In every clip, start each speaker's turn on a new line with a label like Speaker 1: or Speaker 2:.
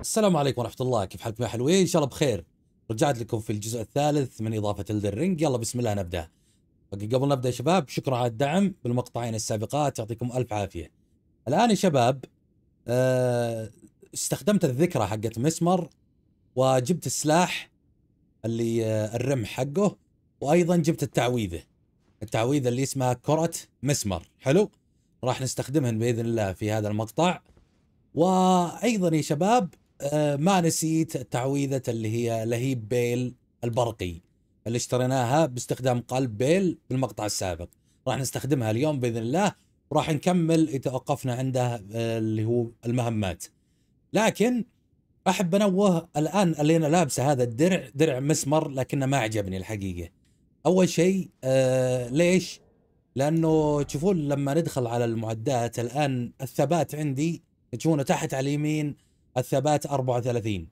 Speaker 1: السلام عليكم ورحمة الله كيف حالكم يا حلوين إن شاء الله بخير رجعت لكم في الجزء الثالث من إضافة الدرينج يلا بسم الله نبدأ قبل نبدأ يا شباب شكرا على الدعم بالمقطعين السابقات يعطيكم ألف عافية الآن يا شباب آه، استخدمت الذكرى حقت مسمر وجبت السلاح اللي آه، الرمح حقه وأيضا جبت التعويذة التعويذة اللي اسمها كرة مسمر حلو راح نستخدمهن بإذن الله في هذا المقطع وايضا يا شباب آه، ما نسيت تعويذة اللي هي لهيب بيل البرقي اللي اشتريناها باستخدام قلب بيل بالمقطع السابق راح نستخدمها اليوم بإذن الله وراح نكمل إذا وقفنا عنده آه، اللي هو المهمات لكن أحب أنوه الآن اللي أنا لابسه هذا الدرع درع مسمر لكنه ما عجبني الحقيقة أول شيء آه ليش؟ لأنه تشوفون لما ندخل على المعدات الآن الثبات عندي تشوفونه تحت على اليمين الثبات 34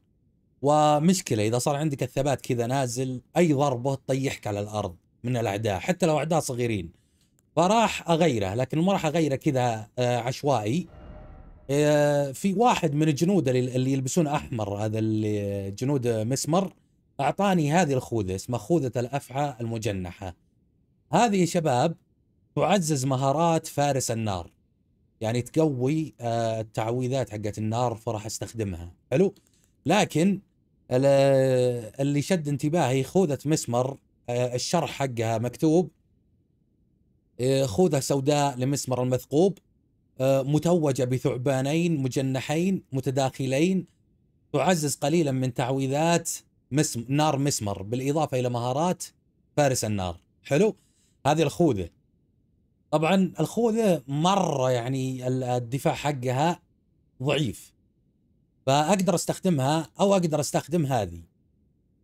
Speaker 1: ومشكله اذا صار عندك الثبات كذا نازل اي ضربه تطيحك على الارض من الاعداء حتى لو اعداء صغيرين فراح اغيره لكن ما راح اغيره كذا آه، عشوائي آه، في واحد من الجنود اللي يلبسون احمر هذا اللي جنود مسمر اعطاني هذه الخوذه اسمها خوذه الافعى المجنحه هذه يا شباب تعزز مهارات فارس النار يعني تقوي آه، التعويذات حقت النار فراح استخدمها حلو لكن اللي شد انتباهي خوذة مسمر آه، الشرح حقها مكتوب آه، خوذة سوداء لمسمر المثقوب متوجة بثعبانين مجنحين متداخلين تعزز قليلا من تعويذات مسم نار مسمر بالإضافة إلى مهارات فارس النار حلو هذه الخوذة طبعا الخوذه مره يعني الدفاع حقها ضعيف فاقدر استخدمها او اقدر استخدم هذه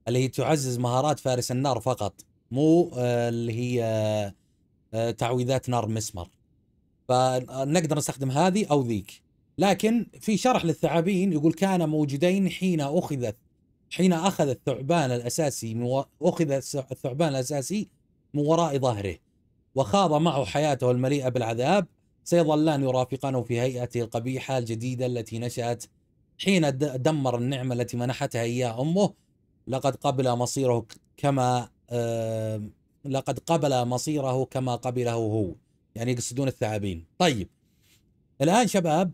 Speaker 1: اللي هي تعزز مهارات فارس النار فقط مو آه، اللي هي آه، آه، تعويذات نار مسمر فنقدر نستخدم هذه او ذيك لكن في شرح للثعابين يقول كان موجودين حين اخذت حين اخذ الثعبان الاساسي اخذ الثعبان الاساسي من وراء ظهره وخاض معه حياته المليئة بالعذاب سيظلان يرافقانه في هيئته القبيحة الجديدة التي نشأت حين دمر النعمة التي منحتها إياه أمه لقد قبل مصيره كما آه لقد قبل مصيره كما قبله هو يعني يقصدون الثعابين طيب الآن شباب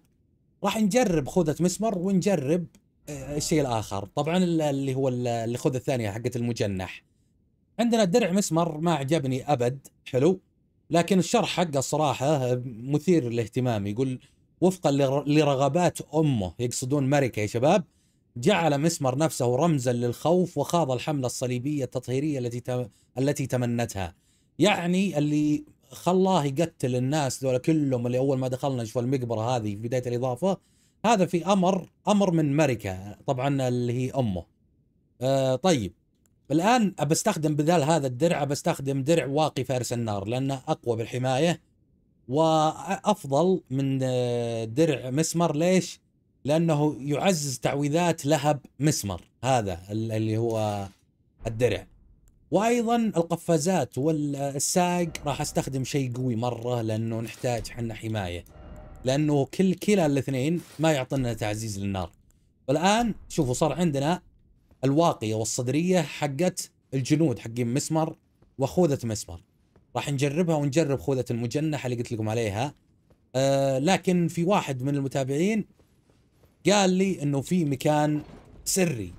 Speaker 1: راح نجرب خوذة مسمر ونجرب آه، الشيء الآخر طبعا اللي هو الخوذة الثانية حقت المجنح عندنا درع مسمر ما عجبني أبد حلو لكن الشرح حقه الصراحه مثير للاهتمام يقول وفقا لرغبات امه يقصدون مريكا يا شباب جعل مسمر نفسه رمزا للخوف وخاض الحمله الصليبيه التطهيريه التي التي تمنتها يعني اللي خلاه يقتل الناس ذولا كلهم اللي اول ما دخلنا نشوف المقبره هذه في بدايه الاضافه هذا في امر امر من مريكا طبعا اللي هي امه آه طيب الان بستخدم بدل هذا الدرع بستخدم درع واقي فارس النار لانه اقوى بالحمايه وافضل من آه، درع مسمر ليش؟ لانه يعزز تعويذات لهب مسمر هذا اللي هو الدرع وايضا القفازات والساق راح استخدم شيء قوي مره لانه نحتاج حنا حمايه لانه كل كلا الاثنين ما يعطينا تعزيز للنار والان شوفوا صار عندنا الواقيه والصدريه حقت الجنود حقين مسمر وخوذه مسمر راح نجربها ونجرب خوذه المجنحه اللي قلت لكم عليها آه لكن في واحد من المتابعين قال لي انه في مكان سري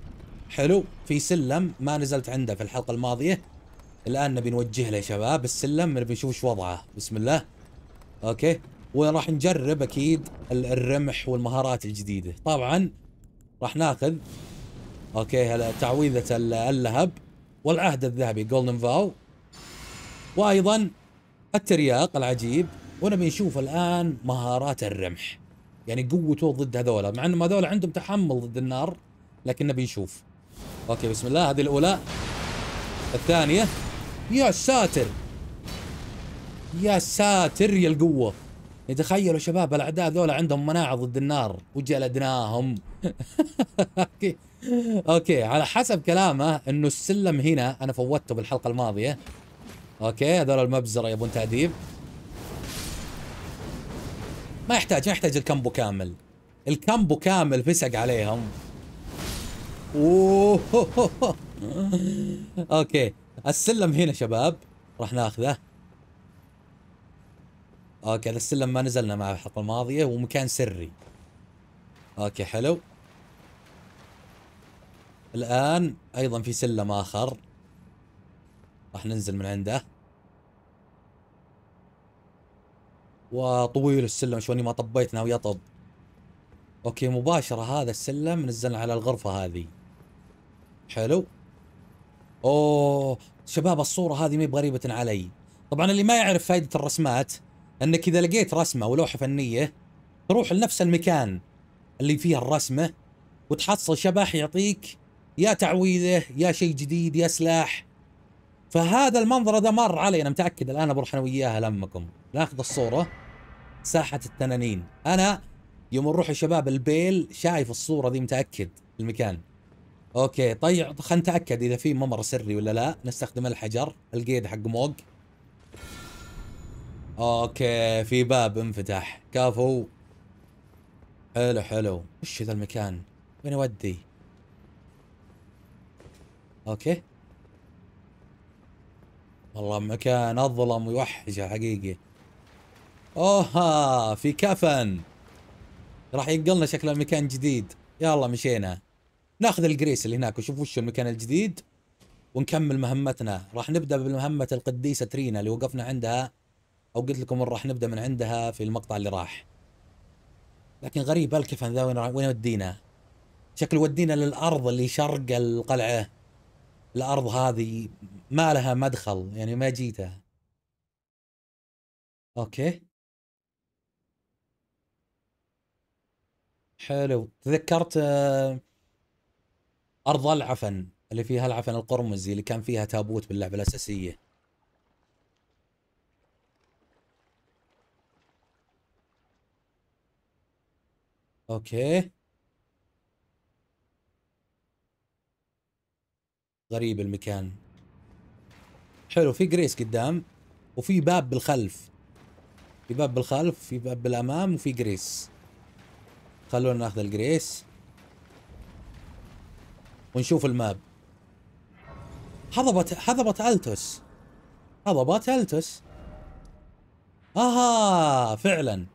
Speaker 1: حلو في سلم ما نزلت عنده في الحلقه الماضيه الان نبي نوجه له يا شباب السلم نبي نشوف ايش وضعه بسم الله اوكي وراح نجرب اكيد الرمح والمهارات الجديده طبعا راح ناخذ اوكي تعويذة اللهب والعهد الذهبي جولدن فاو وايضا الترياق العجيب ونبي نشوف الان مهارات الرمح يعني قوته ضد هذولا مع انهم هذولا عندهم تحمل ضد النار لكن نبي نشوف اوكي بسم الله هذه الاولى الثانية يا ساتر يا ساتر يا القوة تخيلوا شباب الاعداء ذولا عندهم مناعة ضد النار وجلدناهم اوكي على حسب كلامه انه السلم هنا انا فوتته بالحلقه الماضيه اوكي هذول المبزره يبون تاديب ما يحتاج ما يحتاج الكامبو كامل الكامبو كامل فسق عليهم اوه اوكي السلم هنا شباب راح ناخذه اوكي هذا السلم ما نزلنا معه الحلقه الماضيه ومكان سري اوكي حلو الآن أيضا في سلم آخر راح ننزل من عنده وطويل السلم شواني ما طبيت ناوي يطب اوكي مباشرة هذا السلم نزلنا على الغرفة هذه حلو اوه شباب الصورة هذه مي بغريبة علي طبعا اللي ما يعرف فائدة الرسمات انك اذا لقيت رسمة ولوحة فنية تروح لنفس المكان اللي فيها الرسمة وتحصل شبح يعطيك يا تعويذه يا شيء جديد يا سلاح فهذا المنظر ده مر علي انا متاكد الان بروح انا وياها لمكم ناخذ الصوره ساحه التنانين انا يوم نروح شباب البيل شايف الصوره دي متاكد المكان اوكي طيب خلينا نتاكد اذا في ممر سري ولا لا نستخدم الحجر القيد حق موق اوكي في باب انفتح كفو حلو حلو وش ذا المكان وين يودي اوكي والله مكان اظلم ويوحشه حقيقي اوها في كفن راح ينقلنا شكل المكان جديد يلا مشينا ناخذ الجريس اللي هناك وشوف وش المكان الجديد ونكمل مهمتنا راح نبدا بمهمه القديسه ترينا اللي وقفنا عندها او قلت لكم راح نبدا من عندها في المقطع اللي راح لكن غريب الكفن ذا وين ودينا شكله ودينا للارض اللي شرق القلعه الارض هذه ما لها مدخل يعني ما جيتها اوكي حلو تذكرت آه، ارض العفن اللي فيها العفن القرمزي اللي كان فيها تابوت باللعبه الاساسيه اوكي غريب المكان حلو في جريس قدام وفي باب بالخلف في باب بالخلف في باب بالامام وفي جريس خلونا ناخذ الجريس ونشوف الماب حضبت حضبت التوس حضبت التوس اها فعلا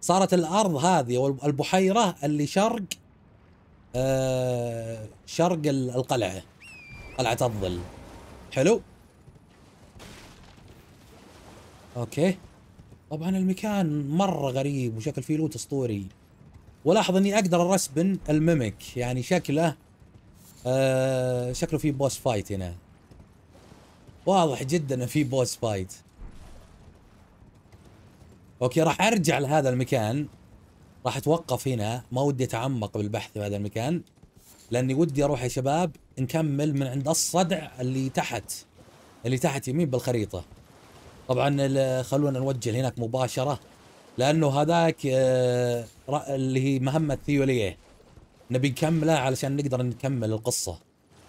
Speaker 1: صارت الارض هذه والبحيره اللي شرق آه شرق القلعه قلعة الظل حلو اوكي طبعا المكان مرة غريب وشكل فيه لوت اسطوري ولاحظ اني اقدر ارسبن الميمك يعني شكله آه شكله في بوس فايت هنا واضح جدا انه في بوس فايت اوكي راح ارجع لهذا المكان راح اتوقف هنا ما ودي اتعمق بالبحث في هذا المكان لاني ودي اروح يا شباب نكمل من عند الصدع اللي تحت اللي تحت يمين بالخريطة طبعا خلونا نوجه هناك مباشرة لأنه هذاك آه، اللي هي مهمة ثيوليه نبي نكمله علشان نقدر نكمل القصة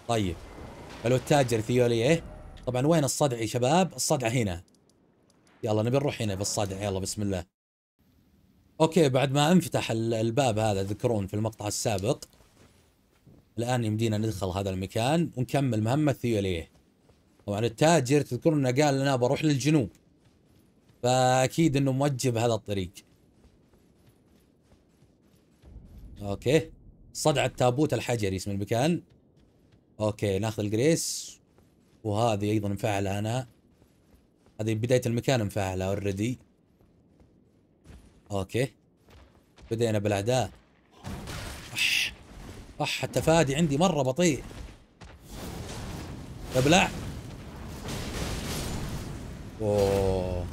Speaker 1: طيب قالوا التاجر ثيوليه طبعا وين الصدع يا شباب الصدع هنا يلا نبي نروح هنا بالصدع يلا بسم الله اوكي بعد ما انفتح الباب هذا تذكرون في المقطع السابق الآن يمدينا ندخل هذا المكان ونكمل مهمة ثيوليه طبعا التاجر تذكر انه قال لنا بروح للجنوب فأكيد انه موجه بهذا الطريق اوكي صدع التابوت الحجري اسم المكان اوكي ناخذ الجريس وهذه ايضا مفعله انا هذه بدايه المكان مفعله اوريدي اوكي بدينا بالاعداء صح التفادي عندي مره بطيء ابلع اوه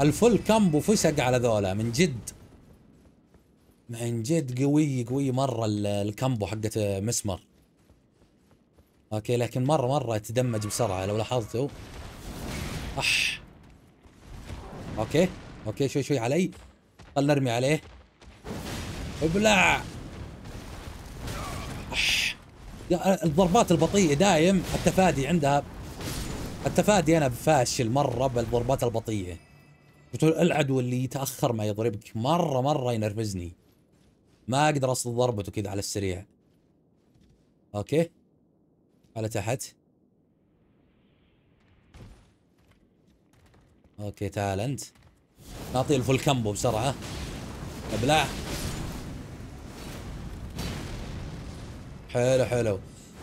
Speaker 1: الفول كامبو فسق على ذولا من جد من جد قوي قوي مره الكامبو حقت مسمر اوكي لكن مره مره يتدمج بسرعه لو لاحظتوا اح اوكي اوكي شوي شوي علي خل نرمي عليه ابلع الضربات البطيئه دايم التفادي عندها التفادي انا فاشل مره بالضربات البطيئه العدو اللي يتاخر ما يضربك مره مره ينرفزني ما اقدر اصل ضربته كذا على السريع اوكي على تحت اوكي تعال انت نعطيه الفول كامبو بسرعه ابلع حلو حلو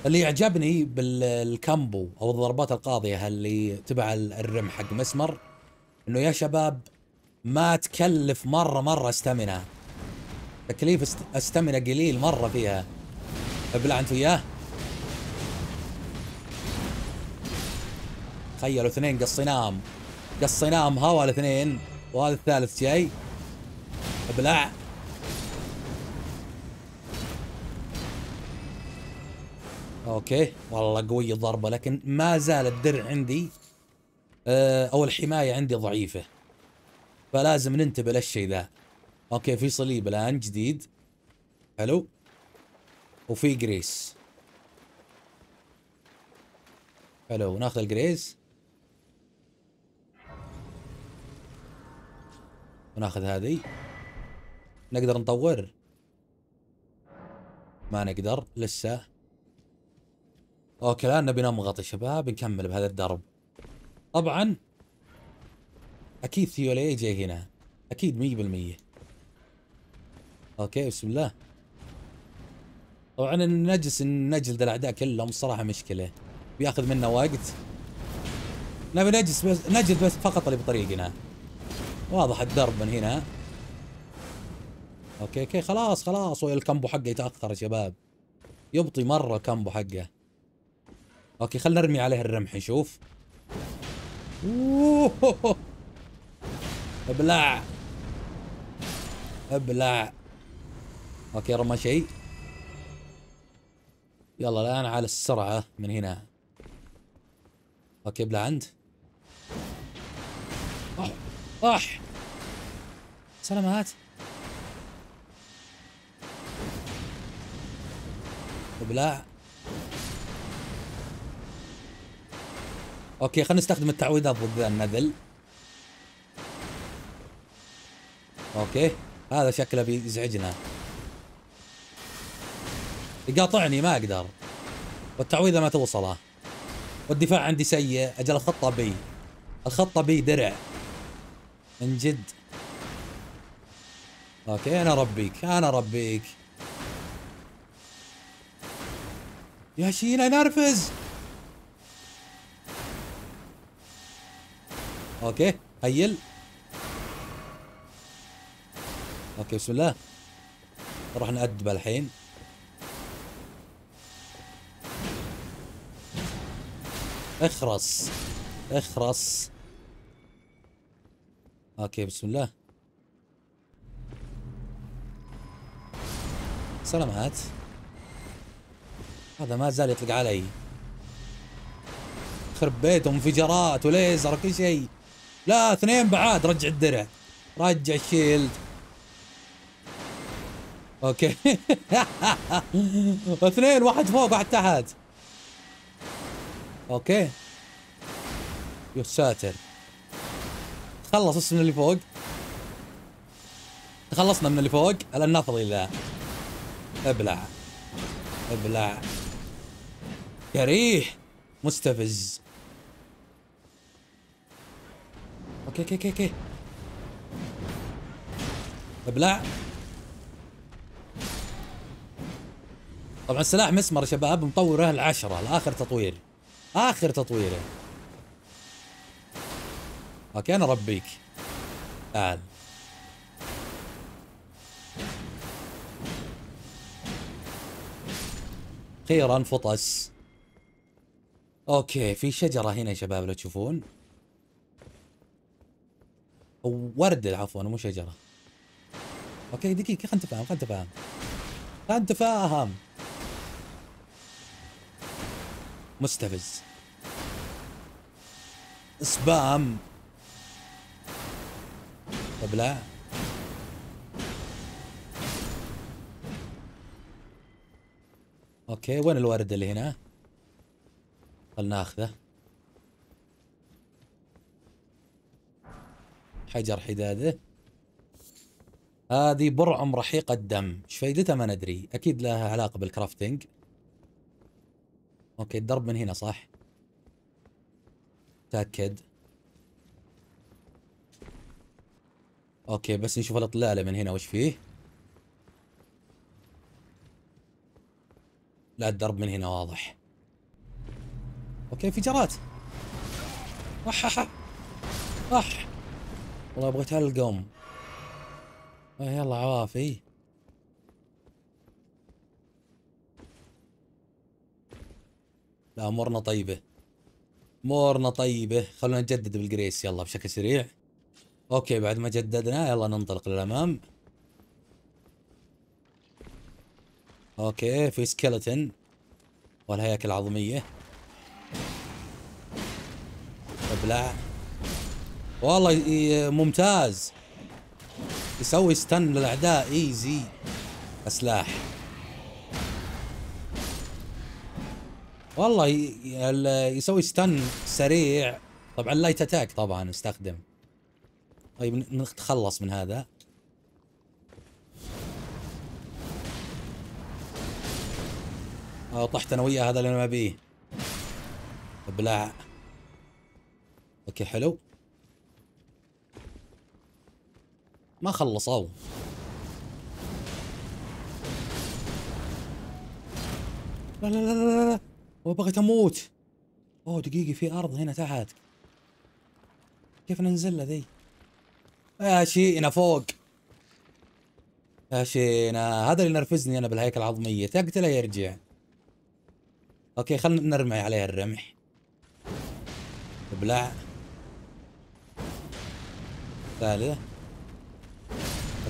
Speaker 1: اللي يعجبني بالكامبو او الضربات القاضيه اللي تبع الرم حق مسمر انه يا شباب ما تكلف مره مره استمنه تكليف استمنه قليل مره فيها ابلع انت وياه تخيلوا اثنين قصيناهم قصيناهم هوا الاثنين وهذا الثالث شيء ابلع اوكي والله قوية الضربة لكن ما زال الدرع عندي آه، او الحماية عندي ضعيفة فلازم ننتبه للشيء ذا اوكي في صليب الان جديد حلو وفي جريس حلو ناخذ الجريس وناخذ هذه نقدر نطور ما نقدر لسه اوكي الان نبي نمغط يا شباب نكمل بهذا الدرب طبعا اكيد ثيولي إيه جاي هنا اكيد 100% اوكي بسم الله طبعا النجس نجلد الاعداء كلهم صراحه مشكله بياخذ منا وقت نبي نجلس بس نجلد بس فقط اللي بطريقنا واضح الدرب من هنا اوكي اوكي خلاص خلاص والكمبو حقه يتاخر يا شباب يبطي مره الكمبو حقه اوكي خلنا نرمي عليه الرمح نشوف اوه ابلع ابلع اوكي رمى شيء يلا الان على السرعه من هنا اوكي ابلع عند اح اح سلامات ابلع اوكي خلينا نستخدم التعويذه ضد النذل اوكي هذا شكله بيزعجنا يقاطعني ما اقدر والتعويذه ما توصله والدفاع عندي سيء اجل الخطه بي الخطه بي درع من جد اوكي انا ربيك انا ربيك يا شينا نرفز اوكي هيل اوكي بسم الله نروح نأدب الحين اخرس اخرس اوكي بسم الله سلامات هذا ما زال يطلق علي خرب بيته انفجارات وليزر وكل شيء لا اثنين بعاد رجع الدرع رجع الشيلد اوكي اثنين واحد فوق واحد تحت اوكي يا ساتر تخلص من اللي فوق تخلصنا من اللي فوق الان نفضي له ابلع ابلع كريح مستفز اوكي اوكي اوكي ابلع طبعا السلاح مسمر يا شباب مطوره العشرة لاخر تطوير اخر تطويره اوكي انا ربيك تعال اخيرا فطس اوكي في شجره هنا يا شباب لو تشوفون او ورد عفوا مو شجره اوكي دقيقه خلنا نتفاهم خلنا نتفاهم خلنا نتفاهم مستفز سبام طب لا اوكي وين الورد اللي هنا خلنا ناخذه حجر حداده هذه برعم رحيق الدم ايش فايدتها ما ندري اكيد لها علاقه بالكرافتنج اوكي الدرب من هنا صح تاكد اوكي بس نشوف الاطلاله من هنا وش فيه لا الدرب من هنا واضح اوكي انفجارات وححح اح والله بغيت تلقم إيه، يلا عوافي لا امورنا طيبه امورنا طيبه خلونا نجدد بالجريس يلا بشكل سريع اوكي بعد ما جددنا يلا ننطلق للامام اوكي في سكيلتن والهياكل العظميه ابلع والله ممتاز يسوي ستن للاعداء ايزي اسلاح والله يسوي ستن سريع طبعا لايت اتاك طبعا نستخدم طيب نتخلص من هذا آه، طحت انا وياه هذا اللي انا ما بيه ابلع اوكي حلو ما خلصوا لا لا لا لا لا بغيت اموت اوه دقيقة في ارض هنا تحت كيف ننزلها ذي يا شينا فوق يا شينا هذا اللي نرفزني انا بالهيكل العظمية تقتله يرجع اوكي خلنا نرمي عليها الرمح ابلع ثالث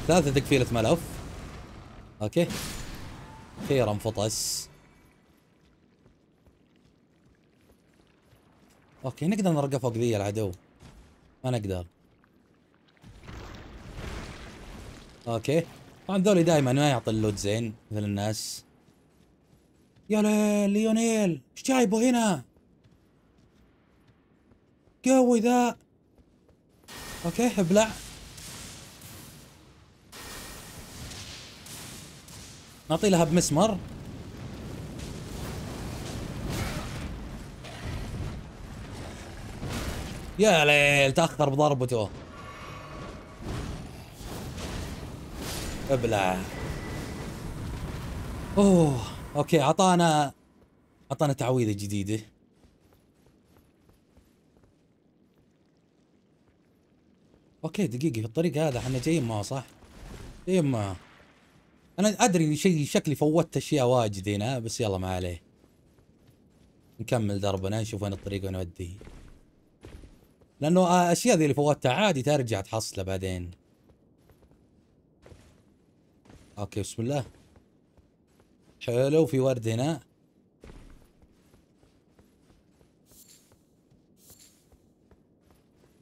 Speaker 1: ثلاثة تكفيلة ملف اوكي اخيرا فطس اوكي نقدر نرقى فوق ذي العدو ما نقدر اوكي طبعا ذولي دائما ما يعطي اللود زين مثل الناس يا ليل ليونيل ايش جايبه هنا قوي ذا اوكي ابلع نعطي لها بمسمر يا ليل تاخر بضربته ابلع اوه اوكي اعطانا اعطانا تعويذه جديده اوكي دقيقه في الطريق هذا احنا جايين معه صح؟ جايين معه انا ادري شيء شكلي فوتت اشياء واجد هنا بس يلا ما عليه نكمل دربنا نشوف وين الطريق ونوديه لانه الاشياء آه، ذي اللي فوتتها عادي ترجع تحصله بعدين اوكي بسم الله حلو في ورد هنا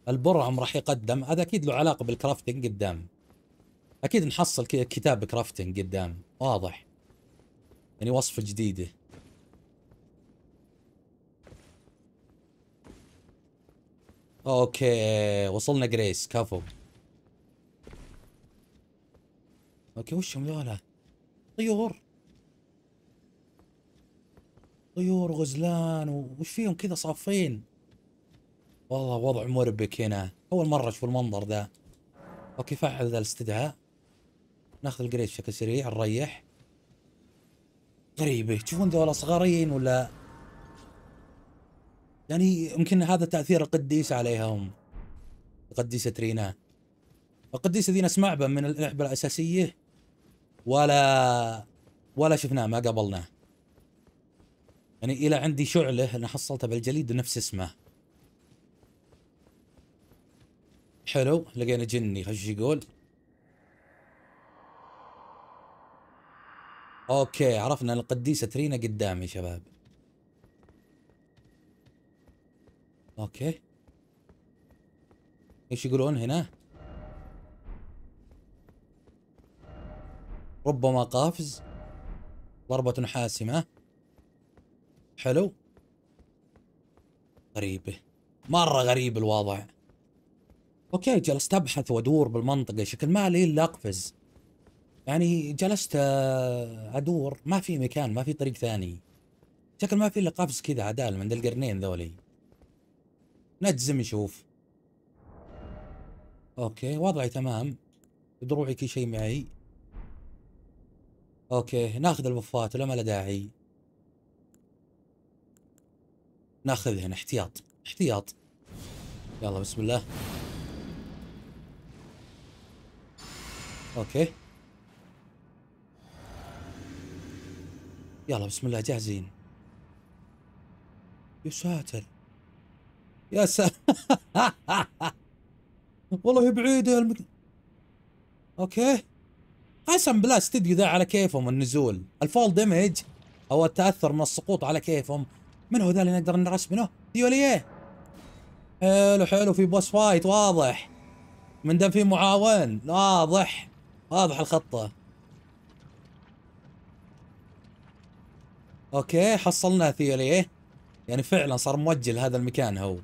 Speaker 1: البرعم راح يقدم هذا اكيد له علاقه بالكرافتنج قدام اكيد نحصل كتاب كرافتنج قدام واضح يعني وصفه جديده اوكي وصلنا جريس كفو اوكي وشهم ذولا طيور طيور وغزلان وش فيهم كذا صافين والله وضع مربك هنا اول مره اشوف المنظر ذا اوكي فعل ذا الاستدعاء ناخذ الجريد بشكل سريع نريح غريبة تشوفون ذولا صغارين ولا يعني يمكن هذا تأثير القديس عليهم القديسة ترينا القديسة ذي نسمع من اللعبة الأساسية ولا ولا شفناه ما قابلناه يعني إلى عندي شعله أنا حصلتها بالجليد نفس اسمه حلو لقينا جني خش يقول اوكي عرفنا القديسة ترينا قدامي شباب اوكي ايش يقولون هنا ربما قافز ضربة حاسمة حلو غريبة مرة غريب الوضع اوكي جلست ابحث وادور بالمنطقة شكل ما لي الا اقفز يعني جلست آه، ادور ما في مكان ما في طريق ثاني شكل ما في الا قفز كذا عدال من القرنين ذولي نجزم نشوف اوكي وضعي تمام دروعي كل شيء معي اوكي ناخذ البفات ولا ما له داعي ناخذهن احتياط احتياط يلا بسم الله اوكي يلا بسم الله جاهزين يا ساتر يا ساتر والله بعيدة المك... اوكي قسم بالله استديو ذا على كيفهم النزول الفول دمج او التاثر من السقوط على كيفهم من هو ذا اللي نقدر نرسم منه ديوليه حلو حلو في بوس فايت واضح من دام في معاون واضح واضح الخطه اوكي حصلنا ثيوليه يعني فعلا صار موجه لهذا المكان هو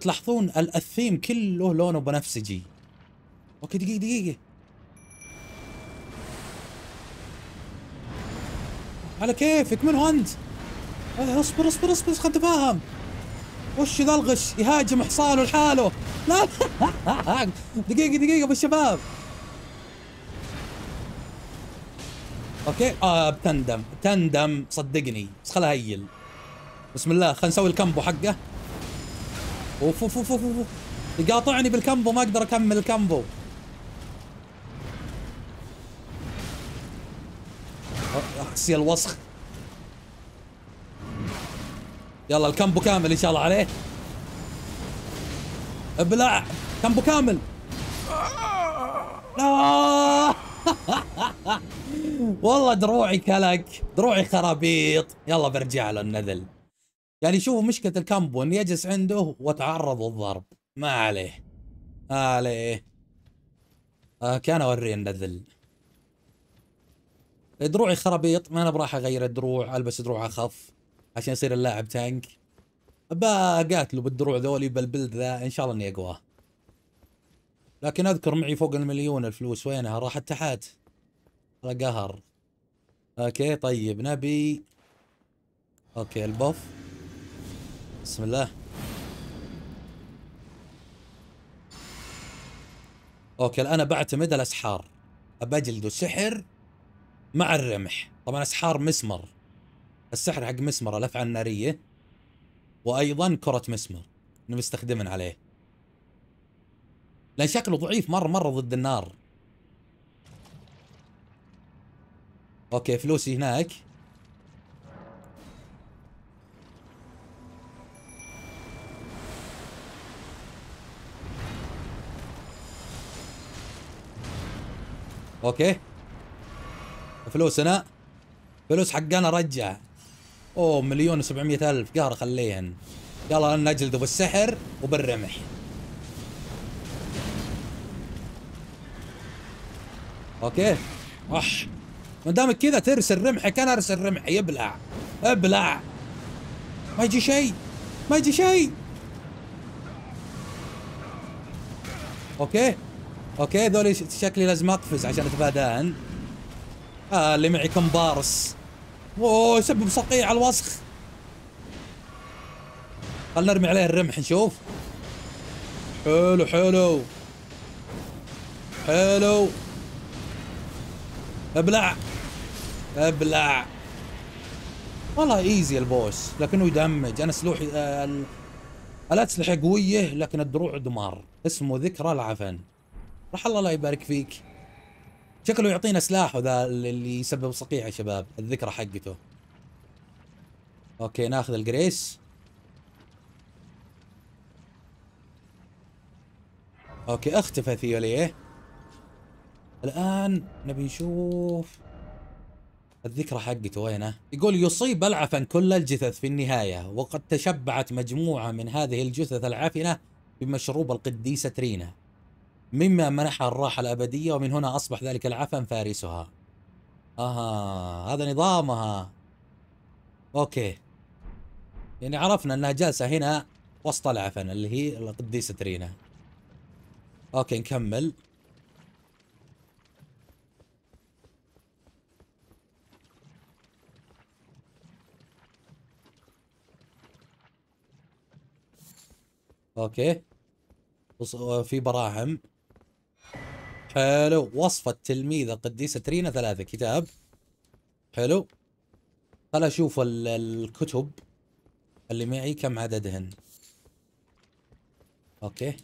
Speaker 1: تلاحظون الثيم كله لونه بنفسجي اوكي دقيقه دقيقه على كيفك من انت؟ إيه، اصبر اصبر اصبر خلنا نتفاهم وش ذا الغش يهاجم حصانه لحاله لا دقيقه دقيقه بالشباب اوكي اه بتندم تندم صدقني بس خلها هيل بسم الله خلينا نسوي الكمبو حقه اوف اوف اوف اوف يقاطعني بالكمبو ما اقدر اكمل الكمبو أه، احس يا الوسخ يلا الكمبو كامل ان شاء الله عليه ابلع كمبو كامل لا والله دروعي كلك دروعي خرابيط يلا برجع له النذل يعني شوفوا مشكلة الكامبو اني اجلس عنده واتعرض للضرب ما عليه ما عليه آه كان اوريه النذل دروعي خرابيط ما انا براح اغير الدروع البس دروع اخف عشان يصير اللاعب تانك بقاتله بالدروع ذولي بالبلد ذا ان شاء الله اني اقواه لكن اذكر معي فوق المليون الفلوس وينها راح على قهر اوكي طيب نبي اوكي البوف بسم الله اوكي الان بعتمد الاسحار بجلده سحر مع الرمح طبعا اسحار مسمر السحر حق مسمر الافعى الناريه وايضا كره مسمر نستخدمن عليه لان شكله ضعيف مره مره ضد النار اوكي فلوسي هناك اوكي فلوسنا فلوس حقنا رجع اوه مليون و الف قهر خليهن يلا نجلده بالسحر وبالرمح اوكي وح ما دامك كذا ترسل رمحك انا ارسل رمحي يبلع ابلع ما يجي شيء ما يجي شيء اوكي اوكي ذولي شكلي لازم اقفز عشان اتفاداهن آه اللي معي كمبارس اوه يسبب صقيع على الوسخ خلنا نرمي عليه الرمح نشوف حلو حلو حلو ابلع ابلع والله ايزي البوس لكنه يدمج انا سلوحي آه، الات الاسلحه قويه لكن الدروع دمار اسمه ذكرى العفن رح الله لا يبارك فيك شكله يعطينا سلاحه ذا اللي يسبب صقيع يا شباب الذكرى حقته اوكي ناخذ الجريس اوكي اختفى ثيوليه الآن نبي نشوف الذكرى حقته وينه؟ يقول يصيب العفن كل الجثث في النهاية وقد تشبعت مجموعة من هذه الجثث العفنة بمشروب القديسة رينا مما منحها الراحة الأبدية ومن هنا أصبح ذلك العفن فارسها آها هذا نظامها أوكي يعني عرفنا أنها جالسة هنا وسط العفن اللي هي القديسة رينا أوكي نكمل اوكي في براعم حلو وصفة تلميذة قديسة ترينا ثلاثة كتاب حلو خل اشوف الكتب اللي معي كم عددهن اوكي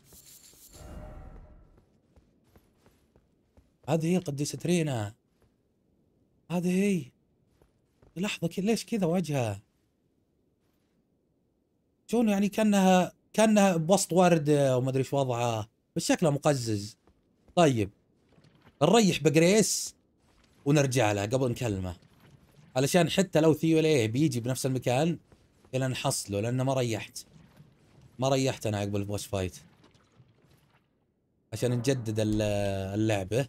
Speaker 1: هذه هي القديسة ترينا هذه هي لحظة ليش كذا وجهها شلون يعني كأنها كانها بوسط ورده وما ادري ايش وضعه بس شكله مقزز طيب نريح بجريس ونرجع له قبل نكلمه علشان حتى لو ثيو ليه بيجي بنفس المكان الى نحصله لانه ما ريحت ما ريحت انا عقب البوش فايت عشان نجدد اللعبه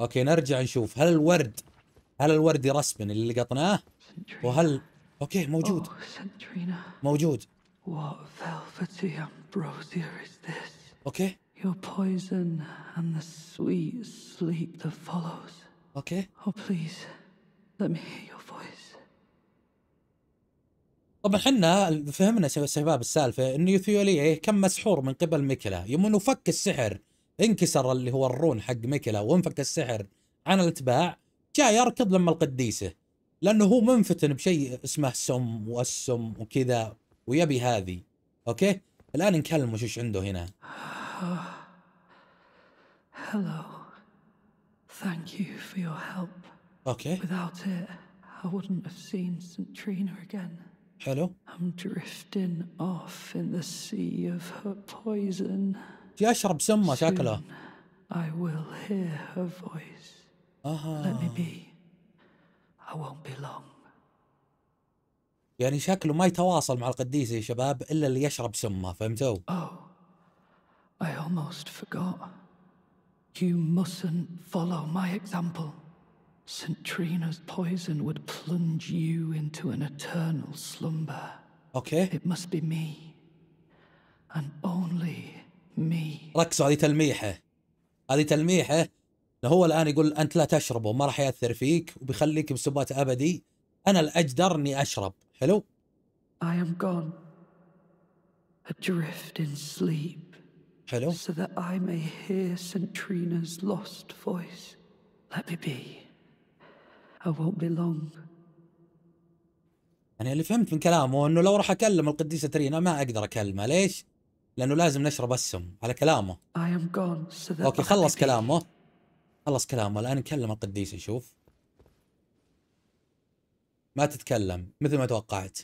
Speaker 1: اوكي نرجع نشوف هل الورد هل الورد رسمن اللي لقطناه وهل اوكي موجود oh,
Speaker 2: موجود What velvety ambrosia is this? Okay. Your poison and the sweet sleep that follows. Okay. Oh, please, let me hear your voice.
Speaker 1: طبعا حنا فهمنا شباب السالفه انه يوثيوليه إيه، كان مسحور من قبل ميكلا يوم انه فك السحر انكسر اللي هو الرون حق ميكلا وانفك السحر عن الاتباع جاء يركض لما القديسه لانه هو منفتن بشيء اسمه سم والسم وكذا ويبي هذه اوكي الان نكلم وش ايش عنده هنا
Speaker 2: Hello. Thank you for your help. Okay. Without it, I wouldn't have seen St. Trina again. Hello. I'm drifting off in the sea of her poison.
Speaker 1: يشرب سمه شكله.
Speaker 2: I will hear her voice. Uh -huh. Let me be. I won't be long.
Speaker 1: يعني شكله ما يتواصل مع القديسه يا شباب الا اللي يشرب سمه فهمتوا؟
Speaker 2: Oh, I almost forgot. You mustn't follow my example. St. Trina's poison would plunge you into an eternal slumber. Okay. It must be me. And only me.
Speaker 1: ركزوا هذه تلميحه. هذه تلميحه هو الان يقول انت لا تشربه ما راح ياثر فيك وبيخليك بسبات ابدي انا الاجدر اني اشرب
Speaker 2: Hello? I am gone, adrift in sleep. Hello? So that I may hear Centrina's lost voice. Let me be. I won't be long.
Speaker 1: يعني اللي فهمت من كلامه انه لو راح اكلم القديسه ترينا ما اقدر اكلمها، ليش؟ لانه لازم نشرب السم على كلامه.
Speaker 2: so اوكي
Speaker 1: خلص كلامه. خلص كلامه الان نكلم القديسه نشوف ما تتكلم مثل ما توقعت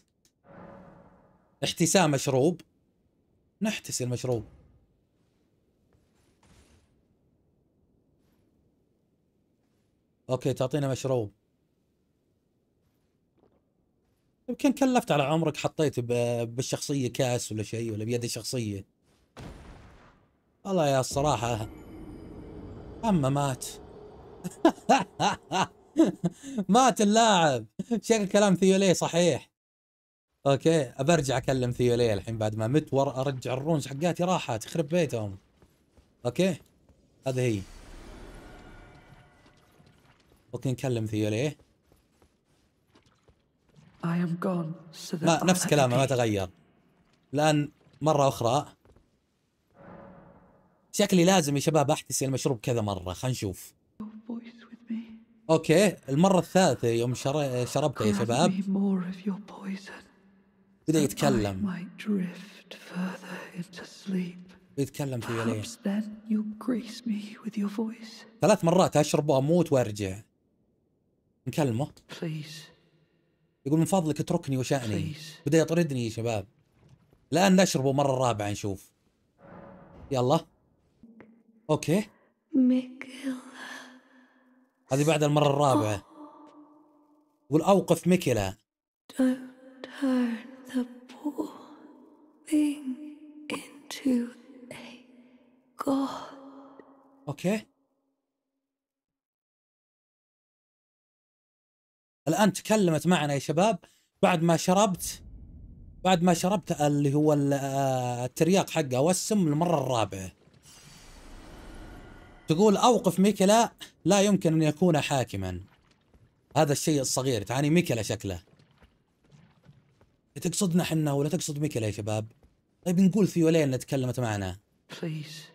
Speaker 1: احتساء مشروب نحتسي المشروب اوكي تعطينا مشروب يمكن كلفت على عمرك حطيت بالشخصيه كاس ولا شيء ولا بيد الشخصيه والله يا الصراحه اما مات مات اللاعب شكل كلام ثيولي صحيح اوكي برجع اكلم ثيولي الحين بعد ما مت ور ارجع الرونز حقاتي راحت يخرب بيتهم اوكي هذه هي اوكي نكلم ثيولي
Speaker 2: ما نفس كلامه ما
Speaker 1: تغير الان مره اخرى شكلي لازم يا شباب احتسي المشروب كذا مره خلينا نشوف اوكي المره الثالثه يوم شربته يا شباب
Speaker 2: بدا يتكلم
Speaker 1: يتكلم في ليل ثلاث مرات اشرب واموت وارجع نكلمه يقول من فضلك اتركني وشأني بدا يطردني يا شباب الان نشربه مره رابعه نشوف يلا اوكي هذه بعد المرة الرابعة oh. والأوقف مكلا اوكي الان تكلمت معنا يا شباب بعد ما شربت بعد ما شربت اللي هو آه، الترياق حقه والسم المره الرابعه تقول أوقف ميكلا لا يمكن أن يكون حاكما هذا الشيء الصغير تعني ميكلا شكله تقصدنا احنا ولا تقصد ميكلا يا شباب طيب نقول ثيولين اللي تكلمت معنا Please.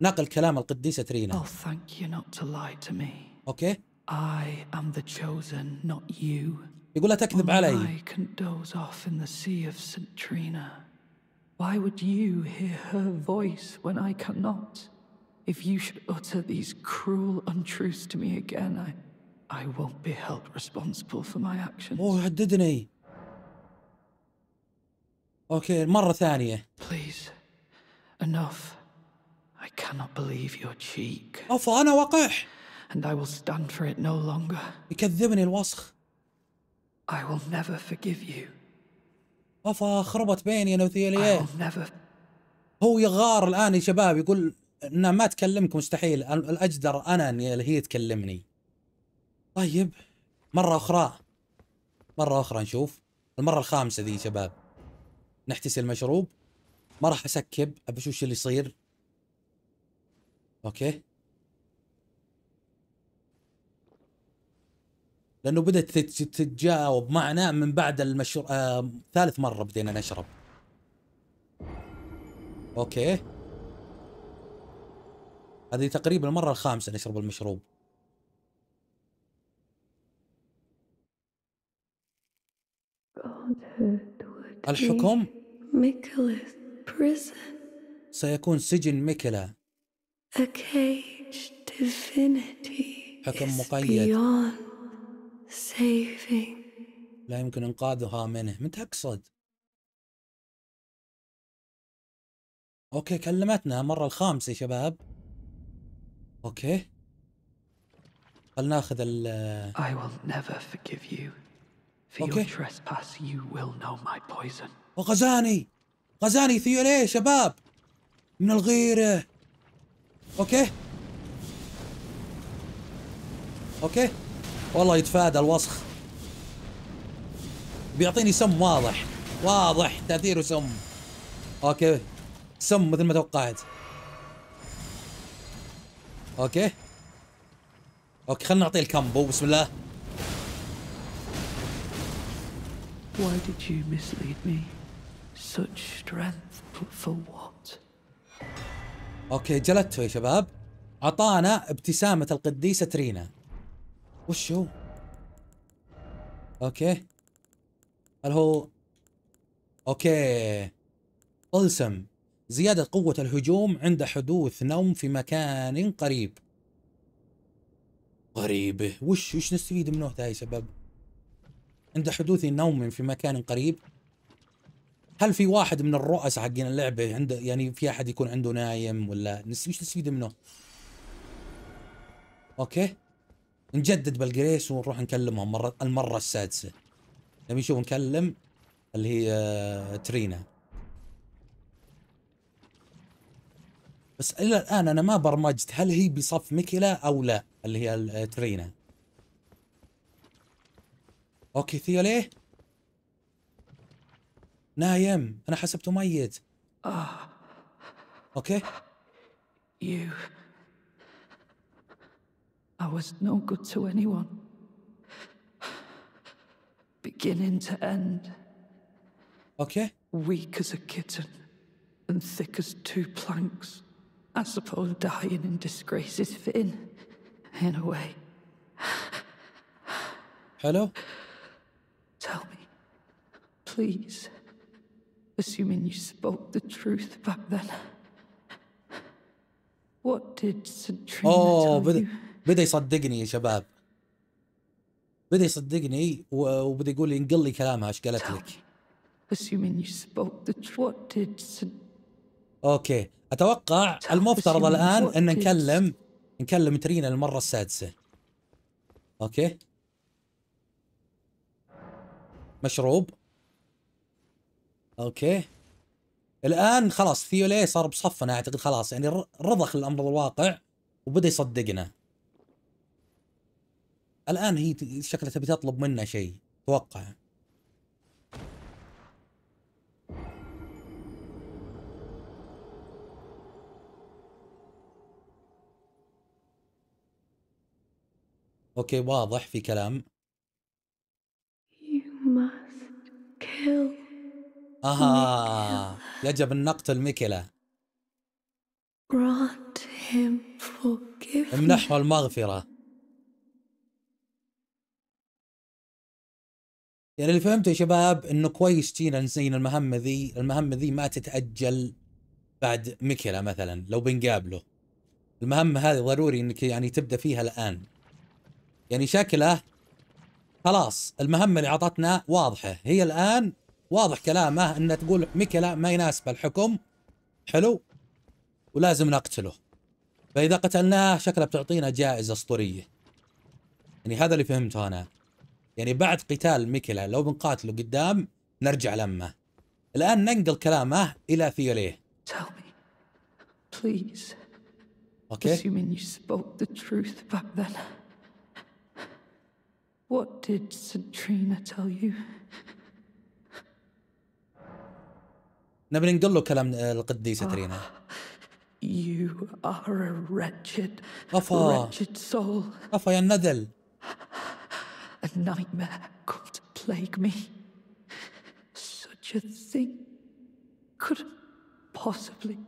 Speaker 1: نقل كلام القديسة ترينا
Speaker 2: oh, thank you not to lie to me. أوكي I am the chosen, not you. يقول لا تكذب علي. I can doze off in the sea of St. Trina. Why would you hear her voice when I cannot? If you should utter these cruel untruths to me again, I, I won't be held responsible for my actions. Oh, هددني. Okay, مرة ثانية. Please, enough. I cannot believe your cheek. اوف انا وقح. And I will stand for it no longer. يكذبني الوسخ. I will never forgive you. افا خربت بيني انا I will never.
Speaker 1: هو يغار الان يا شباب يقول انها ما تكلمك مستحيل الاجدر انا اني هي تكلمني طيب مره اخرى مره اخرى نشوف المره الخامسه ذي شباب نحتسي المشروب ما راح اسكب ابى اشوف اللي يصير اوكي لانه بدات تتجاوب معنا من بعد المشروب آه ثالث مره بدينا نشرب اوكي هذه تقريبا المرة الخامسة نشرب المشروب الحكم سيكون سجن ميكلا حكم مقيد لا يمكن انقاذها منه من تقصد اوكي كلمتنا المره الخامسه يا شباب اوكي خلنا ناخذ ال
Speaker 2: I will never forgive you for your trespass you will know my poison
Speaker 1: وغزاني غزاني ثيو ليه شباب من الغيرة اوكي اوكي والله يتفادى الوسخ بيعطيني سم واضح واضح تأثيره سم اوكي سم مثل ما توقعت اوكي اوكي خلنا نعطيه الكامبو بسم الله
Speaker 2: Why did you mislead me? Such strength for what?
Speaker 1: اوكي جلدته يا شباب اعطانا ابتسامة القديسة ترينا وش هو؟ اوكي هل هو اوكي طلسم زيادة قوة الهجوم عند حدوث نوم في مكان قريب غريبة وش وش نستفيد منه هاي سبب عند حدوث نوم في مكان قريب هل في واحد من الرؤس حقين اللعبة عنده يعني في أحد يكون عنده نايم ولا نس وش نستفيد منه أوكي نجدد بالجريس ونروح نكلمهم مرة المرة السادسة نبي نشوف نكلم اللي هي آه، ترينا بس الى الان انا ما برمجت هل هي بصف ميكيلا او لا اللي هي الترينا آه، اوكي ثيو ليه نايم انا حسبته ميت
Speaker 2: اوكي You. I was no good to anyone. Beginning to end. Okay. Weak as a kitten and thick as two planks. I suppose dying in disgrace is fitting, in a way. Hello? Tell me, please. Assuming you spoke the truth back then. What did Centrina oh, tell you?
Speaker 1: بدأ يصدقني يا شباب بدأ يصدقني وبدأ يقول لي انقل لي كلامها ايش قالت لك
Speaker 2: assuming you spoke the truth what did
Speaker 1: اوكي اتوقع المفترض الان ان نكلم نكلم ترينا المره السادسه اوكي مشروب اوكي الان خلاص ثيولي صار بصفنا اعتقد خلاص يعني رضخ الامر الواقع وبدا يصدقنا الان هي شكلها تبي تطلب منا شيء اتوقع اوكي واضح في كلام اها يجب ان نقتل ميكيلا امنحه المغفرة يعني اللي فهمته يا شباب انه كويس جينا نسينا المهمة ذي المهمة ذي ما تتأجل بعد ميكيلا مثلا لو بنقابله المهمة هذه ضروري انك يعني تبدأ فيها الآن يعني شكله خلاص المهمة اللي اعطتنا واضحة هي الآن واضح كلامه أن تقول ميكلا ما يناسب الحكم حلو ولازم نقتله فإذا قتلناه شكله بتعطينا جائزة أسطورية يعني هذا اللي فهمته أنا يعني بعد قتال ميكلا لو بنقاتله قدام نرجع لمه الآن ننقل كلامه إلى ثيوليه
Speaker 2: Please. Okay. Assuming you spoke the truth back then. What did Centrina tell you?
Speaker 1: نبي نقول له كلام القديسة ترينا.
Speaker 2: You are a wretched, أفا. wretched soul. أفا يا الندل. A nightmare come to plague me. Such a thing could possibly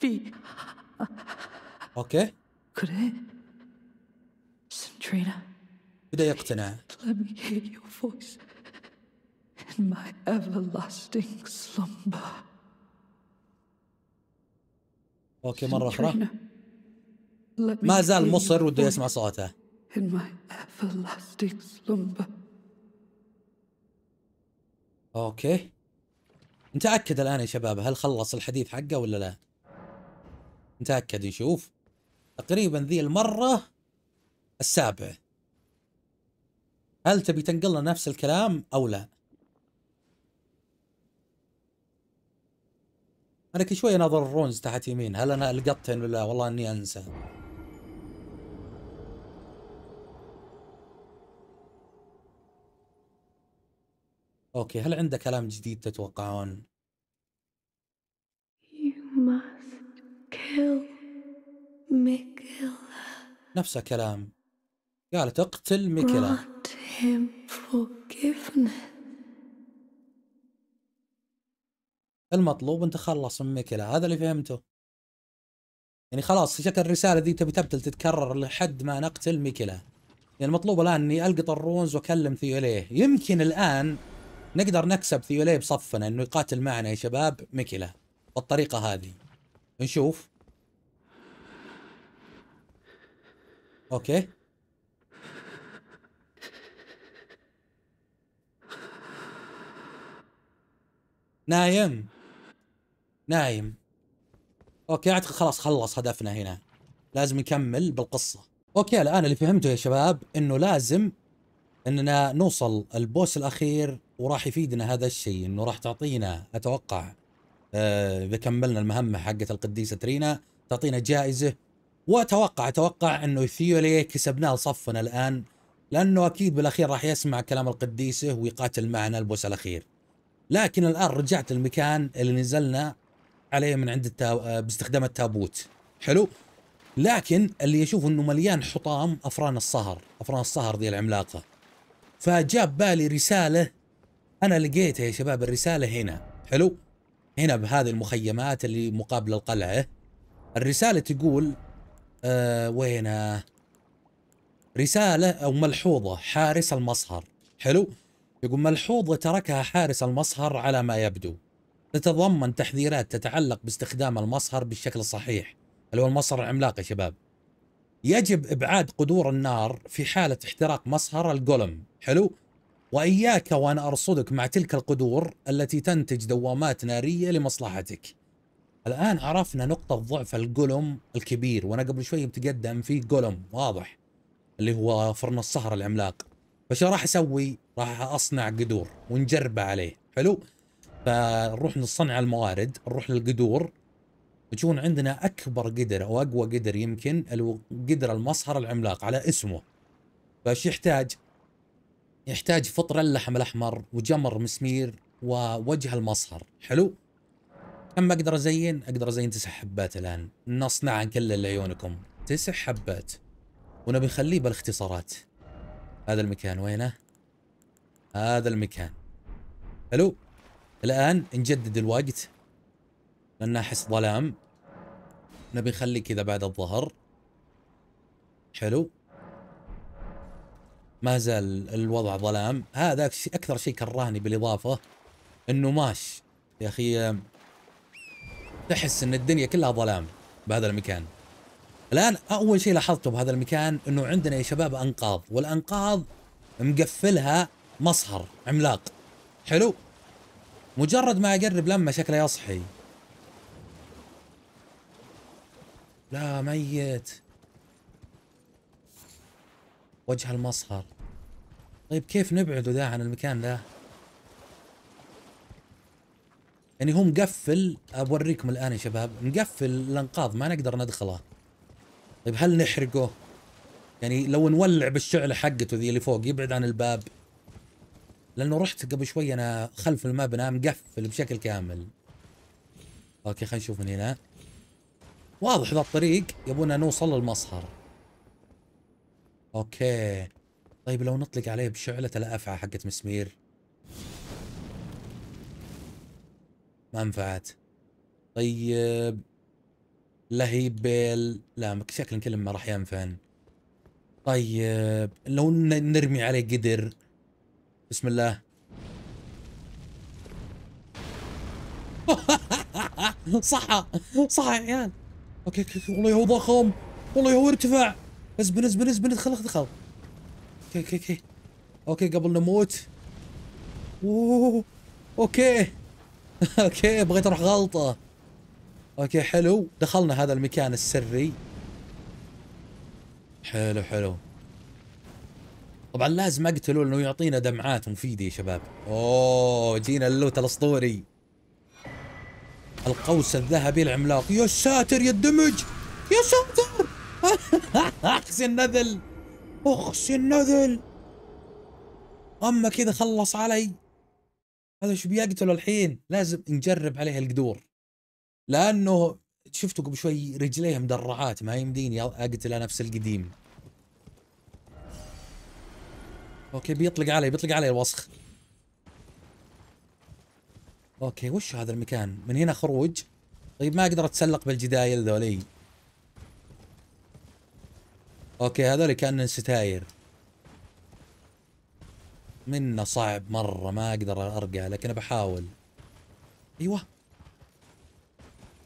Speaker 2: be. Okay. Could it? Centrina.
Speaker 1: بدأ يقتنع اوكي مرة أخرى
Speaker 2: ما زال مصر وده يسمع صوته
Speaker 1: اوكي نتأكد الآن يا شباب هل خلص الحديث حقه ولا لا؟ نتأكد نشوف تقريبا ذي المرة السابعة هل تبي تنقل لنا نفس الكلام او لا انا كل شوي اناظر الرونز تحت يمين هل انا لقطتهن ولا والله اني انسى اوكي هل عنده كلام جديد تتوقعون نفس كلام قالت اقتل ميكيلا المطلوب انت خلص من ميكيلا هذا اللي فهمته يعني خلاص شكل الرسالة دي تبي تبتل تتكرر لحد ما نقتل ميكيلا يعني المطلوب الان اني القط الرونز واكلم ثيوليه يمكن الان نقدر نكسب ثيوليه بصفنا انه يقاتل معنا يا شباب ميكيلا بالطريقة هذه نشوف اوكي نايم نايم اوكي اعتقد خلاص خلص هدفنا هنا لازم نكمل بالقصه اوكي الان اللي فهمته يا شباب انه لازم اننا نوصل البوس الاخير وراح يفيدنا هذا الشيء انه راح تعطينا اتوقع آه اذا كملنا المهمه حقت القديسه ترينا تعطينا جائزه واتوقع اتوقع انه ثيولي كسبناه لصفنا الان لانه اكيد بالاخير راح يسمع كلام القديسه ويقاتل معنا البوس الاخير لكن الان رجعت المكان اللي نزلنا عليه من عند التاو... آه، باستخدام التابوت حلو لكن اللي يشوف انه مليان حطام افران الصهر افران الصهر ذي العملاقه فجاب بالي رساله انا لقيتها يا شباب الرساله هنا حلو هنا بهذه المخيمات اللي مقابل القلعه الرساله تقول أه وين رساله او ملحوظه حارس المصهر حلو يقول ملحوظة تركها حارس المصهر على ما يبدو تتضمن تحذيرات تتعلق باستخدام المصهر بالشكل الصحيح اللي هو المصهر العملاق يا شباب يجب ابعاد قدور النار في حاله احتراق مصهر الجولم حلو واياك وأنا ارصدك مع تلك القدور التي تنتج دوامات ناريه لمصلحتك الان عرفنا نقطه ضعف الجولم الكبير وانا قبل شوي متقدم في جولم واضح اللي هو فرن الصهر العملاق فشو راح اسوي؟ راح اصنع قدور ونجربه عليه حلو؟ فنروح نصنع الموارد نروح للقدور بتكون عندنا اكبر قدر او اقوى قدر يمكن قدر المصهر العملاق على اسمه فش يحتاج؟ يحتاج فطر اللحم الاحمر وجمر مسمير ووجه المصهر حلو؟ كم اقدر ازين؟ اقدر ازين تسع حبات الان نصنعها كل لعيونكم تسع حبات ونبي نخليه بالاختصارات هذا المكان وينه هذا المكان حلو الان نجدد الوقت لان احس ظلام نبي نخلي كذا بعد الظهر حلو ما زال الوضع ظلام هذا اكثر شيء كرهني بالاضافه انه ماش يا اخي تحس ان الدنيا كلها ظلام بهذا المكان الان اول شيء لاحظته بهذا المكان انه عندنا يا شباب انقاض والانقاض مقفلها مصهر عملاق حلو مجرد ما اقرب لما شكله يصحي لا ميت وجه المصهر طيب كيف نبعده ذا عن المكان ذا يعني هو مقفل اوريكم الان يا شباب مقفل الانقاض ما نقدر ندخله طيب هل نحرقه يعني لو نولع بالشعلة حقته ذي اللي فوق يبعد عن الباب لانه رحت قبل شوي انا خلف المبنى مقفل بشكل كامل اوكي خلينا نشوف من هنا واضح ذا الطريق يبونا نوصل للمصهر اوكي طيب لو نطلق عليه بشعلة الافعى حقت مسمير ما انفعت طيب بيل لا شكل كلمة ما راح ينفن طيب لو نرمي عليه قدر بسم الله صح صح يا عيال اوكي اوكي والله هو ضخم والله هو ارتفع ازبن ازبن ازبن ادخل ادخل اوكي اوكي اوكي اوكي قبل نموت اوه اوكي اوكي بغيت اروح غلطه اوكي حلو دخلنا هذا المكان السري حلو حلو طبعا لازم اقتله لانه يعطينا دمعات مفيده يا شباب اوه جينا اللوت الاسطوري القوس الذهبي العملاق يا ساتر يا الدمج يا ساتر اخسي النذل اخسي النذل اما كذا خلص علي هذا شو بيقتله الحين لازم نجرب عليه القدور لانه شفتوا قبل شوي رجليه مدرعات ما يمديني اقتله نفس القديم اوكي بيطلق علي بيطلق علي الوسخ اوكي وش هذا المكان من هنا خروج طيب ما اقدر اتسلق بالجدايل ذولي اوكي هذول كان ستاير منه صعب مره ما اقدر ارقى لكن بحاول ايوه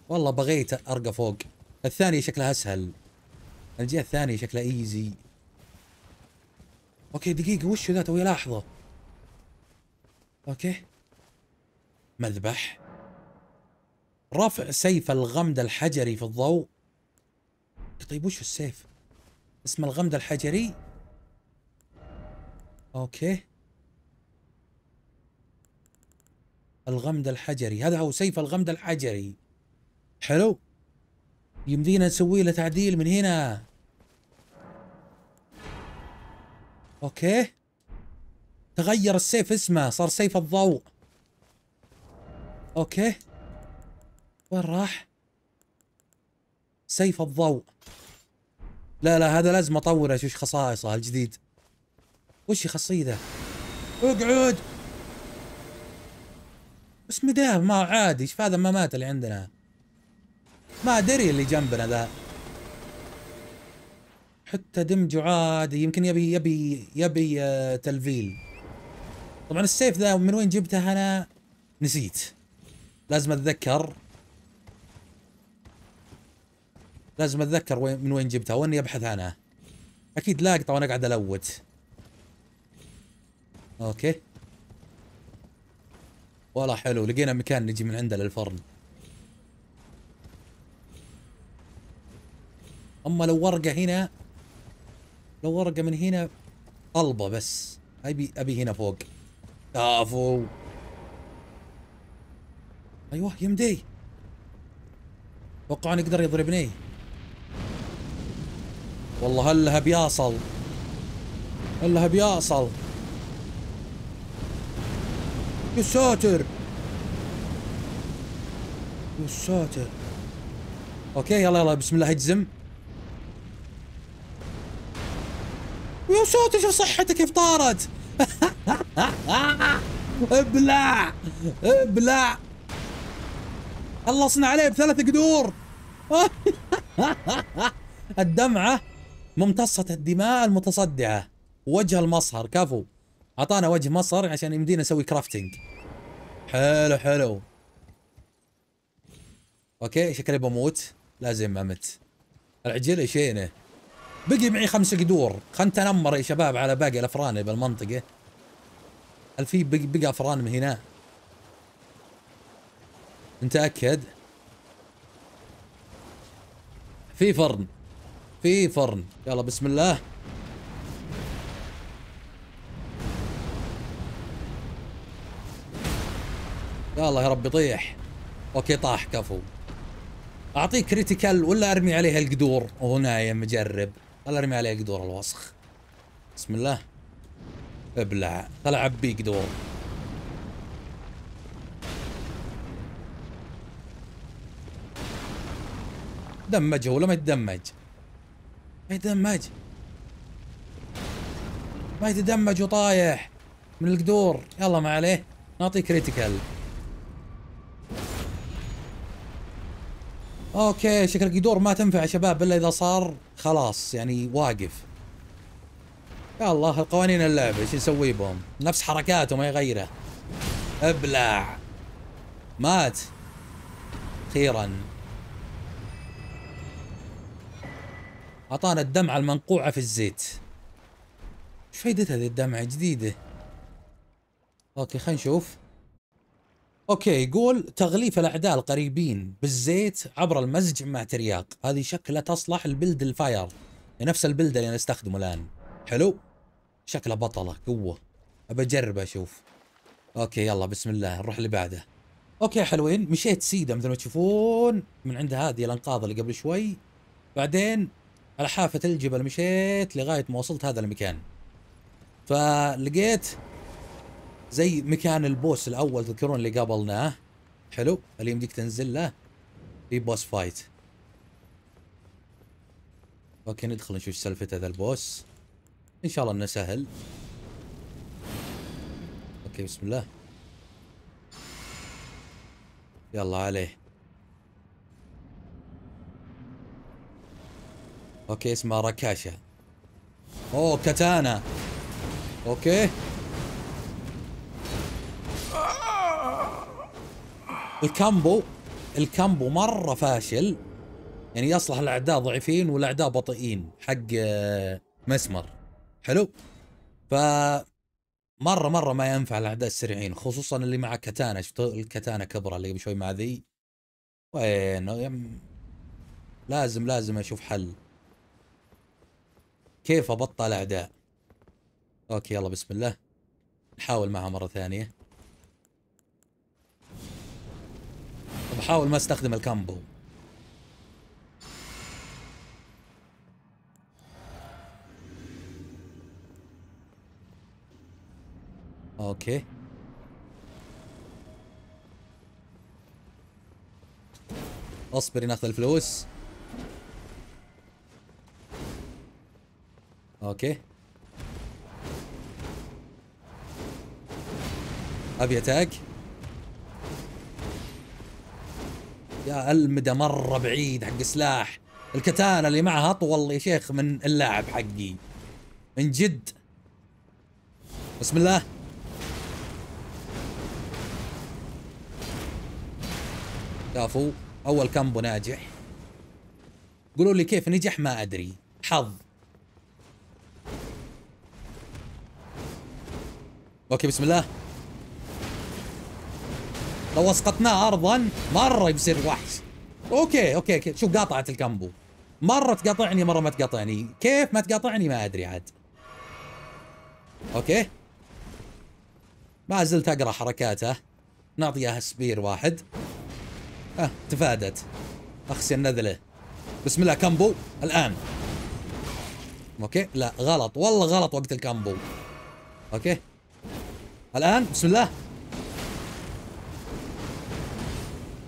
Speaker 1: والله بغيت ارقى فوق الثانية شكلها اسهل الجهة الثانية شكلها ايزي اوكي دقيقة وش ذا توي لاحظه اوكي مذبح رفع سيف الغمد الحجري في الضوء طيب وش السيف اسم الغمد الحجري اوكي الغمد الحجري هذا هو سيف الغمد الحجري حلو يمدينا نسوي له تعديل من هنا اوكي تغير السيف اسمه صار سيف الضوء اوكي وين راح سيف الضوء لا لا هذا لازم اطوره وش خصائصه الجديد وش خاصية ذا اقعد بس مداه ما عادي ايش هذا ما مات اللي عندنا ما ادري اللي جنبنا ذا حتى دمجه عادي يمكن يبي يبي يبي آه، تلفيل طبعا السيف ذا من وين جبته انا نسيت لازم اتذكر لازم اتذكر وين من وين جبتها واني ابحث عنه اكيد لاقطه وانا قاعد الوت اوكي والله حلو لقينا مكان نجي من عنده للفرن اما لو ورقه هنا لو ورقه من هنا طلبه بس ابي ابي هنا فوق كفو ايوه يمدي اتوقع يقدر يضربني والله هلها بيصل هلها بيصل يا ساتر يا ساتر اوكي يلا يلا بسم الله اجزم يا ساتر شوف صحته كيف طارت ابلع ابلع خلصنا عليه بثلاث قدور الدمعة ممتصة الدماء المتصدعة وجه المصهر كفو اعطانا وجه مصهر عشان يمدينا نسوي كرافتنج حلو حلو اوكي شكلي بموت لازم امت العجلة شينه بقي معي خمس قدور خلنا نتنمر يا شباب على باقي الافران بالمنطقه هل في بقى, بقى افران من هنا متاكد في فرن في فرن يلا بسم الله يلا يا ربي طيح اوكي طاح كفو اعطيه كريتيكال ولا ارمي عليه القدور وهو نايم مجرب خل ارمي عليه قدور الوسخ بسم الله ابلع طلع عبيك قدور دمجه ولا ما يتدمج ما يتدمج ما يتدمج وطايح من القدور يلا ما عليه نعطيه كريتيكال اوكي شكل يدور ما تنفع يا شباب الا اذا صار خلاص يعني واقف يا الله القوانين اللعبه ايش نسوي بهم نفس حركاته ما يغيره ابلع مات اخيرا اعطانا الدمعه المنقوعه في الزيت ايش فايدتها هذه الدمعه جديده اوكي خلينا نشوف اوكي يقول تغليف الاعداء القريبين بالزيت عبر المزج مع ترياق هذه شكلها تصلح البلد الفاير نفس البلد اللي انا استخدمه الان حلو شكله بطله قوه ابى اجرب اشوف اوكي يلا بسم الله نروح اللي بعده اوكي حلوين مشيت سيده مثل ما تشوفون من عند هذه الانقاض اللي قبل شوي بعدين على حافه الجبل مشيت لغايه ما وصلت هذا المكان فلقيت زي مكان البوس الاول تذكرون اللي قابلناه حلو اللي يمديك تنزل له في بوس فايت اوكي ندخل نشوف سالفته ذا البوس ان شاء الله انه سهل اوكي بسم الله يلا عليه اوكي اسمه ركاشة اوه كتانا اوكي الكامبو الكامبو مره فاشل يعني يصلح الاعداء ضعيفين والاعداء بطيئين حق آه، مسمر حلو ف مره مره ما ينفع الاعداء السريعين خصوصا اللي مع كتانا شفت الكتانا كبرى اللي قبل شوي مع ذي وين يم... لازم لازم اشوف حل كيف ابطل اعداء اوكي يلا بسم الله نحاول معها مره ثانيه بحاول ما استخدم الكامبو اوكي اصبر ناخذ الفلوس اوكي ابي اتاك يا المدى مرة بعيد حق سلاح الكتانة اللي معها أطول يا شيخ من اللاعب حقي من جد بسم الله شافوا أول كامبو ناجح قولوا لي كيف نجح ما أدري حظ اوكي بسم الله لو اسقطناه ارضا مره بيصير وحش اوكي اوكي, شوف قاطعت الكامبو مره تقاطعني مره ما تقاطعني كيف ما تقاطعني ما ادري عاد اوكي ما زلت اقرا حركاته نعطيها سبير واحد اه تفادت اخسي النذله بسم الله كامبو الان اوكي لا غلط والله غلط وقت الكامبو اوكي الان بسم الله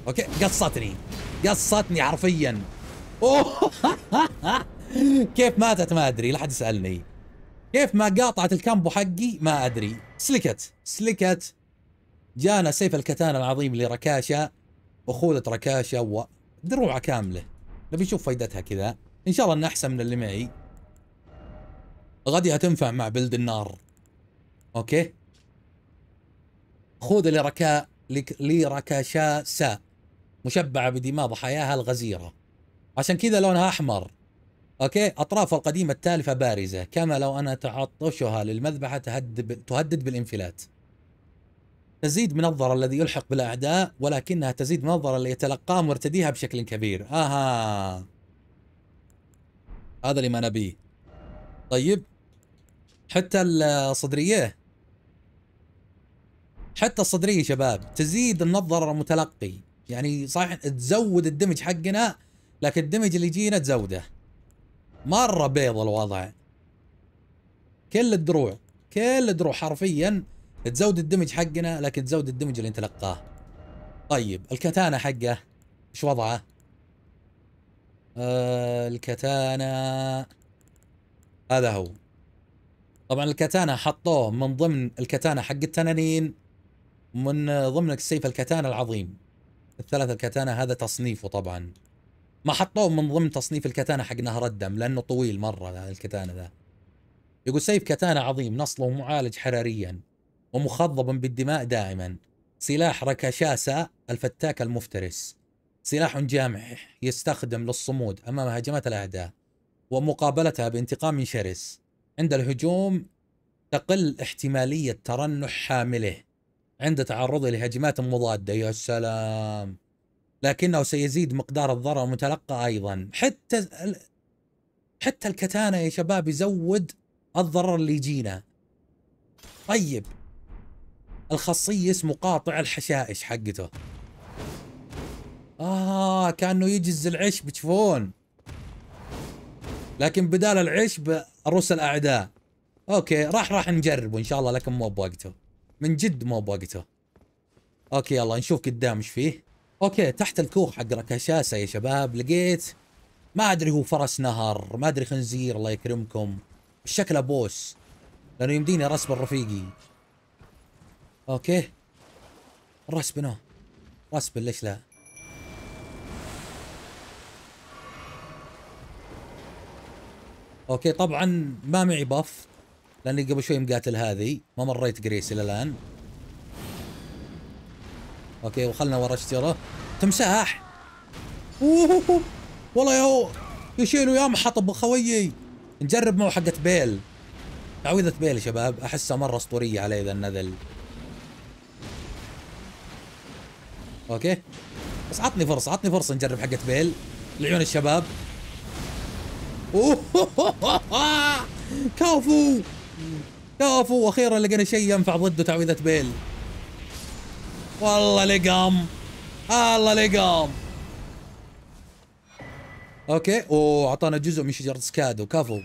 Speaker 1: اوكي قصتني قصتني حرفيا اوه كيف ماتت ما ادري لا حد يسالني كيف ما قاطعت الكامبو حقي ما ادري سلكت سلكت جانا سيف الكتان العظيم لركاشة أخوذة ركاشة ودروعة كاملة نبي نشوف فايدتها كذا إن شاء الله إنها أحسن من اللي معي غادي هتنفع مع بلد النار أوكي خذ لركا لركاشا سا مشبعه بدماء ضحاياها الغزيره عشان كذا لونها احمر اوكي اطرافها القديمه التالفه بارزه كما لو ان تعطشها للمذبحه تهدد تهدد بالانفلات تزيد منظر الذي يلحق بالأعداء ولكنها تزيد منظر اللي يتلقاه مرتديها بشكل كبير آها هذا اللي ما نبيه طيب حتى الصدرية حتى الصدرية شباب تزيد النظر المتلقي يعني صح تزود الدمج حقنا لكن الدمج اللي يجينا تزوده مره بيض الوضع كل الدروع كل الدروع حرفيا تزود الدمج حقنا لكن تزود الدمج اللي نتلقاه طيب الكتانة حقه ايش وضعه آه الكتانة هذا هو طبعا الكتانة حطوه من ضمن الكتانة حق التنانين من ضمن سيف الكتانة العظيم الثلاث الكتانة هذا تصنيفه طبعا ما حطوه من ضمن تصنيف الكتانة حق نهر الدم لانه طويل مره هذا ذا يقول سيف كتانة عظيم نصله معالج حراريا ومخضب بالدماء دائما سلاح ركشاسة الفتاك المفترس سلاح جامح يستخدم للصمود امام هجمات الاعداء ومقابلتها بانتقام شرس عند الهجوم تقل احتماليه ترنح حامله عند تعرضه لهجمات مضادة يا سلام لكنه سيزيد مقدار الضرر المتلقى أيضا حتى حتى الكتانة يا شباب يزود الضرر اللي يجينا طيب الخاصية اسمه قاطع الحشائش حقته آه كأنه يجز العشب تشوفون لكن بدال العشب برسل أعداء أوكي راح راح نجربه إن شاء الله لكن مو بوقته من جد ما بوقته اوكي يلا نشوف قدام ايش فيه اوكي تحت الكوخ حق ركشاسه يا شباب لقيت ما ادري هو فرس نهر ما ادري خنزير الله يكرمكم شكله بوس لانه يمديني رسب رفيقي اوكي رسبناه نو رسب ليش لا اوكي طبعا ما معي بف لاني قبل شوي مقاتل هذه ما مريت جريس الى الان اوكي وخلنا ورا الشجره تمساح اوه والله يا هو يشيلوا يا محطب خويي نجرب معه حقه بيل تعويذة بيل يا شباب احسها مرة اسطورية علي ذا النذل اوكي بس عطني فرصة عطني فرصة نجرب حقة بيل لعيون الشباب اوه كافو شافوا واخيرا لقينا شيء ينفع ضده تعويذة بيل والله لقام الله لقام اوكي اوه اعطانا جزء من شجرة سكادو كفو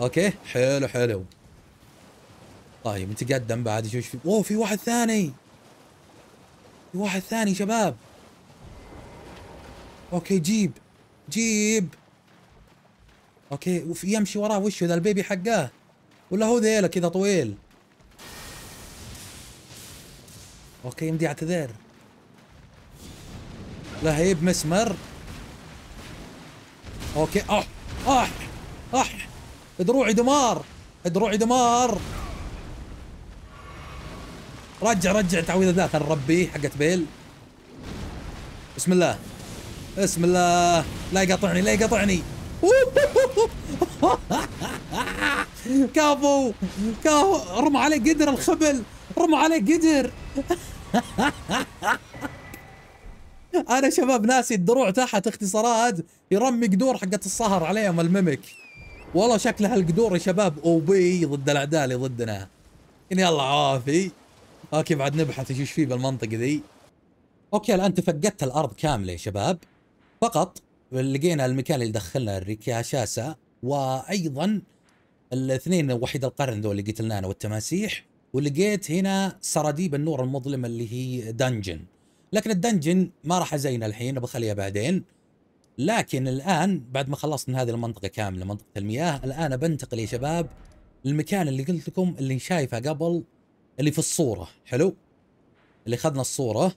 Speaker 1: اوكي حلو حلو طيب نتقدم بعد شو في اوه في واحد ثاني في واحد ثاني شباب اوكي جيب جيب اوكي وفي يمشي وراه وشه ذا البيبي حقه ولا هو ذيله كذا طويل اوكي يمدي اعتذر لهيب مسمر اوكي اح اح اح دروعي دمار دروعي دمار رجع رجع تعويذه ذات الربي حقت بيل بسم الله بسم الله لا يقاطعني لا يقاطعني كفو كفو رمى عليه قدر الخبل رمى عليه قدر انا شباب ناسي الدروع تحت اختصارات يرمي قدور حقت الصهر عليهم الميمك والله شكل هالقدور يا شباب او بي ضد الاعداء اللي ضدنا يلا عافي اوكي بعد نبحث ايش فيه بالمنطقه ذي اوكي الان تفقدت الارض كامله يا شباب فقط لقينا المكان اللي دخلنا الركاشاسه وايضا الاثنين وحيد القرن ذول اللي قتلناه انا والتماسيح ولقيت هنا سراديب النور المظلمه اللي هي دنجن لكن الدنجن ما راح ازينه الحين بخليها بعدين لكن الان بعد ما خلصت من هذه المنطقه كامله منطقه المياه الان بنتقل يا شباب للمكان اللي قلت لكم اللي شايفه قبل اللي في الصوره حلو اللي اخذنا الصوره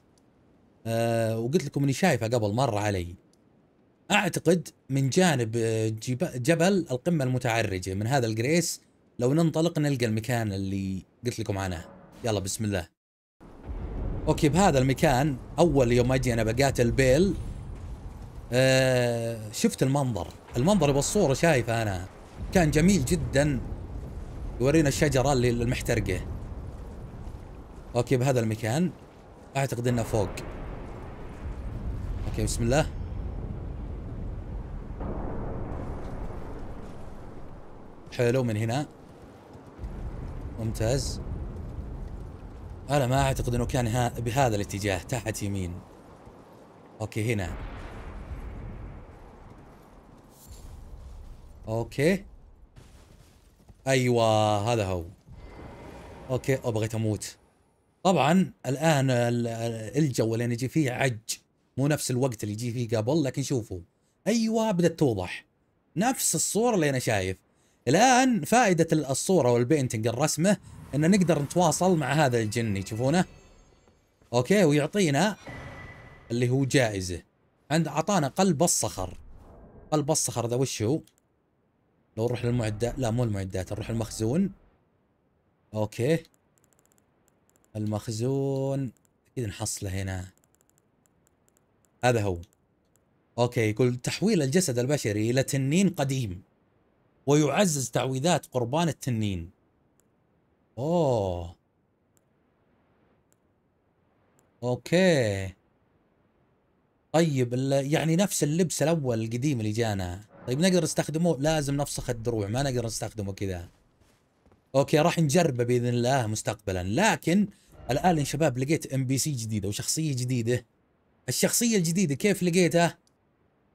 Speaker 1: آه وقلت لكم اني شايفه قبل مر علي اعتقد من جانب آه، جبل القمه المتعرجه من هذا الجريس لو ننطلق نلقى المكان اللي قلت لكم عنه يلا بسم الله اوكي بهذا المكان اول يوم اجي انا بقاتل بيل آه شفت المنظر المنظر بالصوره شايفه انا كان جميل جدا يورينا الشجره اللي المحترقه اوكي بهذا المكان اعتقد انه فوق اوكي بسم الله حلو من هنا ممتاز انا ما اعتقد انه كان بهذا الاتجاه تحت يمين اوكي هنا اوكي ايوه هذا هو اوكي ابغيت اموت طبعا الان الجو اللي نجي فيه عج مو نفس الوقت اللي يجي فيه قبل لكن شوفوا ايوه بدات توضح نفس الصوره اللي انا شايف الان فائده الصوره والبينتنج الرسمه ان نقدر نتواصل مع هذا الجني تشوفونه اوكي ويعطينا اللي هو جائزه عند اعطانا قلب الصخر قلب الصخر ذا وش هو لو نروح للمعدات لا مو المعدات نروح المخزون اوكي المخزون اكيد نحصله هنا هذا هو اوكي يقول تحويل الجسد البشري الى تنين قديم ويعزز تعويذات قربان التنين اوه اوكي طيب يعني نفس اللبس الاول القديم اللي جانا طيب نقدر نستخدمه لازم نفسخ الدروع ما نقدر نستخدمه كذا اوكي راح نجربه باذن الله مستقبلا لكن الان يا شباب لقيت ام بي سي جديده وشخصيه جديده الشخصيه الجديده كيف لقيتها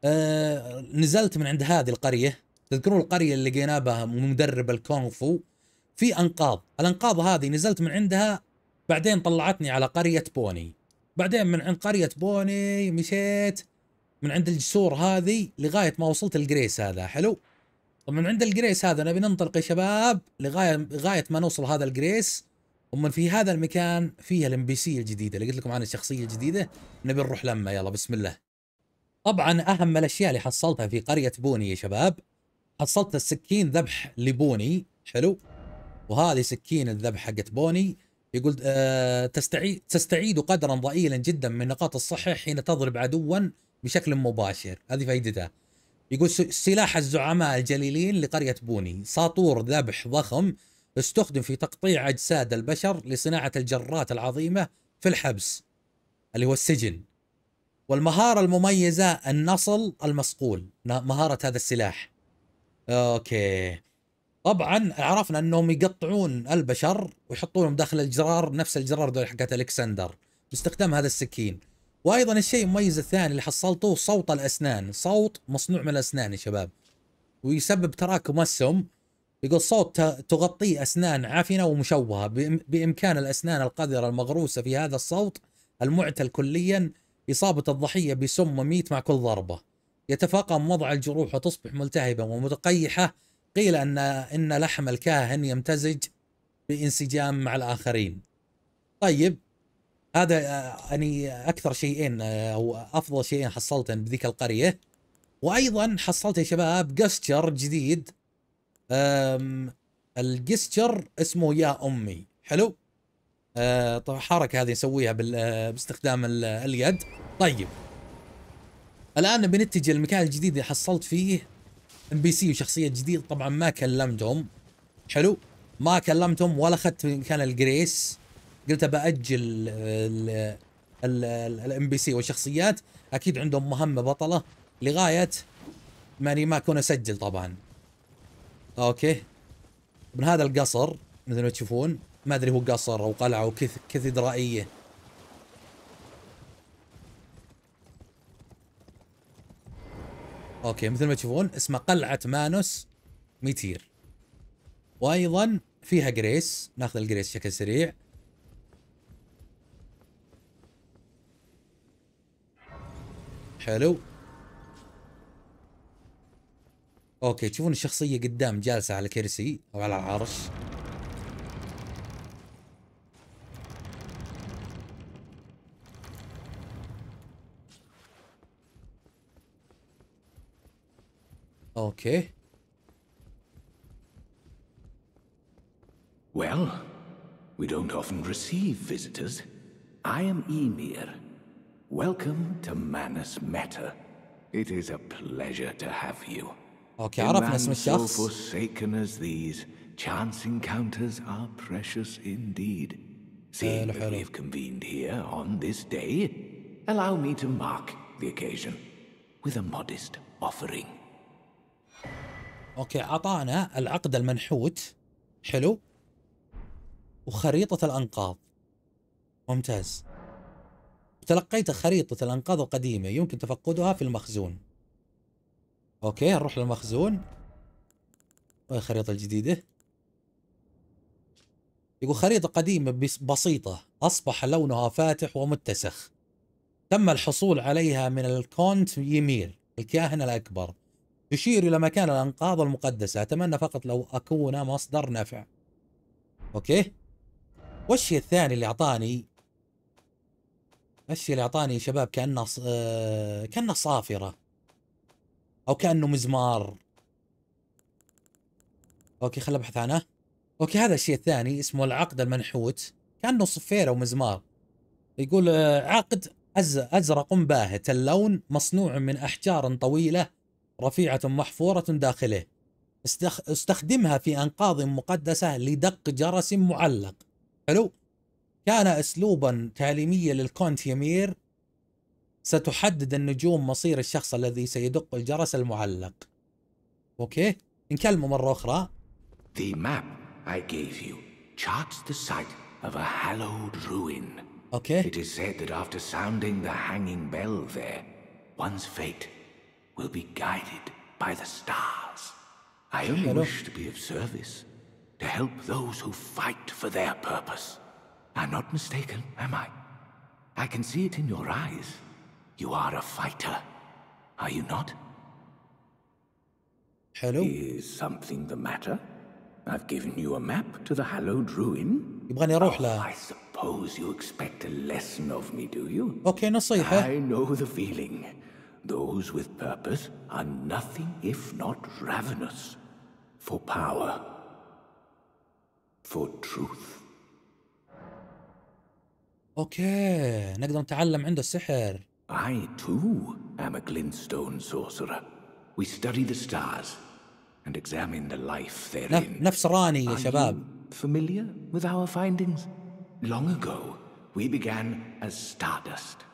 Speaker 1: آه نزلت من عند هذه القريه تذكرون القريه اللي لقينا بها مدرب الكونغ فو في انقاض الانقاض هذه نزلت من عندها بعدين طلعتني على قريه بوني بعدين من عند قريه بوني مشيت من عند الجسور هذه لغايه ما وصلت الجريس هذا حلو طب من عند الجريس هذا نبي ننطلق يا شباب لغايه لغايه ما نوصل هذا الجريس ومن في هذا المكان فيها الام بي سي الجديده اللي قلت لكم عنها الشخصيه الجديده نبي نروح لما يلا بسم الله طبعا اهم الاشياء اللي حصلتها في قريه بوني يا شباب حصلت السكين ذبح لبوني حلو وهذه سكين الذبح حقت بوني يقول أه تستعيد تستعيد قدرا ضئيلا جدا من نقاط الصحة حين تضرب عدوا بشكل مباشر هذه فائدتها يقول سلاح الزعماء الجليلين لقرية بوني ساطور ذبح ضخم استخدم في تقطيع أجساد البشر لصناعة الجرات العظيمة في الحبس اللي هو السجن والمهارة المميزة النصل المصقول مهارة هذا السلاح اوكي طبعا عرفنا انهم يقطعون البشر ويحطونهم داخل الجرار نفس الجرار دول حقت الكسندر باستخدام هذا السكين وايضا الشيء المميز الثاني اللي حصلته صوت الاسنان صوت مصنوع من الاسنان يا شباب ويسبب تراكم السم يقول صوت تغطيه اسنان عفنه ومشوهه بامكان الاسنان القذره المغروسه في هذا الصوت المعتل كليا اصابه الضحيه بسم مميت مع كل ضربه يتفاقم وضع الجروح وتصبح ملتهبة ومتقيحة قيل أن إن لحم الكاهن يمتزج بانسجام مع الآخرين طيب هذا يعني أكثر شيئين آه، أو أفضل شيئين حصلته بذيك القرية وأيضا حصلت يا شباب جستشر جديد الجستشر اسمه يا أمي حلو آه، طبعا حركة هذه نسويها باستخدام اليد طيب الان بنتجه للمكان الجديد اللي حصلت فيه ام بي سي وشخصيه جديده طبعا ما كلمتهم حلو ما كلمتهم ولا اخذت مكان الجريس قلت باجل الام بي سي والشخصيات اكيد عندهم مهمه بطله لغايه ماني ما اكون اسجل طبعا اوكي من هذا القصر مثل ما تشوفون ما ادري هو قصر او قلعه او كث كثيدرائيه اوكي مثل ما تشوفون اسمه قلعه مانوس ميتير وايضا فيها جريس ناخذ الجريس بشكل سريع حلو اوكي تشوفون الشخصيه قدام جالسه على كرسي او على
Speaker 3: عرش
Speaker 4: Okay. Well, we don't often receive visitors. I am Emir. Welcome to Manus Meta. It is a pleasure to have you. Okay, In عرفنا so forsaken as these, chance encounters are precious indeed. Seeing that we have convened here on this day, allow me to mark the occasion with a modest offering. اوكي اعطانا العقد المنحوت
Speaker 1: حلو وخريطة الانقاض ممتاز تلقيت خريطة الانقاض القديمة يمكن تفقدها في المخزون اوكي نروح للمخزون الخريطة الجديدة يقول خريطة قديمة بسيطة أصبح لونها فاتح ومتسخ تم الحصول عليها من الكونت يمير الكاهن الأكبر تشير إلى مكان الأنقاض المقدسة أتمنى فقط لو أكون مصدر نفع أوكي والشيء الثاني اللي أعطاني الشيء اللي أعطاني شباب كأنه ص... آه، كأنه صافرة أو كأنه مزمار أوكي خل أبحث عنه أوكي هذا الشيء الثاني اسمه العقد المنحوت كأنه صفيره ومزمار يقول آه، عقد أزرق باهت اللون مصنوع من أحجار طويلة رفيعة محفورة داخله استخدمها في أنقاض مقدسة لدق جرس معلق حلو كان أسلوبا تعليميا للكونت يمير ستحدد النجوم مصير الشخص الذي سيدق الجرس المعلق أوكي نكلمه مرة أخرى The map
Speaker 4: I gave you charts the site of a hallowed ruin. Okay. It is said that after sounding the hanging bell there, one's fate will be guided by the stars. I only wish to be of service, to help those who fight for their purpose. I'm not mistaken, am I? I can see it in your eyes. You are a fighter, are you not? Hello? Is something the matter? I've given you a map to the hallowed ruin. يبغاني oh, I suppose you expect a lesson of me, do you? Okay, نصيحة. I know the feeling. Those with purpose are nothing if not ravenous for power, for truth.
Speaker 1: Okay, نقدر نتعلم عنده السحر.
Speaker 4: I too am a glintstone sorcerer. We study the stars and examine the life therein.
Speaker 1: نفس راني يا
Speaker 4: شباب. Familiar with our findings? Long ago, we began as stardust,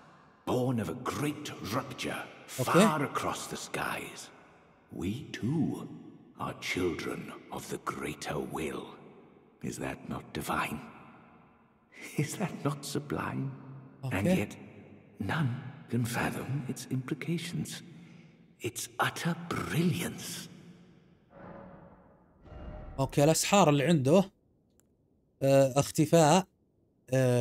Speaker 4: born of a great rupture okay. far across the skies, we too are children of the greater will. Is that not divine? Is that not sublime? Okay. And yet, none can fathom its implications, its utter brilliance. اوكي الاسحار
Speaker 1: اللي عنده اختفاء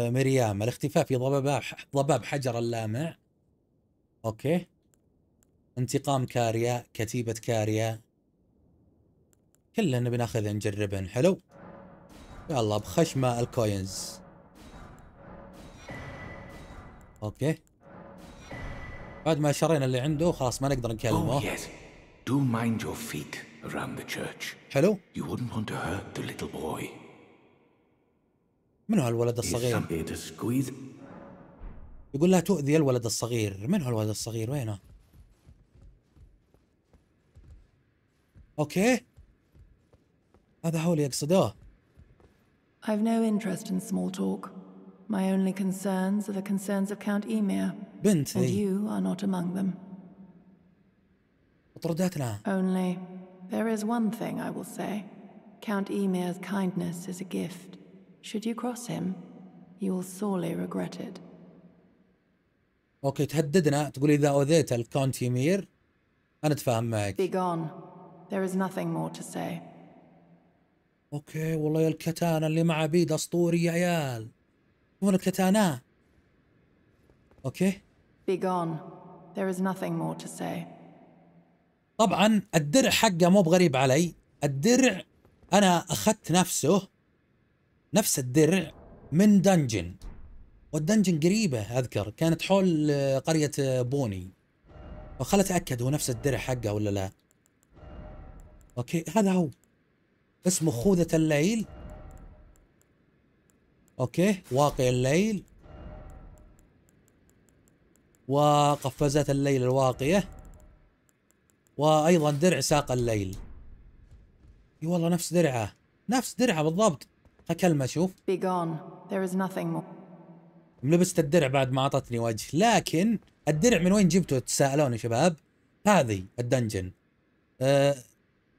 Speaker 1: مريم. الاختفاء في ضباب ضباب حجر اللامع اوكي انتقام كاريا كتيبة كاريا كلها نبي ناخذها نجربهن حلو يلا بخشمة الكوينز اوكي بعد ما شرينا اللي عنده خلاص ما نقدر نكلمه
Speaker 4: oh, Do mind your feet around the church. حلو You wouldn't want to hurt the little boy. من هو الولد الصغير؟
Speaker 1: يقول لا تؤذي الولد الصغير، من هو الولد الصغير؟ وينه؟ Okay. هذا holy يقصده.
Speaker 5: I've no interest in small talk. My only concerns are the concerns of Count Emir. بنت And you are not among them. طردتنا. Only, there is one thing I will say. Count Emir's kindness is a gift. Should you cross him, you will sorely regret it.
Speaker 1: اوكي تهددنا تقول اذا اوذيت الكونت يمير انا اتفاهم معك.
Speaker 5: Be gone. There is nothing more to say.
Speaker 1: اوكي والله يا الكتانة اللي مع بيد اسطوري يا عيال. وين الكتانة؟ اوكي.
Speaker 5: Be gone. There is nothing more to say.
Speaker 1: طبعا الدرع حقه مو بغريب علي، الدرع انا اخذت نفسه نفس الدرع من دنجن. والدنجن قريبة اذكر كانت حول قرية بوني. فخلت اتاكد هو نفس الدرع حقه ولا لا. اوكي هذا هو اسمه خوذة الليل اوكي واقع الليل وقفزات الليل الواقية وايضا درع ساق الليل اي والله نفس درعه نفس درعه بالضبط اكلمه اشوف لبست الدرع بعد ما اعطتني وجه لكن الدرع من وين جبته تساءلون يا شباب هذه الدنجن أه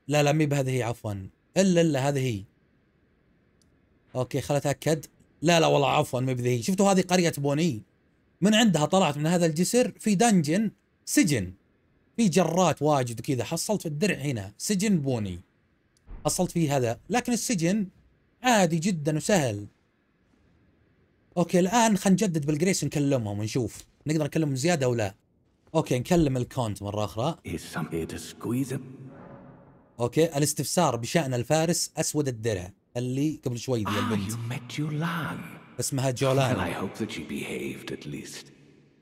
Speaker 1: لا لا مي بهذه هي عفوا الا الا هذه هي اوكي خل اتاكد لا لا والله عفوا مي بهذه هي شفتوا هذه قريه بوني من عندها طلعت من هذا الجسر في دنجن سجن في جرات واجد وكذا حصلت الدرع هنا سجن بوني حصلت فيه هذا لكن السجن عادي جدا وسهل اوكي الان خلينا نجدد بالجريس نكلمهم ونشوف نقدر نكلمهم زياده او لا اوكي نكلم الكونت مره اخرى اوكي الاستفسار بشان الفارس اسود الدرع
Speaker 4: اللي قبل شوي دي البنت اسمها جولان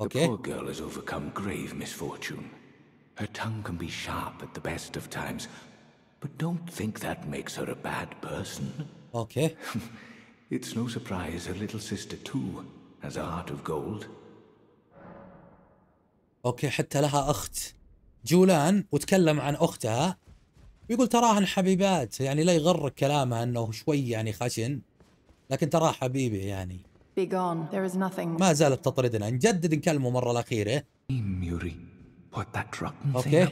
Speaker 4: اوكي poor girl has overcome grave misfortune. Her tongue can be sharp at the best of times, but don't think that makes her a bad person. Okay. it's no surprise her little sister too has a heart of gold. اوكي حتى لها اخت جولان
Speaker 1: وتكلم عن اختها يقول تراهن حبيبات يعني لا يغرك كلامها انه شوي يعني خشن لكن تراه حبيبي يعني ما زالت تطردنا نجدد نكلمه مرة الاخيره اوكي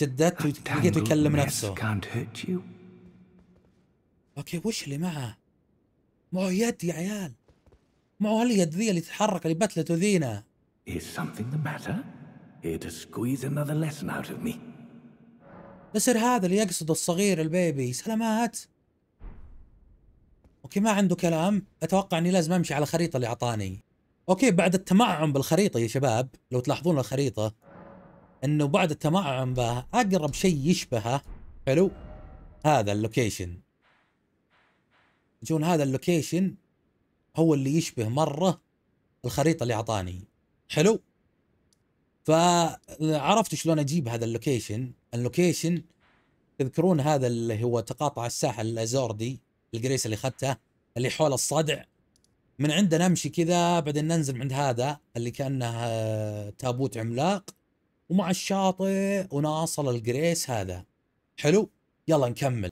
Speaker 1: جددت لقيته يكلم نفسه اوكي وش اللي معه؟ معه يد يا عيال معه هاليد ذي اللي تتحرك اللي بتلت ذينا
Speaker 4: Is something the matter? Here to squeeze another lesson out of me.
Speaker 1: نسر هذا اللي يقصد الصغير البيبي سلامات اوكي ما عنده كلام اتوقع اني لازم امشي على الخريطه اللي اعطاني اوكي بعد التمعن بالخريطه يا شباب لو تلاحظون الخريطه انه بعد التمعن بها اقرب شيء يشبهه حلو هذا اللوكيشن يجون هذا اللوكيشن هو اللي يشبه مره الخريطه اللي اعطاني حلو فعرفت شلون اجيب هذا اللوكيشن اللوكيشن تذكرون هذا اللي هو تقاطع الساحل الازوردي القريسه اللي اخذته اللي حول الصدع من عندنا نمشي كذا بعدين ننزل عند هذا اللي كانه آه، تابوت عملاق ومع الشاطئ وناصل القريس هذا حلو يلا نكمل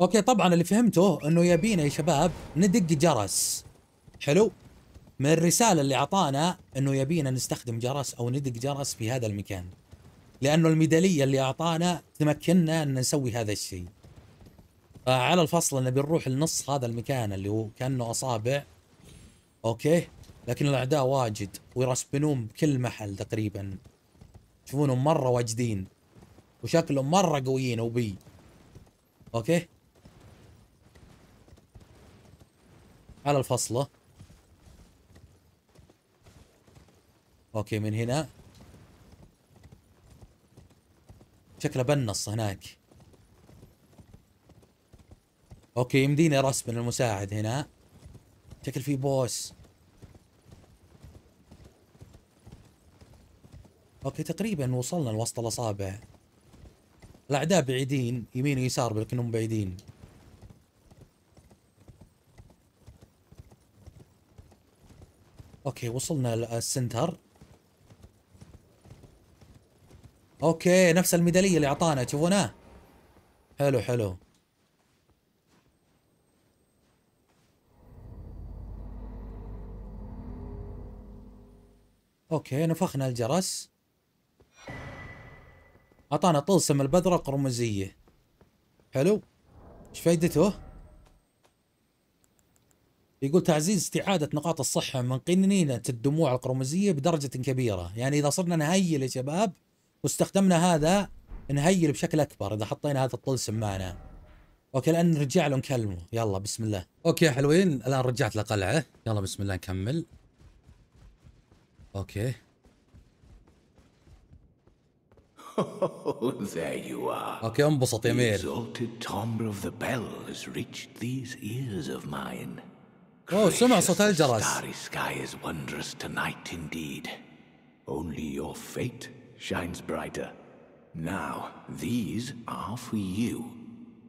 Speaker 1: اوكي طبعا اللي فهمته انه يبينا يا شباب ندق جرس حلو من الرساله اللي اعطانا انه يبينا نستخدم جرس او ندق جرس في هذا المكان لانه الميداليه اللي اعطانا تمكننا ان نسوي هذا الشيء فعلى الفصل ان بنروح لنص هذا المكان اللي هو كانه اصابع اوكي لكن الاعداء واجد ويرسبنون بكل محل تقريبا تشوفونهم مره واجدين وشكلهم مره قويين وبي اوكي على الفصله اوكي من هنا شكله بنص هناك اوكي يمديني راس من المساعد هنا شكل في بوس اوكي تقريبا وصلنا لوسط الاصابع الاعداء بعيدين يمين ويسار لكنهم بعيدين اوكي وصلنا للسنتر اوكي نفس الميدالية اللي اعطانا تشوفونها حلو حلو اوكي نفخنا الجرس اعطانا طلسم البذرق رمزية حلو ايش فايدته؟ يقول تعزيز استعادة نقاط الصحة من قنينة الدموع القرمزية بدرجة كبيرة يعني إذا صرنا نهيل يا شباب واستخدمنا هذا نهيل بشكل اكبر اذا حطينا هذا الطلسم معنا اوكي الان نرجع له نكلمه يلا بسم الله اوكي يا حلوين الان رجعت لقلعه يلا بسم الله نكمل
Speaker 4: اوكي oh, there you are. Okay, انبسط يا مير. The exalted timbre of the bell has reached these ears of mine. Oh, سمع صوت الجرس. The starry sky is wondrous tonight indeed. Only your fate shines brighter. Now, these are for you.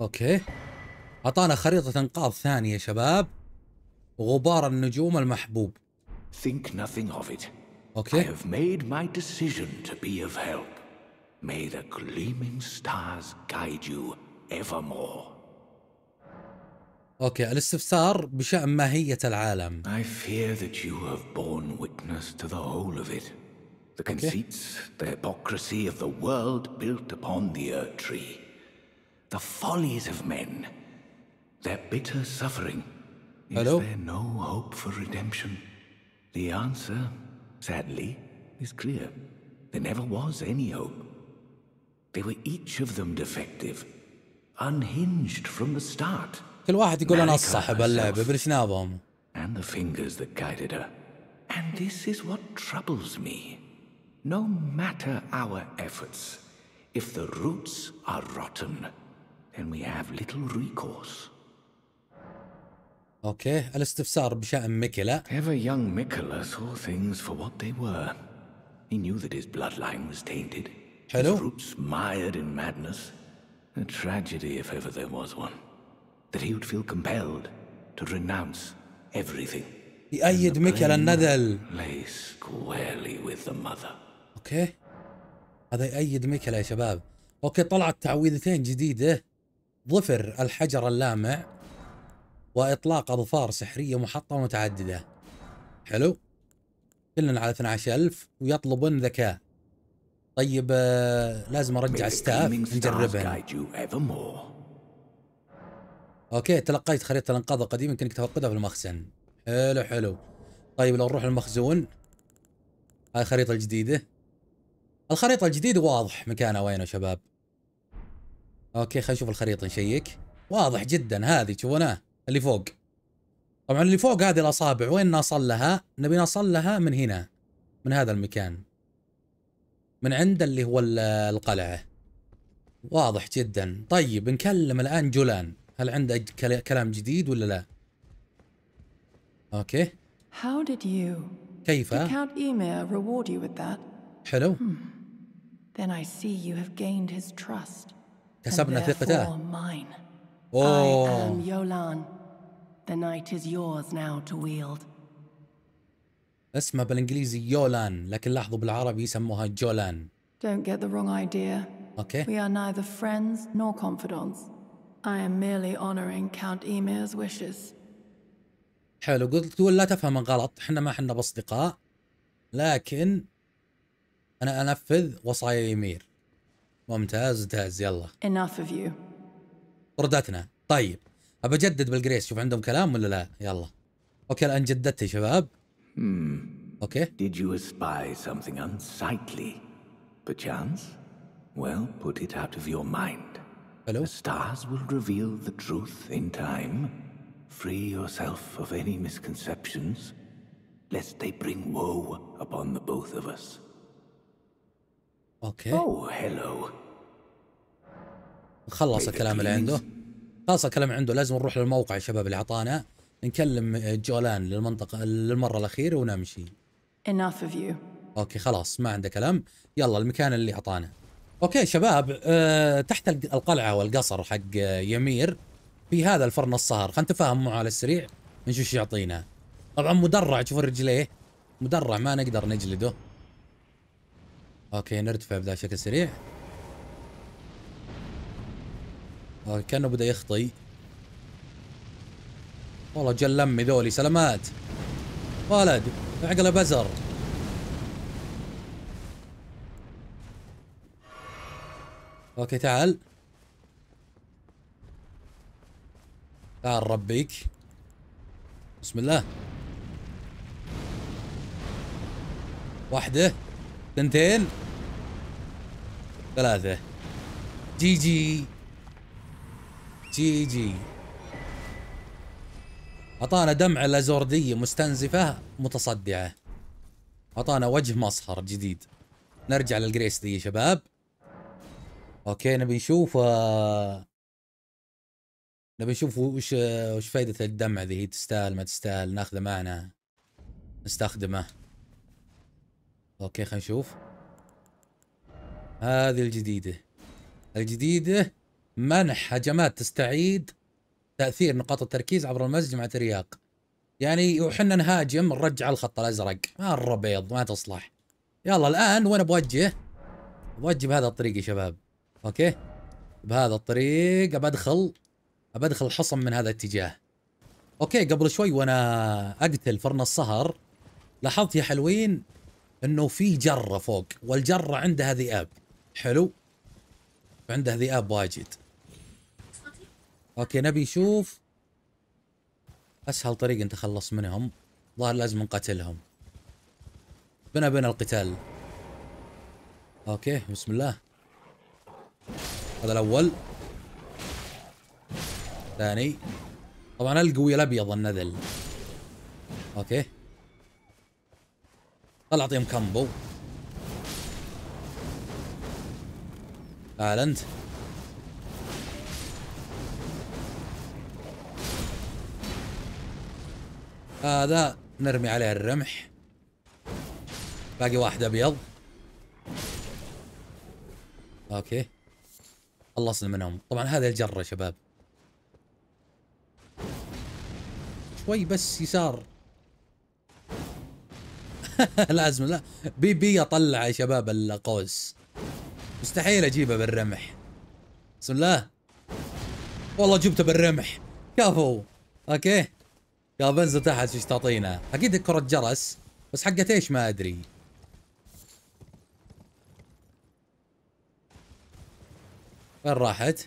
Speaker 1: اوكي. اعطانا خريطة انقاذ ثانية يا شباب. غبار النجوم المحبوب. Think
Speaker 4: nothing of it. Okay. I have made my decision to be of help. May the gleaming stars guide you evermore.
Speaker 1: اوكي الاستفسار بشأن ماهية العالم.
Speaker 4: I fear that you have borne witness to the whole of it. The conceits, okay. the hypocrisy of the world built upon the earth tree. The follies of men. Their bitter suffering. Is Hello? there no hope for redemption? The answer, sadly, is clear. There never was any hope. They were each of them defective. Unhinged from the start. And the fingers that guided her. And this is what troubles me no matter our efforts, if the roots are rotten, then we have little recourse. اوكي الاستفسار بشأن ميكلا. Ever young Mikela saw things for what they were. He knew that his bloodline was tainted. Hello? His roots mired in madness. A tragedy if ever there was one. That he would feel compelled to renounce everything.
Speaker 1: يأيد ميكلا الندل.
Speaker 4: Lay squarely with the mother.
Speaker 1: اوكي هذا يأيد ميكلا يا شباب اوكي طلعت تعويذتين جديدة ظفر الحجر اللامع واطلاق اظفار سحرية محطمة متعددة حلو كلنا على 12000 ويطلبون ذكاء طيب آه، لازم ارجع ستاف نجربها اوكي تلقيت خريطة الانقاذ القديمة يمكنك تفقدها في المخزن حلو حلو طيب لو نروح المخزون هاي الخريطة الجديدة الخريطة الجديدة واضح مكانها وين يا شباب اوكي خلينا نشوف الخريطة نشيك واضح جدا هذه تشوفونها اللي فوق طبعا اللي فوق هذه الاصابع وين نصل لها نبي نصل لها من هنا من هذا المكان من عند اللي هو القلعة واضح جدا طيب نكلم الآن جولان هل عنده كلام جديد ولا لا اوكي
Speaker 5: How did you...
Speaker 1: كيف Did Count
Speaker 5: Emir reward you with that? حلو hmm. Then I see you have gained his trust. كسبنا ثقته. mine. Oh. I am Yolan. The knight is yours now to wield.
Speaker 1: اسمه بالانجليزي يولان لكن لاحظوا بالعربي يسموها جولان.
Speaker 5: Don't get the wrong idea. Okay. We are neither friends nor confidants. I am merely honoring Count Emir's wishes.
Speaker 1: حلو قلت تقول لا تفهم غلط احنا ما احنا باصدقاء لكن انا انفذ وصايا يمير ممتاز ممتاز يلا
Speaker 5: enough of you
Speaker 1: طردتنا طيب ابى اجدد بالجريس شوف عندهم كلام ولا لا يلا اوكي الان جددت يا شباب
Speaker 4: اوكي did you espy something unsightly perchance well put it out of your mind Hello? the stars will reveal the truth in time free yourself of any misconceptions lest they bring woe upon the both of us اوكي
Speaker 1: خلص الكلام اللي عنده خلص الكلام عنده لازم نروح للموقع يا شباب اللي اعطانا نكلم جولان للمنطقه للمره الاخيره ونمشي اوكي خلاص ما عنده كلام يلا المكان اللي اعطانا اوكي شباب أه تحت القلعه والقصر حق آه، يمير في هذا الفرن الصهر خلينا نتفاهم معه على السريع نشوف ايش يعطينا طبعا مدرع شوف رجليه مدرع ما نقدر نجلده اوكي نرتفع بذا بشكل سريع اوكي كانه بدا يخطي والله جل لمي ذولي سلامات ولد عقله بزر اوكي تعال تعال ربيك بسم الله واحده تنتين ثلاثة جي جي جي جي أعطانا دمعة لازوردية مستنزفة متصدعة أعطانا وجه مصهر جديد نرجع للجريس دي يا شباب أوكي نبي نشوف آه، نبي نشوف وش آه، وش فايدة الدمعة ذي هي تستاهل ما تستاهل ناخذه معنا نستخدمه اوكي خلينا نشوف هذه الجديدة الجديدة منح هجمات تستعيد تأثير نقاط التركيز عبر المزج مع ترياق يعني وحنا نهاجم نرجع الخط الأزرق مرة بيض ما تصلح يلا الآن وين بوجه بوجه بهذا الطريق يا شباب اوكي بهذا الطريق بدخل بدخل الحصن من هذا الاتجاه اوكي قبل شوي وانا اقتل فرن الصهر لاحظت يا حلوين انه في جره فوق والجره عندها ذئاب حلو عندها ذئاب واجد اوكي نبي نشوف اسهل طريق نتخلص منهم ظهر لازم نقتلهم بنا بنا القتال اوكي بسم الله هذا الاول ثاني طبعا القوي الابيض النذل اوكي طلع اعطيهم كامبو تعال انت هذا نرمي عليه الرمح باقي واحد ابيض اوكي خلصنا منهم طبعا هذا الجره شباب شوي بس يسار لازم لا بي بي اطلع يا شباب القوس مستحيل اجيبه بالرمح بسم الله والله جبته بالرمح كفو اوكي يا بنزل تحت ايش تعطينا اكيد كرة جرس بس حقت ايش ما ادري وين راحت؟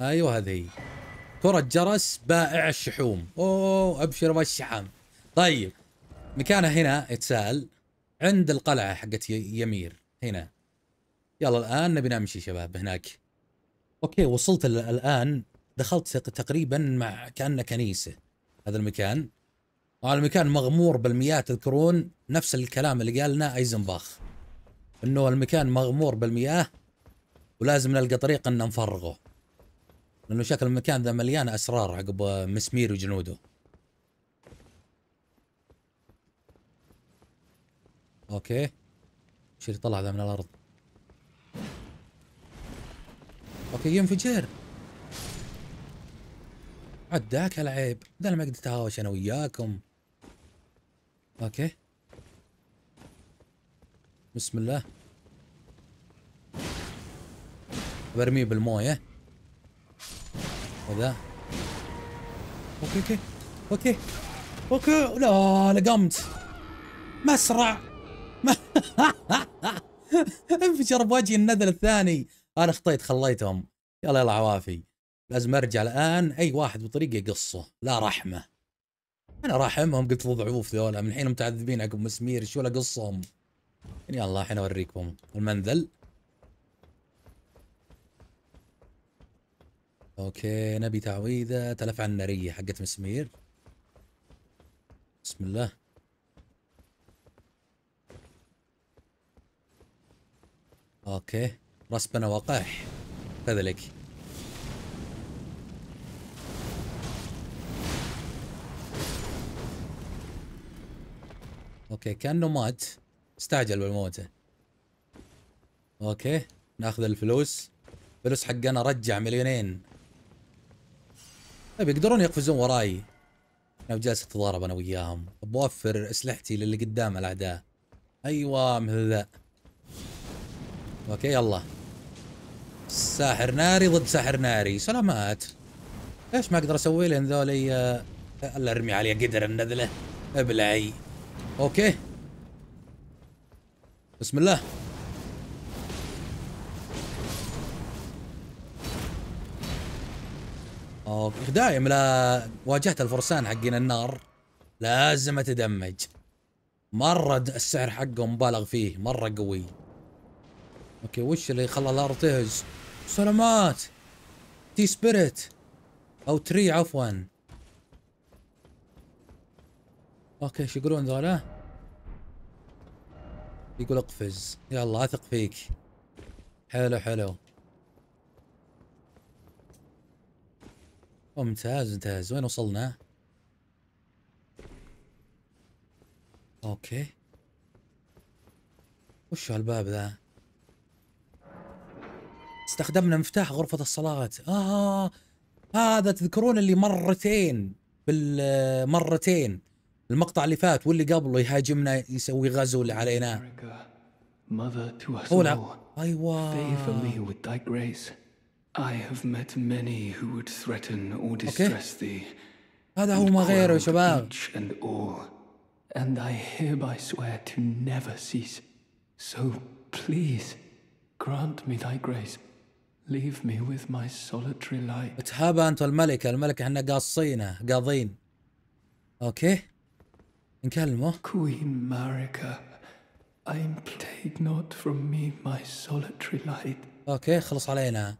Speaker 1: ايوه هذه كرة جرس بائع الشحوم اوه ابشر بالشحم طيب مكانه هنا يتسال عند القلعة حقت يمير هنا يلا الآن نبي نمشي شباب هناك أوكي وصلت الآن دخلت تقريبا مع كأنه كنيسة هذا المكان وعلى المكان مغمور بالمياه تذكرون نفس الكلام اللي قالنا ايزنباخ انه المكان مغمور بالمياه ولازم نلقى طريق ان نفرغه لانه شكل المكان ذا مليان اسرار عقب مسمير وجنوده اوكي شو اللي طلع ذا من الارض اوكي ينفجر عداك العيب ذا ما قد اتهاوش انا وياكم اوكي بسم الله برميه بالمويه وذا اوكي اوكي اوكي اوكي لا لقمت مسرع انفجر بوجهي النذل الثاني انا خطيت خليتهم يلا يلا عوافي لازم ارجع الان اي واحد بطريقه يقصه لا رحمه انا راحمهم قلت ضعوف ذولا من حين متعذبين عقب مسمير شو لا قصهم يعني يلا الحين اوريكم المنذل اوكي نبي تعويذه تلف عن الناريه حقت مسمير بسم الله اوكي رسبنا وقاح لك اوكي كانه مات استعجل بالموته اوكي ناخذ الفلوس فلوس حقنا رجع مليونين طيب يقدرون يقفزون وراي انا جالس اتضارب انا وياهم بوفر اسلحتي للي قدام الاعداء ايوه مثل ذا اوكي يلا ساحر ناري ضد ساحر ناري سلامات ايش ما اقدر اسوي لان ذولي آه، الا ارمي عليه قدر النذله ابلعي اوكي بسم الله اوكي دايم لا واجهت الفرسان حقين النار لازم اتدمج مره السحر حقه مبالغ فيه مره قوي اوكي وش اللي خلى الارض تهز سلامات تي سبيريت او تري عفوا اوكي ايش يقولون ذولا يقول اقفز يلا اثق فيك حلو حلو ممتاز ممتاز وين وصلنا اوكي وش هالباب ذا استخدمنا مفتاح غرفة الصلاة آه هذا تذكرون اللي مرتين بالمرتين المقطع اللي فات واللي قبله يهاجمنا يسوي غزو اللي علينا
Speaker 3: أولا ايوه I have met many who would threaten or distress thee. هذا هو ما غيره يا شباب. and all, and I hereby swear to never cease. So please grant me thy grace Leave me with my solitary light. اتهابها
Speaker 1: انت الملكة، الملكة احنا قاصينا قاضين. اوكي؟
Speaker 3: نكلمه. Queen Marika, I take not from me my solitary light.
Speaker 1: اوكي خلص علينا.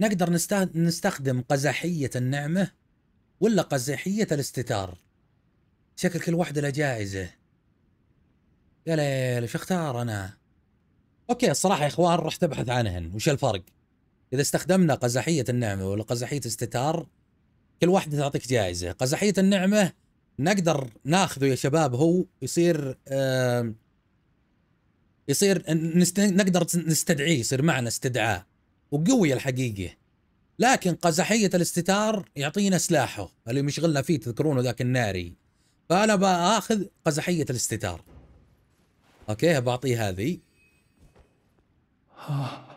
Speaker 1: نقدر نستخدم قزحية النعمة ولا قزحية الاستتار. شكل كل واحدة له جائزة. يا ليل ايش اختار انا؟ اوكي الصراحة يا اخوان رحت ابحث عنهن وش الفرق؟ اذا استخدمنا قزحيه النعمه ولا قزحيه استتار كل واحده تعطيك جائزه قزحيه النعمه نقدر ناخذه يا شباب هو يصير آه يصير نست... نقدر نستدعيه يصير معنا استدعاء وقوي الحقيقه لكن قزحيه الاستتار يعطينا سلاحه اللي مشغلنا فيه تذكرونه ذاك الناري فانا باخذ قزحيه الاستتار اوكي بعطيه هذه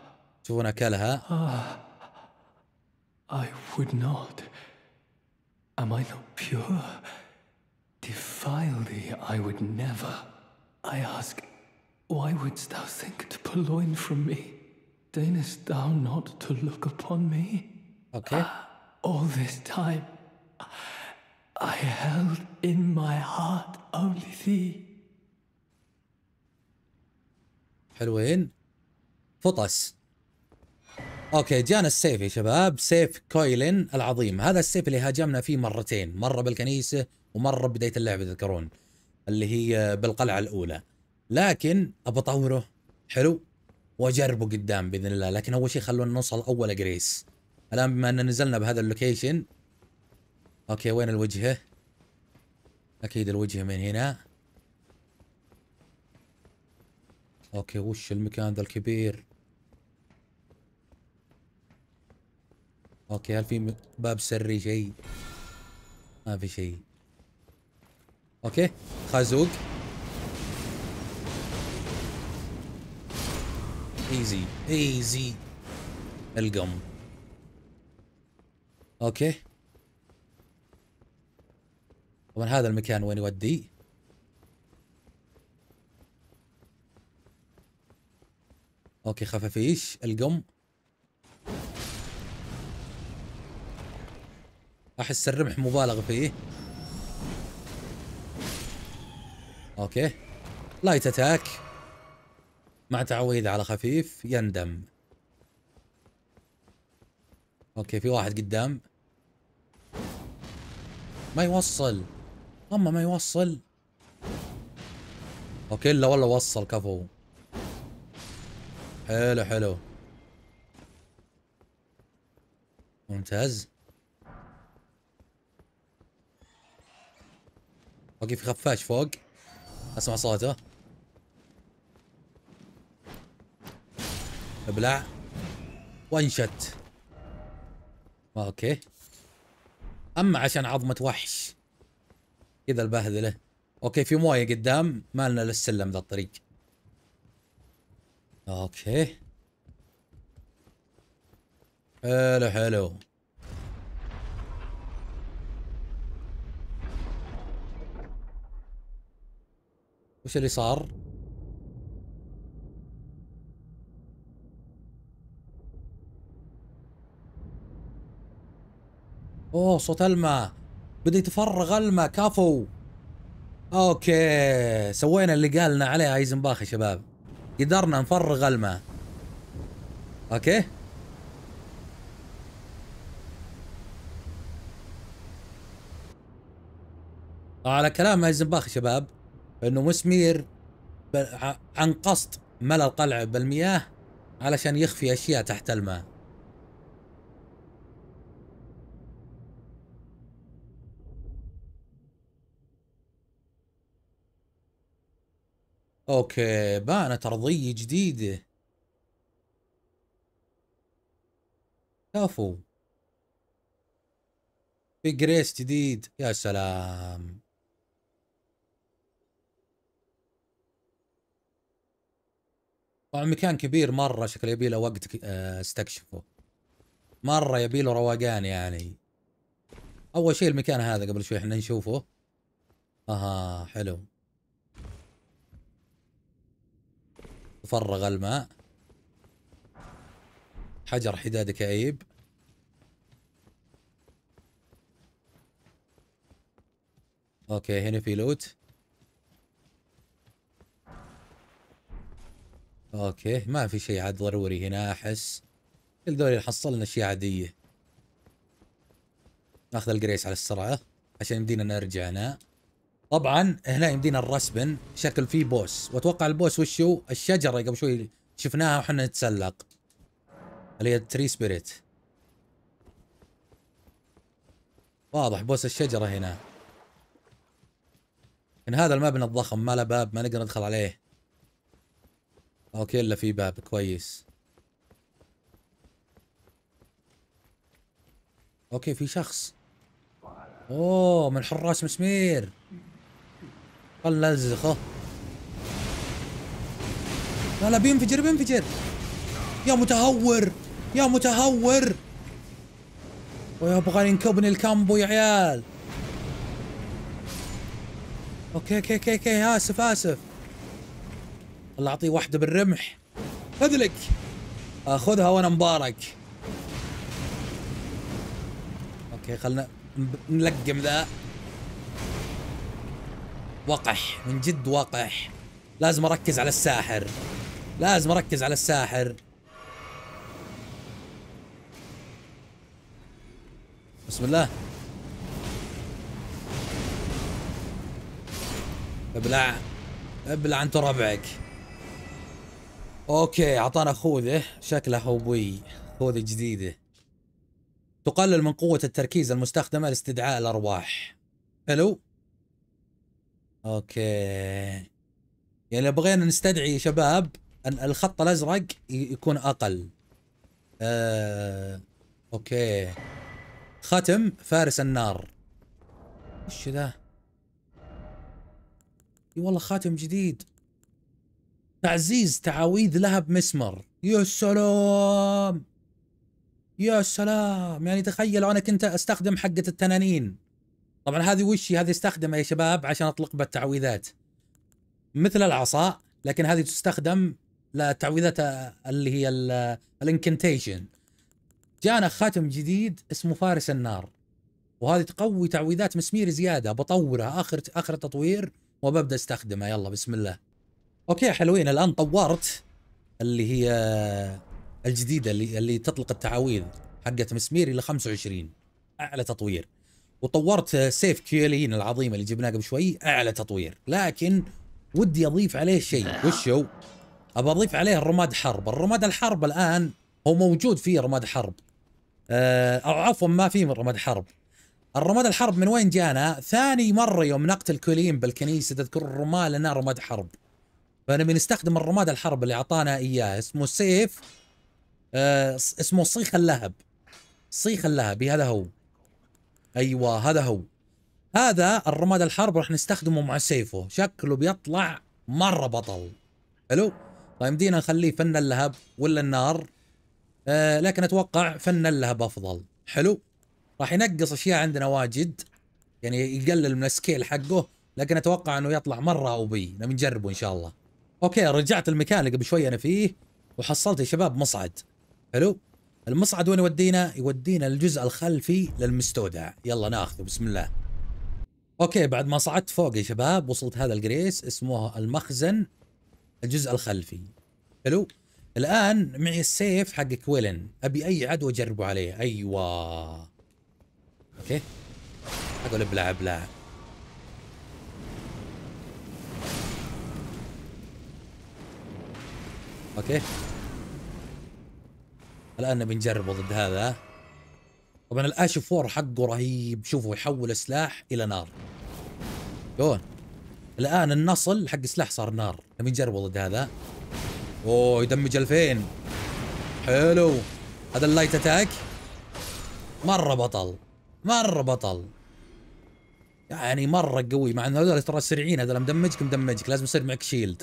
Speaker 1: شوف اكلها
Speaker 3: ah, I would not. Am I not pure? Defile thee, I would never. I ask, why wouldst thou think to purloin from me? Deignest thou not to look upon me? Okay. Ah, all this time, I held in my heart only thee.
Speaker 1: حلوين فطس اوكي جانا السيف يا شباب سيف كويلين العظيم هذا السيف اللي هاجمنا فيه مرتين مره بالكنيسه ومره بدايه اللعبه تذكرون اللي هي بالقلعه الاولى لكن ابى اطوره حلو واجربه قدام باذن الله لكن اول شيء خلونا نوصل اول جريس الان بما اننا نزلنا بهذا اللوكيشن اوكي وين الوجهه اكيد الوجهه من هنا اوكي وش المكان ذا الكبير اوكي هل في باب سري شيء ما في شيء اوكي خازوق ايزي
Speaker 4: ايزي
Speaker 1: القم اوكي طبعا هذا المكان وين يودي اوكي خفافيش القم احس الربح مبالغ فيه اوكي لايت اتاك مع تعويض على خفيف يندم اوكي في واحد قدام ما يوصل اما ما يوصل اوكي لا والله وصل كفو حلو حلو ممتاز في خفاش فوق اسمع صوته ابلع وانشت اوكي اما عشان عظمة وحش كذا البهذلة اوكي في موية قدام مالنا للسلم ذا الطريق اوكي أه، حلو حلو وش اللي صار؟ اوه صوت الماء بدا يتفرغ الماء كفو اوكي سوينا اللي قالنا عليه ايزنباخ يا شباب قدرنا نفرغ الماء اوكي على كلام ايزنباخ يا شباب انه مسمير عن قصد ملى القلعة بالمياه علشان يخفي اشياء تحت الماء اوكي بانت ارضية جديدة كفو في جريس جديد يا سلام طبعا مكان كبير مره شكله يبي له وقت آه، استكشفه مره يبي له روقان يعني اول شيء المكان هذا قبل شوي احنا نشوفه اها حلو تفرغ الماء حجر حداد كئيب اوكي هنا في لوت اوكي ما في شيء عاد ضروري هنا احس كل دول حصلنا اشياء عاديه ناخذ الجريس على السرعه عشان يمدينا نرجع هنا طبعا هنا يمدينا الرسبن شكل فيه بوس واتوقع البوس وش هو الشجره قبل شوي شفناها وحنا نتسلق اللي هي التري سبيريت واضح بوس الشجره هنا من هذا المبنى الضخم ما له باب ما نقدر ندخل عليه اوكي الا في باب كويس اوكي في شخص اوه من حراس مسمير خلنا نلزخه لا لا بينفجر بينفجر يا متهور يا متهور ويبغى ينكبني الكامبو يا عيال اوكي اوكي اوكي اوكي اسف اسف ولا اعطيه واحده بالرمح خذ لك اخذها وانا مبارك اوكي خلنا نلقم ذا وقح من جد وقح لازم اركز على الساحر لازم اركز على الساحر بسم الله ابلع ابلع انت ربعك اوكي اعطانا خوذه شكلها هوبوي خوذه جديده تقلل من قوة التركيز المستخدمة لاستدعاء الأرواح حلو اوكي يعني لو بغينا نستدعي شباب الخط الأزرق يكون أقل آه. اوكي ختم فارس النار وش ذا اي والله خاتم جديد تعزيز تعاويذ لها بمسمر يا سلام يا سلام يعني تخيل انا كنت استخدم حقة التنانين طبعا هذه وشي هذه استخدمها يا شباب عشان اطلق بالتعويذات مثل العصا لكن هذه تستخدم لتعويذات اللي هي الانكنتيشن جانا خاتم جديد اسمه فارس النار وهذه تقوي تعويذات مسمير زياده بطورها اخر اخر تطوير وببدا استخدمها يلا بسم الله اوكي حلوين الان طورت اللي هي الجديده اللي اللي تطلق التعاويذ حقت مسمير الى 25 اعلى تطوير وطورت سيف كيولين العظيمه اللي جبناه قبل شوي اعلى تطوير لكن ودي اضيف عليه شيء وش هو؟ ابى اضيف عليه الرماد حرب، الرماد الحرب الان هو موجود فيه رماد حرب. آه، او عفوا ما في رماد حرب. الرماد الحرب من وين جانا؟ ثاني مره يوم نقتل كولين بالكنيسه تذكر الرمال لنا رماد حرب. فنبي نستخدم الرماد الحرب اللي اعطانا اياه اسمه سيف آه اسمه صيخ اللهب صيخ اللهبي هذا هو ايوه هذا هو هذا الرماد الحرب راح نستخدمه مع سيفه شكله بيطلع مره بطل حلو طيب دينا نخليه فن اللهب ولا النار آه لكن اتوقع فن اللهب افضل حلو راح ينقص اشياء عندنا واجد يعني يقلل من السكيل حقه لكن اتوقع انه يطلع مره او بي نجربه ان شاء الله اوكي رجعت المكان اللي قبل شوي انا فيه وحصلت يا شباب مصعد حلو المصعد وين يودينا؟ يودينا الجزء الخلفي للمستودع يلا ناخذه بسم الله اوكي بعد ما صعدت فوق يا شباب وصلت هذا الجريس اسمه المخزن الجزء الخلفي حلو الان معي السيف حق كويلن ابي اي عدو اجربه عليه ايوه اوكي اقول ابلع ابلع اوكي الان نبي نجربه ضد هذا طبعا الاش 4 حقه رهيب شوفوا يحول سلاح الى نار شلون الان النصل حق سلاح صار نار نبي نجربه ضد هذا اوه يدمج 2000 حلو هذا اللايت اتاك مره بطل مره بطل يعني مره قوي مع انه هذول ترى سريعين هذا مدمجك مدمجك لازم يصير معك شيلد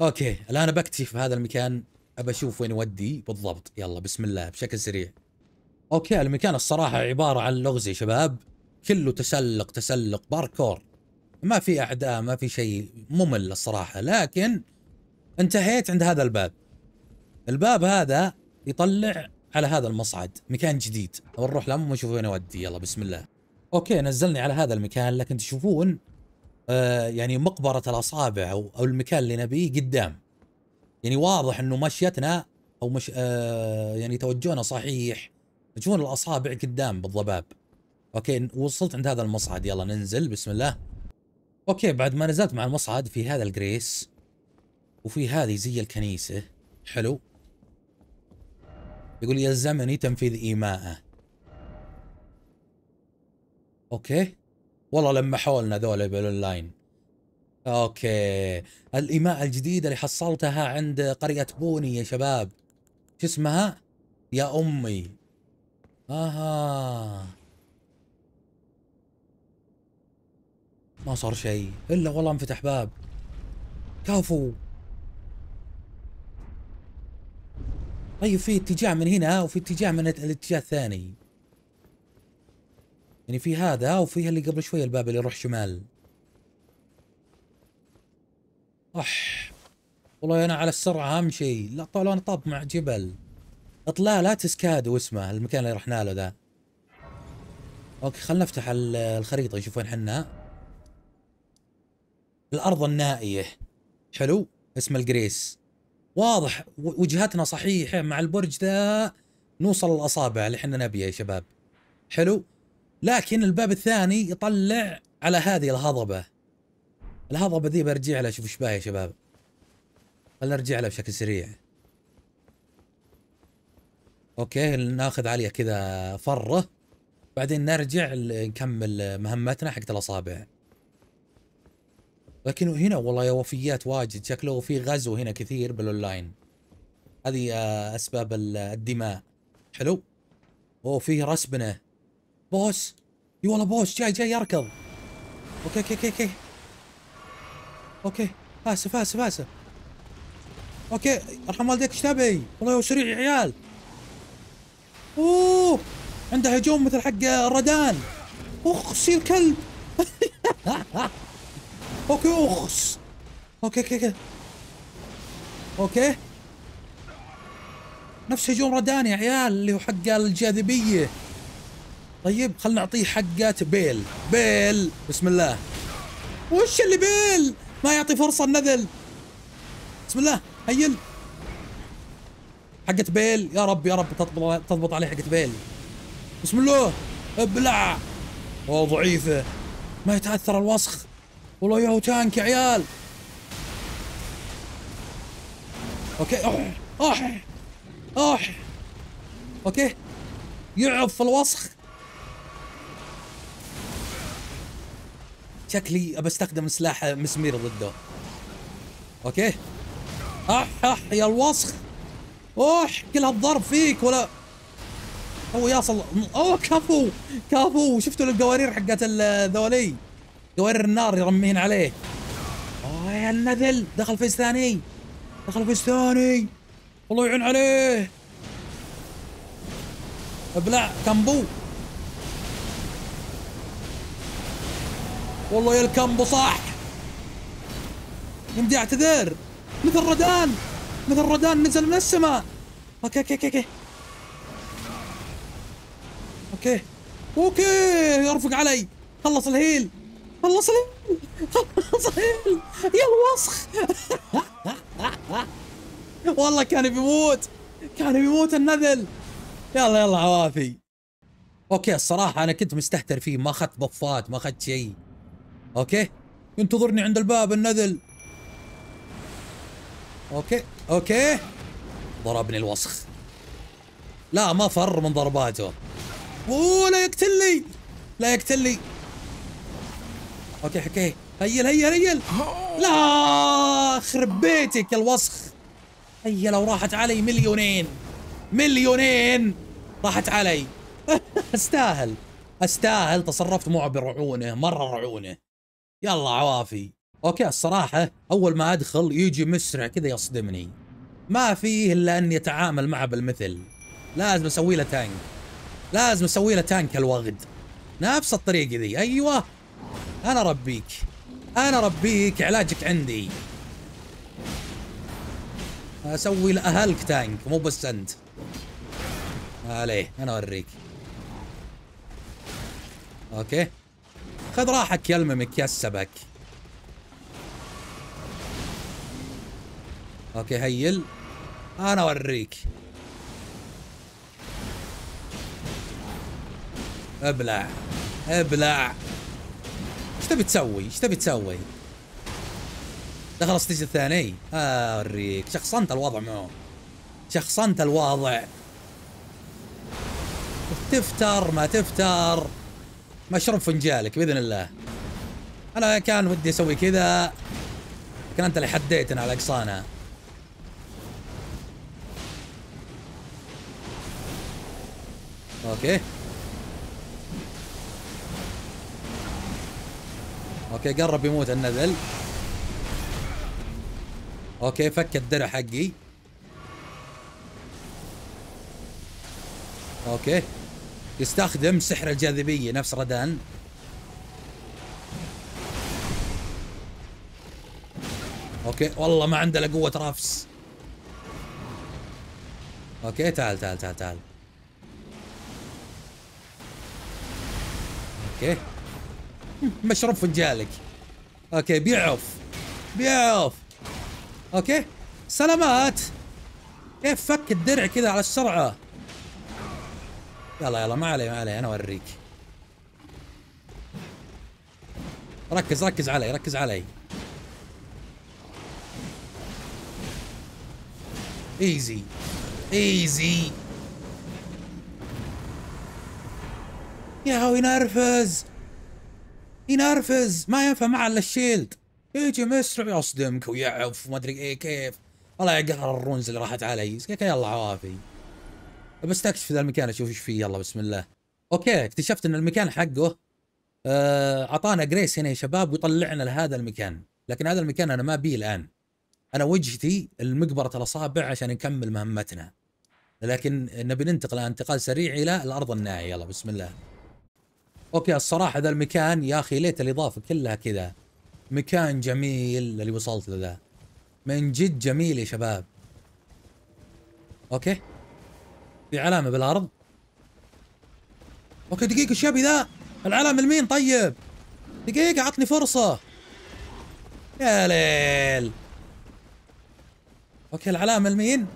Speaker 1: اوكي الان بكتشف في هذا المكان ابى اشوف وين يودي بالضبط يلا بسم الله بشكل سريع اوكي المكان الصراحه نعم. عباره عن لغز يا شباب كله تسلق تسلق باركور ما في اعداء ما في شيء ممل الصراحه لكن انتهيت عند هذا الباب الباب هذا يطلع على هذا المصعد مكان جديد نروح له ونشوف وين اودي يلا بسم الله اوكي نزلني على هذا المكان لكن تشوفون آه، يعني مقبره الاصابع او المكان اللي نبيه قدام يعني واضح انه مشيتنا او مش آه، يعني توجهنا صحيح تشوفون الاصابع قدام بالضباب اوكي وصلت عند هذا المصعد يلا ننزل بسم الله اوكي بعد ما نزلت مع المصعد في هذا الجريس وفي هذه زي الكنيسه حلو يقول يلزمني تنفيذ ايماءه اوكي والله لما حولنا ذولا بالاونلاين اوكي الايماء الجديده اللي حصلتها عند قريه بوني يا شباب شو اسمها يا امي اها ما صار شيء الا والله انفتح باب كفو طيب في اتجاه من هنا وفي اتجاه من الاتجاه الثاني يعني في هذا وفي اللي قبل شوي الباب اللي يروح شمال اح والله انا على السرعه اهم شيء لا طول انا طاب مع جبل اطلع لا تسكاد واسمه المكان اللي رحنا له ذا اوكي خلنا نفتح الخريطه نشوف وين حنا الارض النائيه حلو اسم الجريس واضح وجهتنا صحيحه مع البرج ذا نوصل الاصابع اللي احنا نبيه يا شباب حلو لكن الباب الثاني يطلع على هذه الهضبه الهضبه ذي برجع لها شوف ايش يا شباب خلنا نرجع لها بشكل سريع اوكي ناخذ عليها كذا فره بعدين نرجع نكمل مهمتنا حقت الاصابع لكن هنا والله يا وفيات واجد شكله في غزو هنا كثير بالاونلاين هذه آه، اسباب الدماء حلو اوه فيه رسبنه بوس اي والله بوس جاي جاي يركض اوكي اوكي اوكي اوكي اوكي اسف اسف اسف اوكي ارحم والديك ايش تبي؟ والله سريع يا عيال اوه عنده هجوم مثل حق الردان اخ سي الكلب اوكي اخس اوكي اوكي اوكي اوكي نفس هجوم ردان يا عيال اللي هو حق الجاذبيه طيب خلنا نعطيه حقات بيل بيل بسم الله وش اللي بيل ما يعطي فرصة النذل بسم الله هيل حقة بيل يا رب يا رب تضبط تضبط عليه حقة بيل بسم الله ابلع او ضعيفة ما يتأثر الوسخ والله يا تانك يا عيال اوكي اح اح اح اوكي يعف الوسخ شكلي أستخدم سلاح مسمير ضده اوكي اح اح يا الوسخ اوح كل هالضرب فيك ولا هو يصل اوه كفو كفو شفتوا القوارير حقت ذولي قوارير النار يرميهن عليه اوه يا النذل دخل فيس ثاني دخل فيس ثاني الله يعين عليه ابلع كمبو والله يا الكمبو صح يمدي اعتذر مثل ردان مثل ردان نزل من السماء اوكي اوكي اوكي اوكي اوكي يرفق علي خلص الهيل خلص الهيل
Speaker 2: خلص الهيل يا الوسخ
Speaker 1: والله كان بيموت كان بيموت النذل يلا يلا عوافي اوكي الصراحه انا كنت مستهتر فيه ما اخذت بفات ما اخذت شيء اوكي ينتظرني عند الباب النذل اوكي اوكي ضربني الوسخ لا ما فر من ضرباته اوه لا يقتلني لا يقتلني اوكي اوكي هيل هيل هيل لا خرب بيتك يا الوسخ هيا لو راحت علي مليونين مليونين راحت علي استاهل استاهل تصرفت معه برعونه مره رعونه يلا عوافي اوكي الصراحة اول ما ادخل يجي مسرع كذا يصدمني ما فيه الا اني اتعامل معه بالمثل لازم اسوي له تانك لازم اسوي له تانك الوغد نفس الطريقة ذي ايوه انا ربيك انا ربيك علاجك عندي اسوي لاهلك تانك مو بس انت عليه آه، انا اوريك اوكي خذ راحك يا الممك يا السبك اوكي هيل انا اوريك ابلع ابلع ايش تبي تسوي ايش تبي تسوي ده خلاص تجي الثاني اوريك شخصنت الوضع معه شخصنت الوضع تفتر ما تفتر مشروب فنجالك باذن الله انا كان ودي اسوي كذا لكن انت اللي حديتنا على اقصانا اوكي اوكي قرب يموت النذل اوكي فك الدرع حقي اوكي يستخدم سحر الجاذبية نفس ردان اوكي والله ما عنده الا قوة رفس اوكي تعال تعال تعال تعال اوكي مشروب فنجالك اوكي بيعف بيعف اوكي سلامات كيف فك الدرع كذا على السرعه يلا يلا ما علي ما علي انا اوريك ركز ركز علي ركز علي ايزي ايزي يا هو ينرفز ينرفز ما ينفع معه الا الشيلد يجي مسرع يصدمك ويعف وما ادري ايه كيف الله يقهر الرونز اللي راحت علي يلا عوافي بستكشف ذا المكان اشوف ايش فيه يلا بسم الله اوكي اكتشفت ان المكان حقه آه، اعطانا آه جريس هنا يا شباب ويطلعنا لهذا المكان لكن هذا المكان انا ما بيه الان انا وجهتي المقبرة الاصابع عشان نكمل مهمتنا لكن نبي ننتقل انتقال سريع الى الارض النائيه يلا بسم الله اوكي الصراحه ذا المكان يا اخي ليت الاضافه كلها كذا مكان جميل اللي وصلت له ذا من جد جميل يا شباب اوكي في علامة بالأرض اوكي دقيقة الشبي ذا العلامة لمين طيب دقيقة عطني فرصة يا ليل اوكي العلامة لمين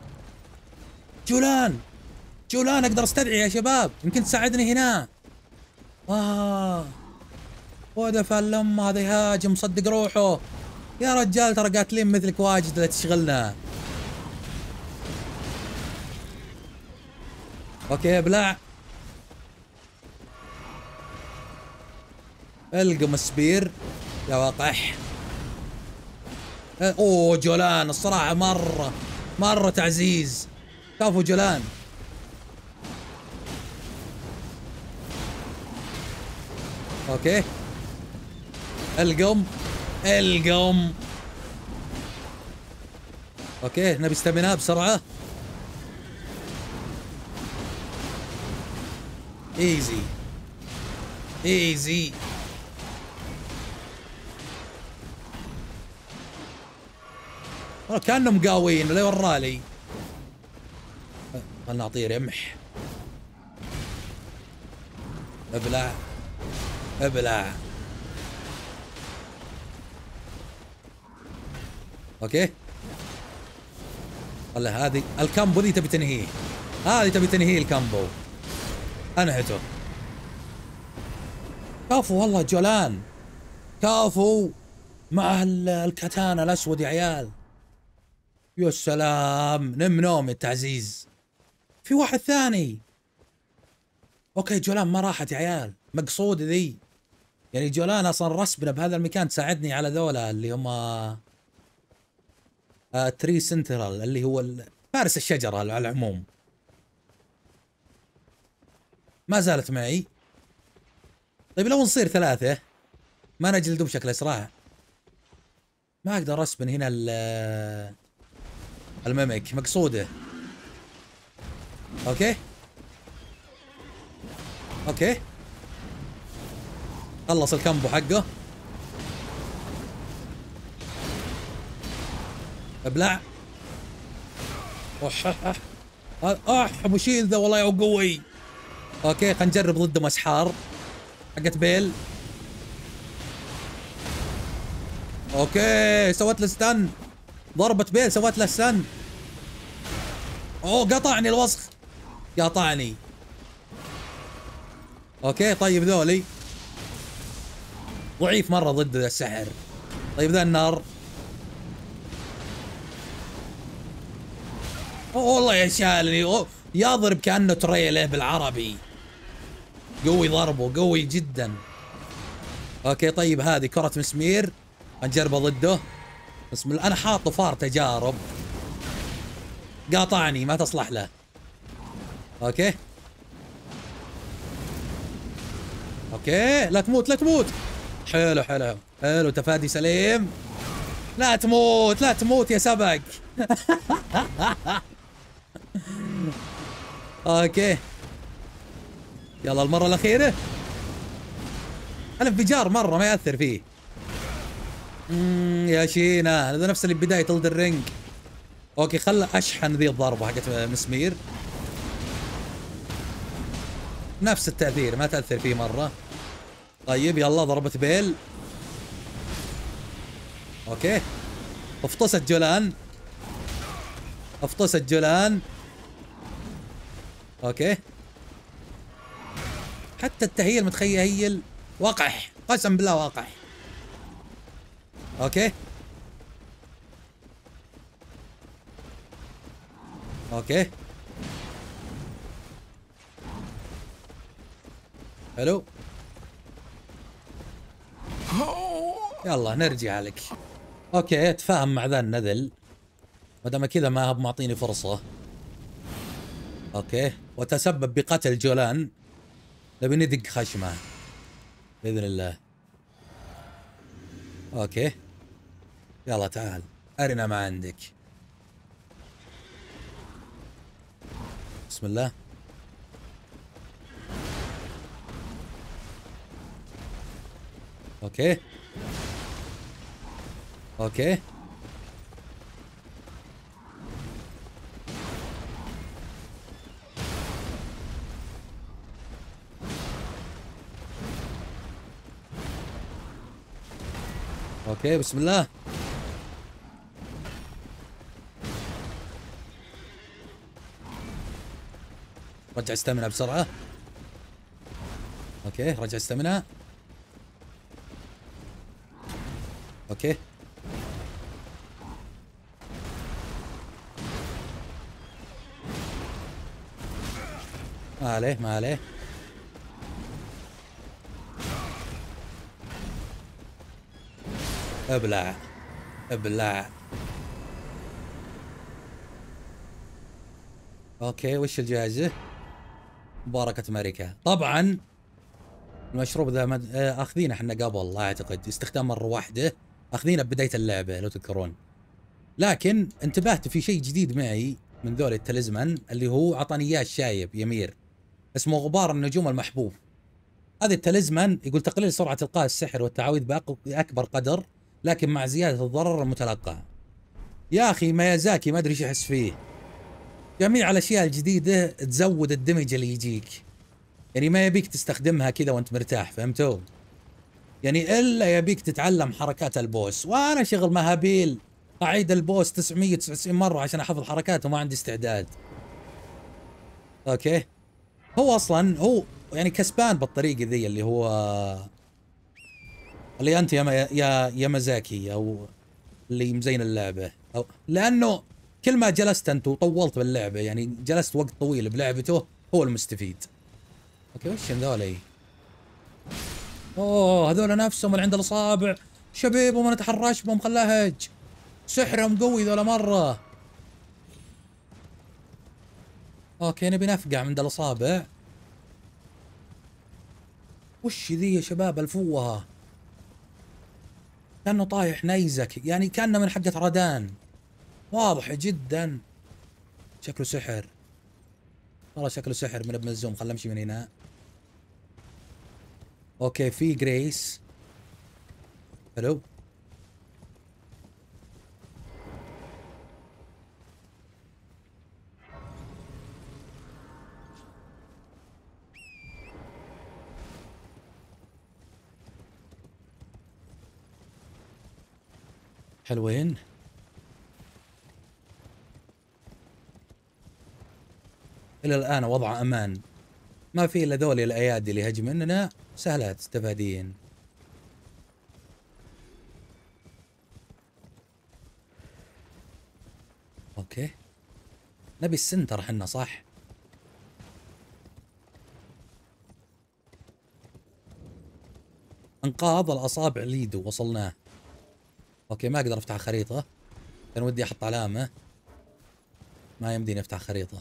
Speaker 1: جولان جولان اقدر استدعي يا شباب يمكن تساعدني هنا اه ودفع اللمة هذا يهاجم صدق روحه يا رجال ترى قاتلين مثلك واجد لا تشغلنا اوكي ابلع القم سبير يا وقح أه، اوه جولان الصراحة مرة مرة تعزيز كفو جولان اوكي القم القم اوكي نبي استمناه بسرعة Easy. Easy. كانهم قاويين اللي ورالي خلنا اعطيه رمح ابلع ابلع اوكي ولا هذه الكامبو دي تبي تنهيه هذه تبي تنهيه الكامبو انهته كفو والله جولان كفو مع الكتانة الاسود يا عيال يا سلام نم نوم التعزيز في واحد ثاني اوكي جولان ما راحت يا عيال مقصود ذي يعني جولان اصلا رسبنا بهذا المكان تساعدني على ذولا اللي هم تري آه، سنترال اللي هو فارس الشجره على العموم ما زالت معي طيب لو نصير ثلاثة ما نجلدهم بشكل اسرع ما اقدر اسبن هنا الممك مقصوده اوكي اوكي خلص الكامبو حقه ابلع اوح اوح ابو مشيل ذا والله يا قوي اوكي خلينا نجرب ضده مسحار حقت بيل اوكي سوت له ستان ضربت بيل سوت له ستان اوه قطعني الوسخ قطعني اوكي طيب ذولي ضعيف مره ضد السحر طيب ذا النار اوه والله يا اوه يضرب كانه تريله بالعربي قوي ضربه قوي جدا اوكي طيب هذه كرة مسمير هنجربها ضده بسم الله انا حاطه فار تجارب قاطعني ما تصلح له اوكي اوكي لا تموت لا تموت حلو حلو حلو تفادي سليم لا تموت لا تموت يا سبق اوكي يلا المرة الأخيرة الانفجار مرة ما يأثر فيه اممم يا شينا هذا نفس اللي ببداية الرينج اوكي خل اشحن ذي الضربة حقت مسمير نفس التأثير ما تأثر فيه مرة طيب يلا ضربة بيل اوكي افطست جولان افطست جولان اوكي حتى التهيل متخيل وقح قسم بالله وقح اوكي اوكي حلو يلا نرجع لك اوكي اتفاهم مع ذا النذل ما دام كذا ما هب معطيني فرصه اوكي وتسبب بقتل جولان نبي ندق خشمه باذن الله اوكي يلا تعال ارنا ما عندك بسم الله اوكي اوكي اوكي بسم الله رجع استمنى بسرعة اوكي رجع استمنى اوكي ما عليه ما عليه ابلع ابلع اوكي وش الجائزة؟ مباركة امريكا طبعا المشروب ذا مد... آه، اخذينه احنا قبل لا اعتقد استخدام مرة واحدة اخذينه ببداية اللعبة لو تذكرون لكن انتبهت في شيء جديد معي من ذول التلزمن اللي هو عطاني اياه الشايب يمير اسمه غبار النجوم المحبوب هذا التلزمن يقول تقليل سرعة القاء السحر والتعاويذ باكبر قدر لكن مع زيادة الضرر المتلقى يا أخي ميازاكي ما أدري ايش أحس فيه جميع الأشياء الجديدة تزود الدمج اللي يجيك يعني ما يبيك تستخدمها كذا وانت مرتاح فهمتوا؟ يعني إلا يبيك تتعلم حركات البوس وأنا شغل مهابيل أعيد البوس 999 مرة عشان أحفظ حركاته وما عندي استعداد أوكي هو أصلا هو يعني كسبان بالطريقة ذي اللي هو اللي انت يا يا يا مزاكي او اللي مزين اللعبه او لانه كل ما جلست انت وطولت باللعبه يعني جلست وقت طويل بلعبته هو المستفيد اوكي وش ذولي اوه هذول نفسهم اللي عند الاصابع شبيبهم وما نتحرش بهم خلاهج سحرهم قوي ذولا مره اوكي نبي نفقع عند الاصابع وش ذي يا شباب الفوهه؟ كانه طايح نيزك يعني كانه من حقه ردان واضح جدا شكله سحر والله شكله سحر من ابن الزوم خلنا نمشي من هنا اوكي في جريس حلو حلوين إلى الآن وضع أمان ما في إلا ذول الأيادي اللي هجمننا سهلات استفاديين أوكي نبي السنتر حنا صح انقاض الأصابع ليدو وصلناه اوكي ما اقدر افتح خريطه كان ودي احط علامه ما يمديني افتح خريطه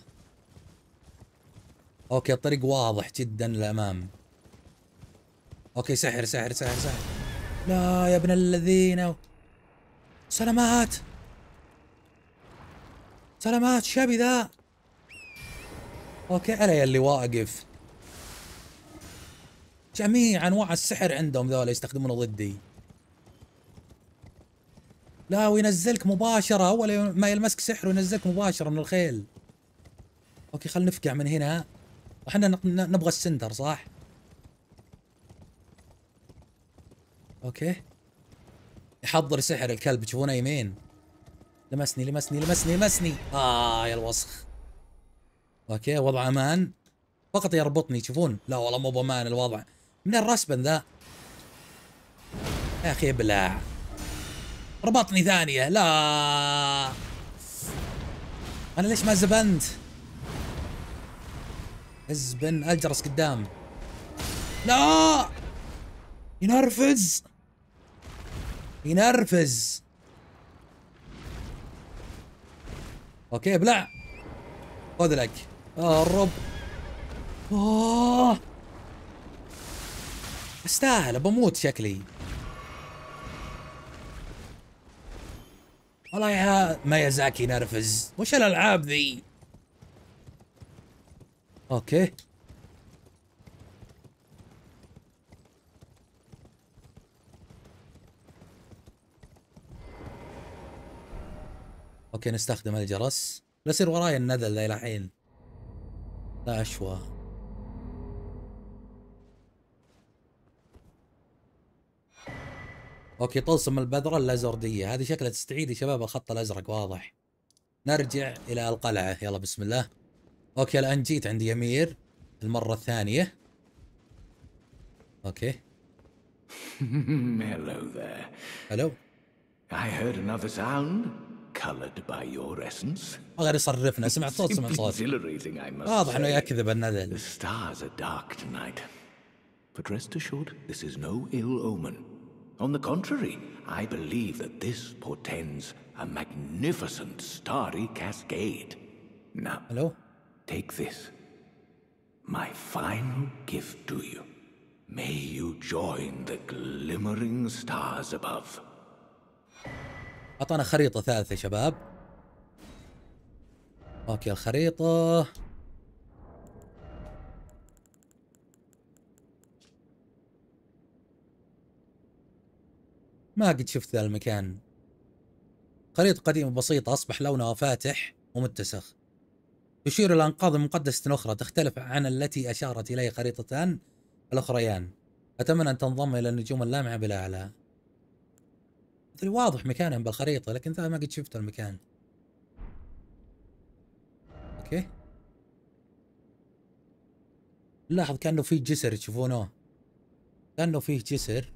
Speaker 1: اوكي الطريق واضح جدا للامام اوكي سحر سحر سحر سحر لا يا ابن الذين سلامات سلامات شبي ذا اوكي علي اللي واقف جميع انواع السحر عندهم ذولا يستخدمونه ضدي لا وينزلك مباشره اول ما يلمسك سحر وينزلك مباشره من الخيل اوكي خل نفقع من هنا احنا نبغى السندر صح اوكي يحضر سحر الكلب تشوفونه يمين لمسني لمسني لمسني لمسني اه يا الوسخ اوكي وضع امان فقط يربطني تشوفون لا والله مو بامان الوضع من الرسبن ذا يا اخي ابلع ربطني ثانية لا أنا ليش ما زبنت ازبن أجرس قدام لا ينرفز ينرفز اوكي ابلع خذ لك آه، الرب اوه استاهل بموت شكلي والله يا مايازاكي نرفز وش الالعاب ذي اوكي اوكي نستخدم الجرس لا يصير وراي النذل الى حين لا اشوى اوكي طلسم البذره الازرديه هذه شكلها تستعيد يا شباب الخط الازرق واضح نرجع الى القلعه يلا بسم الله اوكي الان جيت عند يمير المره الثانيه
Speaker 4: اوكي Hello there. Hello. I heard another sound colored by your essence.
Speaker 1: ما غير يصرفنا سمعت صوت سمعت صوت.
Speaker 4: واضح انه يكذب النذل. The stars are dark tonight. But rest assured, this is no ill omen. On the contrary, I believe that this portends a magnificent starry cascade. Now, Hello? take this. My final gift to you. May you join the glimmering stars above.
Speaker 1: أعطانا خريطة ثالثة شباب. أوكي الخريطة ما قد شفت ذا المكان خريطة قديمة بسيطة أصبح لونها فاتح ومتسخ تشير إلى أنقاض مقدسة أخرى تختلف عن التي أشارت إليه خريطتان الأخريان أتمنى أن تنضم إلى النجوم اللامعة بالأعلى مثل واضح مكانهم بالخريطة لكن ما قد شفت المكان أوكي لاحظ كأنه في جسر تشوفونه كأنه فيه جسر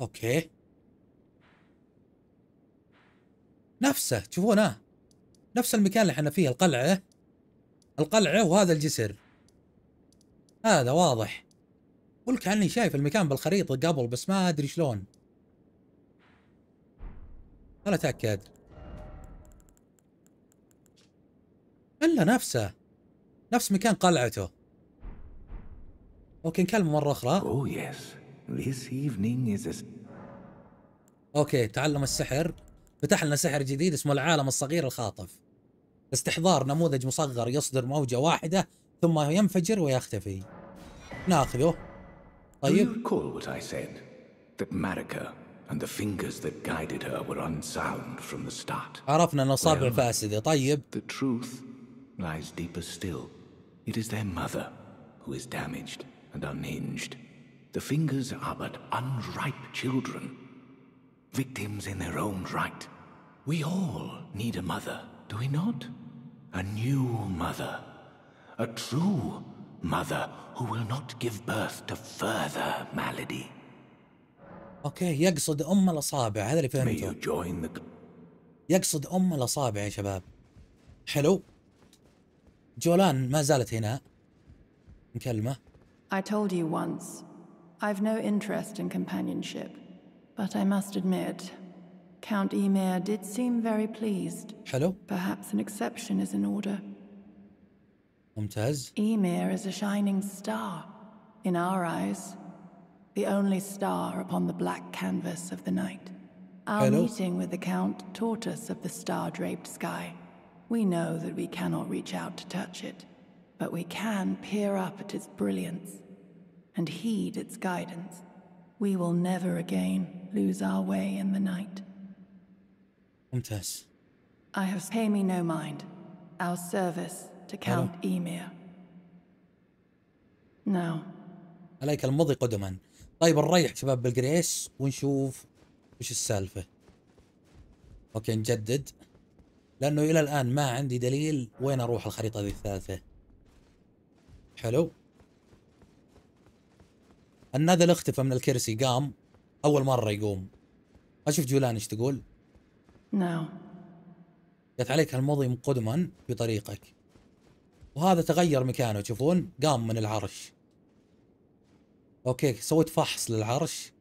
Speaker 1: اوكي نفسه تشوفونه نفس المكان اللي احنا فيه القلعة القلعة وهذا الجسر هذا واضح قول كأني شايف المكان بالخريطة قبل بس ما أدري شلون ولا أتأكد إلا نفسه نفس مكان قلعته أوكي نكلمه مرة أخرى أوه oh, يس This evening is a... اوكي تعلم السحر فتح لنا سحر جديد اسمه العالم الصغير الخاطف استحضار نموذج مصغر يصدر موجة واحدة ثم ينفجر ويختفي ناخذه
Speaker 4: طيب you recall what I said? That Marika and the fingers that guided her were unsound from the start.
Speaker 1: عرفنا ان اصابع فاسدة
Speaker 4: طيب The truth lies deeper still. It is their mother who is damaged and unhinged. The fingers are but unripe children, victims in their own right. We all need a mother, do we not? A new mother, a true mother who will not give birth to further malady.
Speaker 1: اوكي يقصد ام الاصابع هذا اللي فهمته. يقصد ام الاصابع يا شباب. حلو. جولان ما زالت هنا. مكلمه.
Speaker 5: I told you once I've no interest in companionship, but I must admit, Count Emir did seem very pleased. Hello? Perhaps an exception is in order. ممتاز. Emir is a shining star, in our eyes, the only star upon the black canvas of the night. Our Hello? meeting with the Count taught us of the star-draped sky. We know that we cannot reach out to touch it, but we can peer up at its brilliance. and heed its guidance, we will never again lose our way in the night. ممتاز. I have pay me no mind. Our service to Count Emir. Now.
Speaker 1: عليك المضي قدما. طيب نريح شباب بالجريس ونشوف وش السالفة. اوكي نجدد. لانه الى الان ما عندي دليل وين اروح الخريطة ذي الثالثة. حلو. النذل اختفى من الكرسي قام اول مره يقوم اشوف جولان ايش تقول نعم جت عليك المضي قدما بطريقك وهذا تغير مكانه تشوفون قام من العرش اوكي سويت فحص للعرش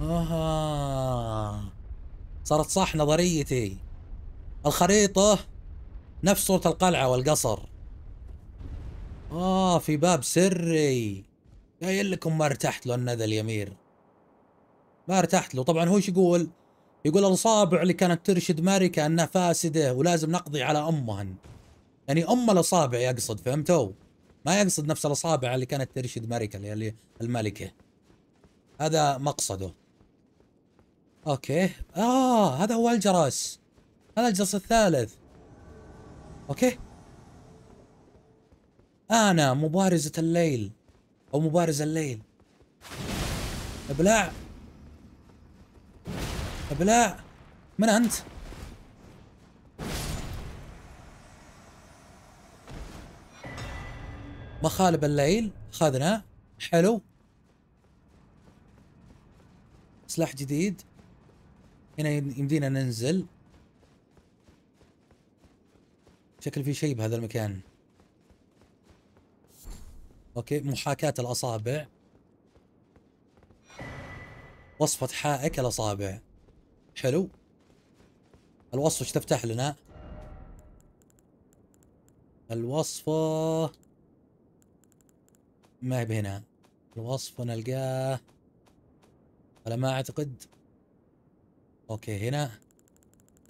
Speaker 1: اها صارت صح نظريتي الخريطة نفس صورة القلعة والقصر آه في باب سري قايل لكم ما ارتحت له الندى اليمير ما ارتحت له طبعا هو ايش يقول يقول الأصابع اللي كانت ترشد ماري كأنها فاسدة ولازم نقضي على أمهن يعني أم الأصابع يقصد فهمتوا ما يقصد نفس الأصابع اللي كانت ترشد ماريكا اللي الملكة هذا مقصده أوكي آه هذا هو الجرس هذا الجرس الثالث أوكي أنا مبارزة الليل أو مبارز الليل ابلع ابلع من أنت؟ مخالب الليل اخذنا حلو سلاح جديد هنا يمدينا ننزل شكل في شيء بهذا المكان اوكي محاكاة الاصابع وصفة حائك الاصابع حلو الوصفة ايش تفتح لنا الوصفة ما هي بهنا الوصفة نلقاه على ما اعتقد اوكي هنا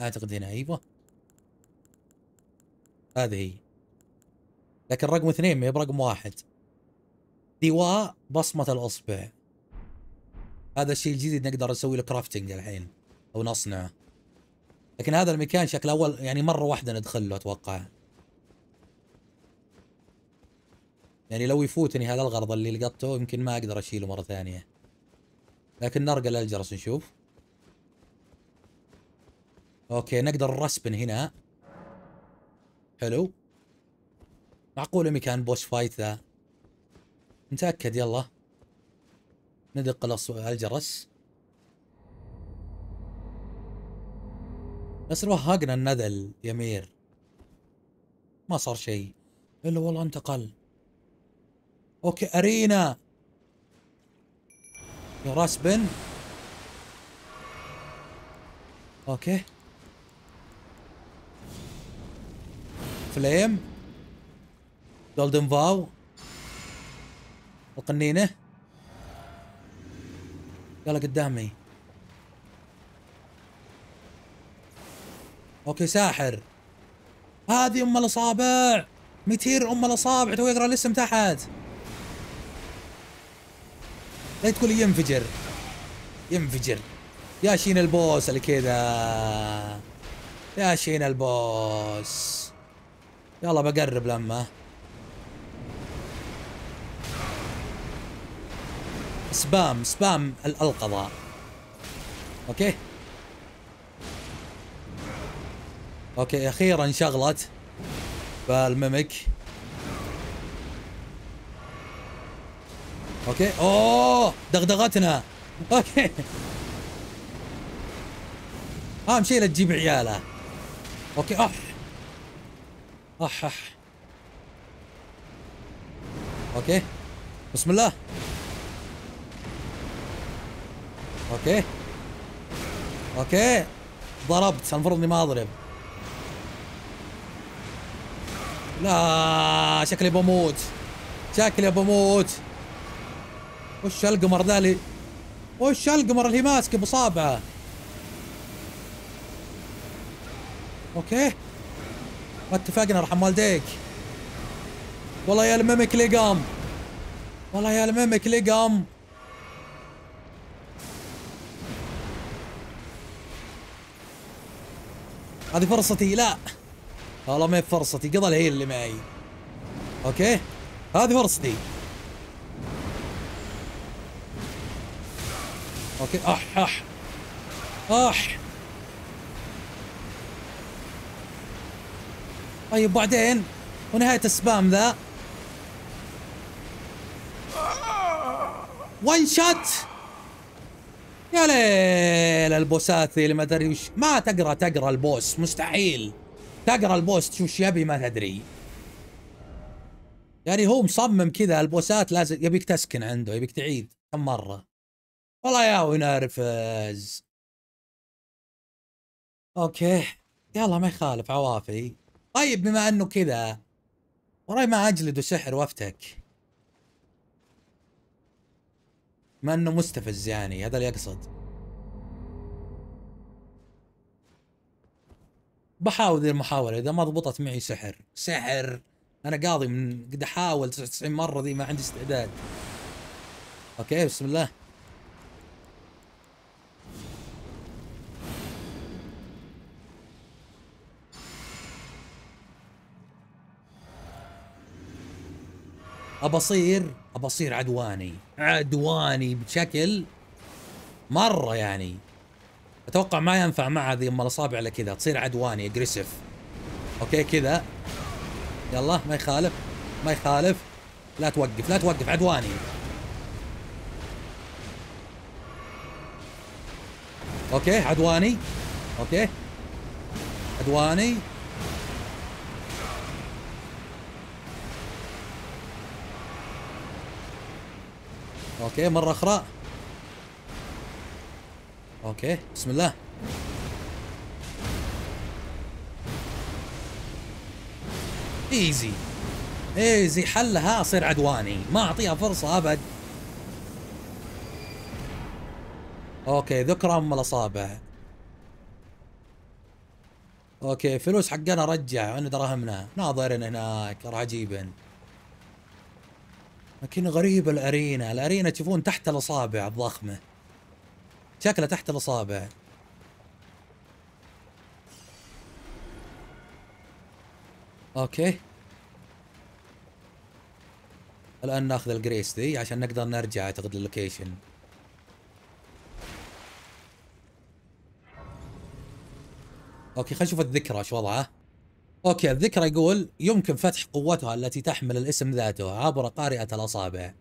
Speaker 1: اعتقد هنا ايوه هذه هي لكن رقم اثنين ما هي برقم واحد احتواء بصمة الأصبع هذا الشيء الجديد نقدر نسوي له كرافتنج الحين أو نصنعه لكن هذا المكان شكله أول يعني مرة واحدة ندخل له أتوقع يعني لو يفوتني هذا الغرض اللي لقطته يمكن ما أقدر أشيله مرة ثانية لكن نرقل الجرس نشوف اوكي نقدر نرسبن هنا حلو معقولة مكان بوس فايت ذا نتأكد يلا ندق على الجرس بس وهقنا النذل يمير ما صار شيء الا والله انتقل اوكي ارينا يا راس بن اوكي فليم جولدن فاو القنينه يلا قدامي اوكي ساحر هذه ام الاصابع متير ام الاصابع تو يقرا الاسم تحت لا تقول ينفجر ينفجر يا شين البوس اللي كذا يا شين البوس يلا بقرب لما سبام سبام القضاء اوكي اوكي اخيرا شغلت بالميمك اوكي اوه دغدغتنا اوكي اهم شيء لا تجيب عياله اوكي اح اح اح اوكي بسم الله اوكي اوكي ضربت المفروض اني ما اضرب لا شكلي بموت شكلي بموت وش القمر ذا اللي وش القمر اللي ماسكه بصابعه اوكي ما اتفقنا رحم والديك والله يا الميمك لقم والله يا الميمك لقم هذه فرصتي لا والله ما هي فرصتي قضى الهيل اللي معي اوكي هذه فرصتي اوكي اح اح اح طيب بعدين ونهاية السبام ذا وان شوت يا ليل البوسات اللي ما ادري وش ما تقرا تقرا البوس مستحيل تقرا البوس تشوف وش يبي ما تدري يعني هو مصمم كذا البوسات لازم يبيك تسكن عنده يبيك تعيد كم مره والله يا ونرفز اوكي يلا ما يخالف عوافي طيب بما انه كذا وراي ما اجلد سحر وافتك ما انه مستفز يعني هذا اللي اقصد بحاول ذي المحاولة اذا ما ضبطت معي سحر سحر انا قاضي من قد احاول 99 مرة ذي ما عندي استعداد اوكي بسم الله أبصير أبصير عدواني عدواني بشكل مرة يعني أتوقع ما ينفع مع هذه أم الأصابع إلا كذا تصير عدواني أجريسيف أوكي كذا يلا ما يخالف ما يخالف لا توقف لا توقف عدواني اوكي عدواني اوكي عدواني اوكي مرة اخرى اوكي بسم الله ايزي ايزي حلها اصير عدواني ما اعطيها فرصة ابد اوكي ذكرى ام الاصابع اوكي فلوس حقنا رجع عندنا دراهمنا ناظرين هناك راح اجيبن لكن غريب الارينا الارينا تشوفون تحت الاصابع الضخمه شكله تحت الاصابع اوكي الان ناخذ الجريس ذي عشان نقدر نرجع اعتقد اللوكيشن اوكي خلينا نشوف الذكرى شو وضعه اوكي الذكرى يقول يمكن فتح قوتها التي تحمل الاسم ذاته عبر قارئة الاصابع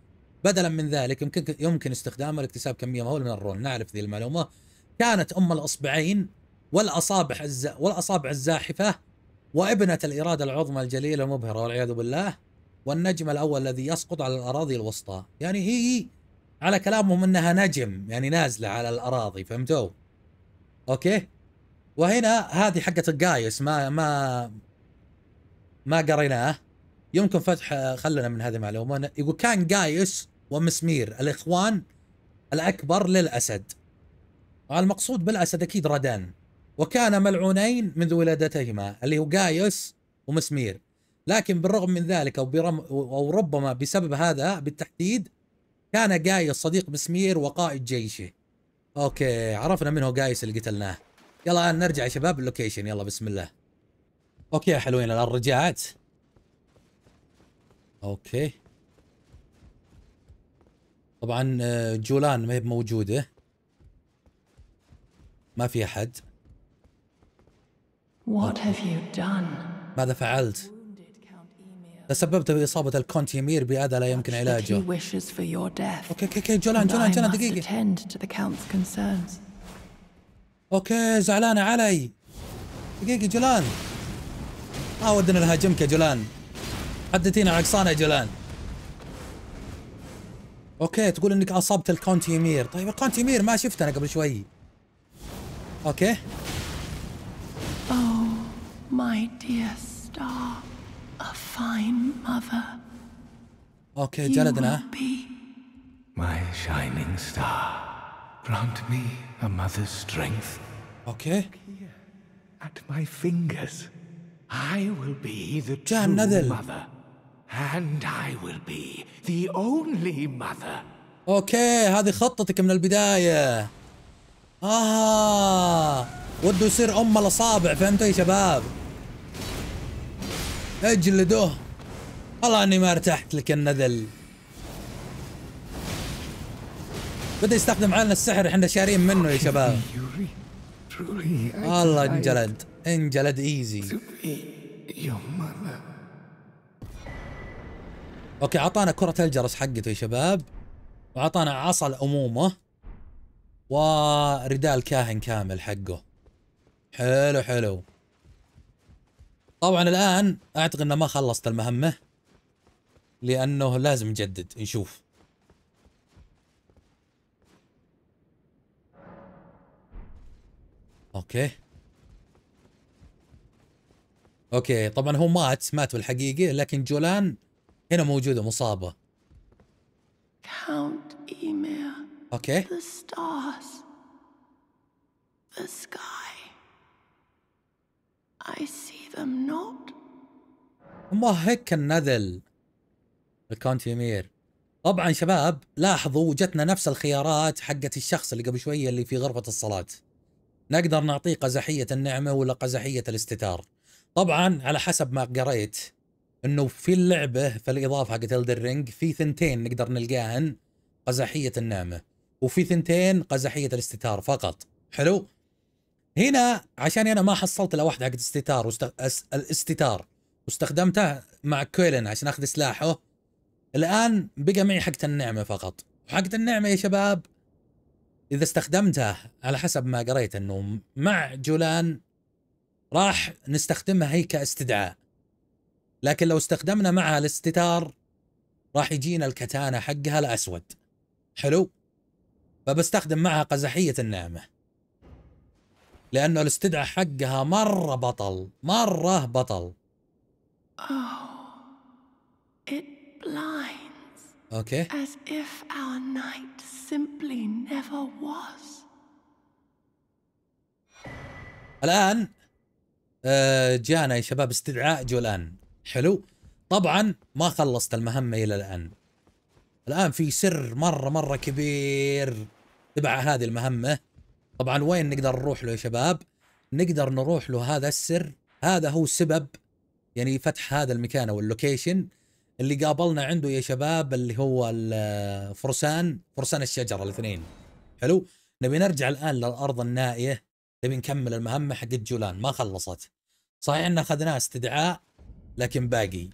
Speaker 1: بدلا من ذلك يمكن يمكن استخدامها لاكتساب كميه مهوله من الرون نعرف ذي المعلومه كانت ام الاصبعين والاصابع الز... والاصابع الزاحفه وابنه الاراده العظمى الجليله المبهره والعياذ بالله والنجم الاول الذي يسقط على الاراضي الوسطى يعني هي على كلامهم انها نجم يعني نازله على الاراضي فهمتوا اوكي وهنا هذه حقه القايس ما ما ما قريناه يمكن فتح آه، خلنا من هذه المعلومه يقول كان قايس ومسمير الاخوان الاكبر للاسد المقصود بالاسد اكيد ردان وكان ملعونين منذ ولادتهما اللي هو قايس ومسمير لكن بالرغم من ذلك او برم او ربما بسبب هذا بالتحديد كان قايس صديق مسمير وقائد جيشه اوكي عرفنا من هو قايس اللي قتلناه يلا الان نرجع يا شباب اللوكيشن يلا بسم الله اوكي يا حلوين الان رجعت اوكي طبعا آه، جولان ما هي موجوده ما في احد ماذا فعلت؟ تسببت بإصابة الكونت يمير بأذى لا يمكن علاجه. أوكي أوكي أوكي جولان جولان جولان دقيقة. أوكي زعلانة علي. دقيقة جولان. ما ودنا نهاجمك يا جولان حدتينا عقصان يا جولان اوكي تقول انك اصبت الكونت يمير طيب الكونت يمير ما شفته انا قبل شوي اوكي
Speaker 5: Oh, ماي dear ستار ا فاين ماذر
Speaker 4: اوكي جلدنا. ماي shining ستار grant me a mother's strength. اوكي. At my fingers. I will be the true mother. And I will be the only mother.
Speaker 1: اوكي هذه خطتك من البداية. آه وده يصير أم الأصابع فهمتوا يا شباب؟ اجلدوه. والله إني ما ارتحت لك النذل. بدا يستخدم علينا السحر احنا شارين منه يا شباب.
Speaker 3: والله انجلد.
Speaker 1: انجلد ايزي اوكي اعطانا كرة الجرس حقته يا شباب واعطانا عصا الامومة ورداء الكاهن كامل حقه حلو حلو طبعا الان اعتقد انه ما خلصت المهمة لانه لازم نجدد نشوف اوكي اوكي طبعا هو مات مات بالحقيقه لكن جولان هنا موجوده مصابه اوكي
Speaker 5: The stars. The sky. I see them not.
Speaker 1: ما هيك النذل الكونت يمير طبعا شباب لاحظوا جتنا نفس الخيارات حقت الشخص اللي قبل شويه اللي في غرفه الصلاه نقدر نعطيه قزحيه النعمه ولا قزحيه الاستتار طبعا على حسب ما قريت انه في اللعبه في الاضافه حقت الدرينج في ثنتين نقدر نلقاهن قزحيه النعمه وفي ثنتين قزحيه الاستتار فقط حلو هنا عشان انا ما حصلت الا واحده حقت استتار وست... الاستتار واستخدمته مع كويلن عشان اخذ سلاحه الان بقى معي حقت النعمه فقط وحقت النعمه يا شباب اذا استخدمته على حسب ما قريت انه مع جولان راح نستخدمها هي كاستدعاء لكن لو استخدمنا معها الاستتار راح يجينا الكتانة حقها الأسود حلو فبستخدم معها قزحية النعمة لأنه الاستدعاء حقها مرة بطل مرة بطل oh, okay.
Speaker 5: as if our night simply never was
Speaker 1: الآن آه، جانا يا شباب استدعاء جولان حلو طبعا ما خلصت المهمة إلى الآن الآن في سر مرة مرة كبير تبع هذه المهمة طبعا وين نقدر نروح له يا شباب نقدر نروح له هذا السر هذا هو سبب يعني فتح هذا المكان او اللوكيشن اللي قابلنا عنده يا شباب اللي هو الفرسان فرسان الشجره الاثنين حلو نبي نرجع الان للارض النائيه نبي نكمل المهمه حقت جولان ما خلصت صحيح ان اخذناها استدعاء لكن باقي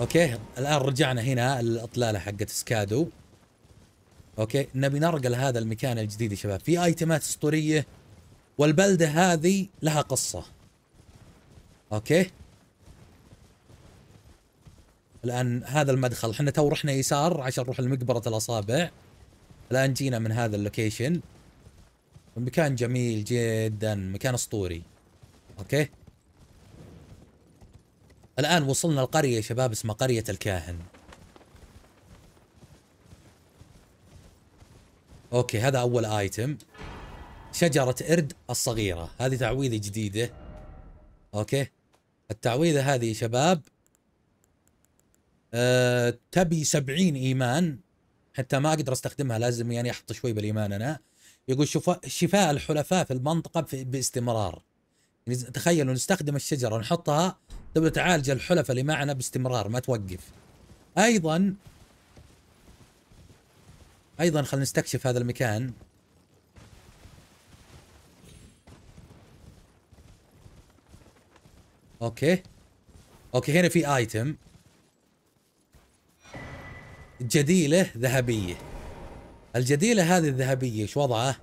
Speaker 1: اوكي الان رجعنا هنا الاطلاله حقت سكادو اوكي نبي نرقل هذا المكان الجديد يا شباب في ايتمات اسطوريه والبلده هذه لها قصه اوكي الان هذا المدخل احنا تو رحنا يسار عشان نروح لمقبره الاصابع الان جينا من هذا اللوكيشن مكان جميل جدا مكان اسطوري اوكي الان وصلنا القرية يا شباب اسمها قرية الكاهن اوكي هذا اول ايتم شجرة قرد الصغيرة هذه تعويذة جديدة اوكي التعويذة هذه يا شباب أه تبي سبعين ايمان حتى ما اقدر استخدمها لازم يعني احط شوي بالايمان انا يقول شفاء الحلفاء في المنطقة في باستمرار يعني تخيلوا نستخدم الشجرة نحطها تبدأ تعالج الحلفاء اللي معنا باستمرار ما توقف أيضا أيضا خلينا نستكشف هذا المكان أوكي أوكي هنا في آيتم جديلة ذهبية الجديلة هذه الذهبية ايش وضعه؟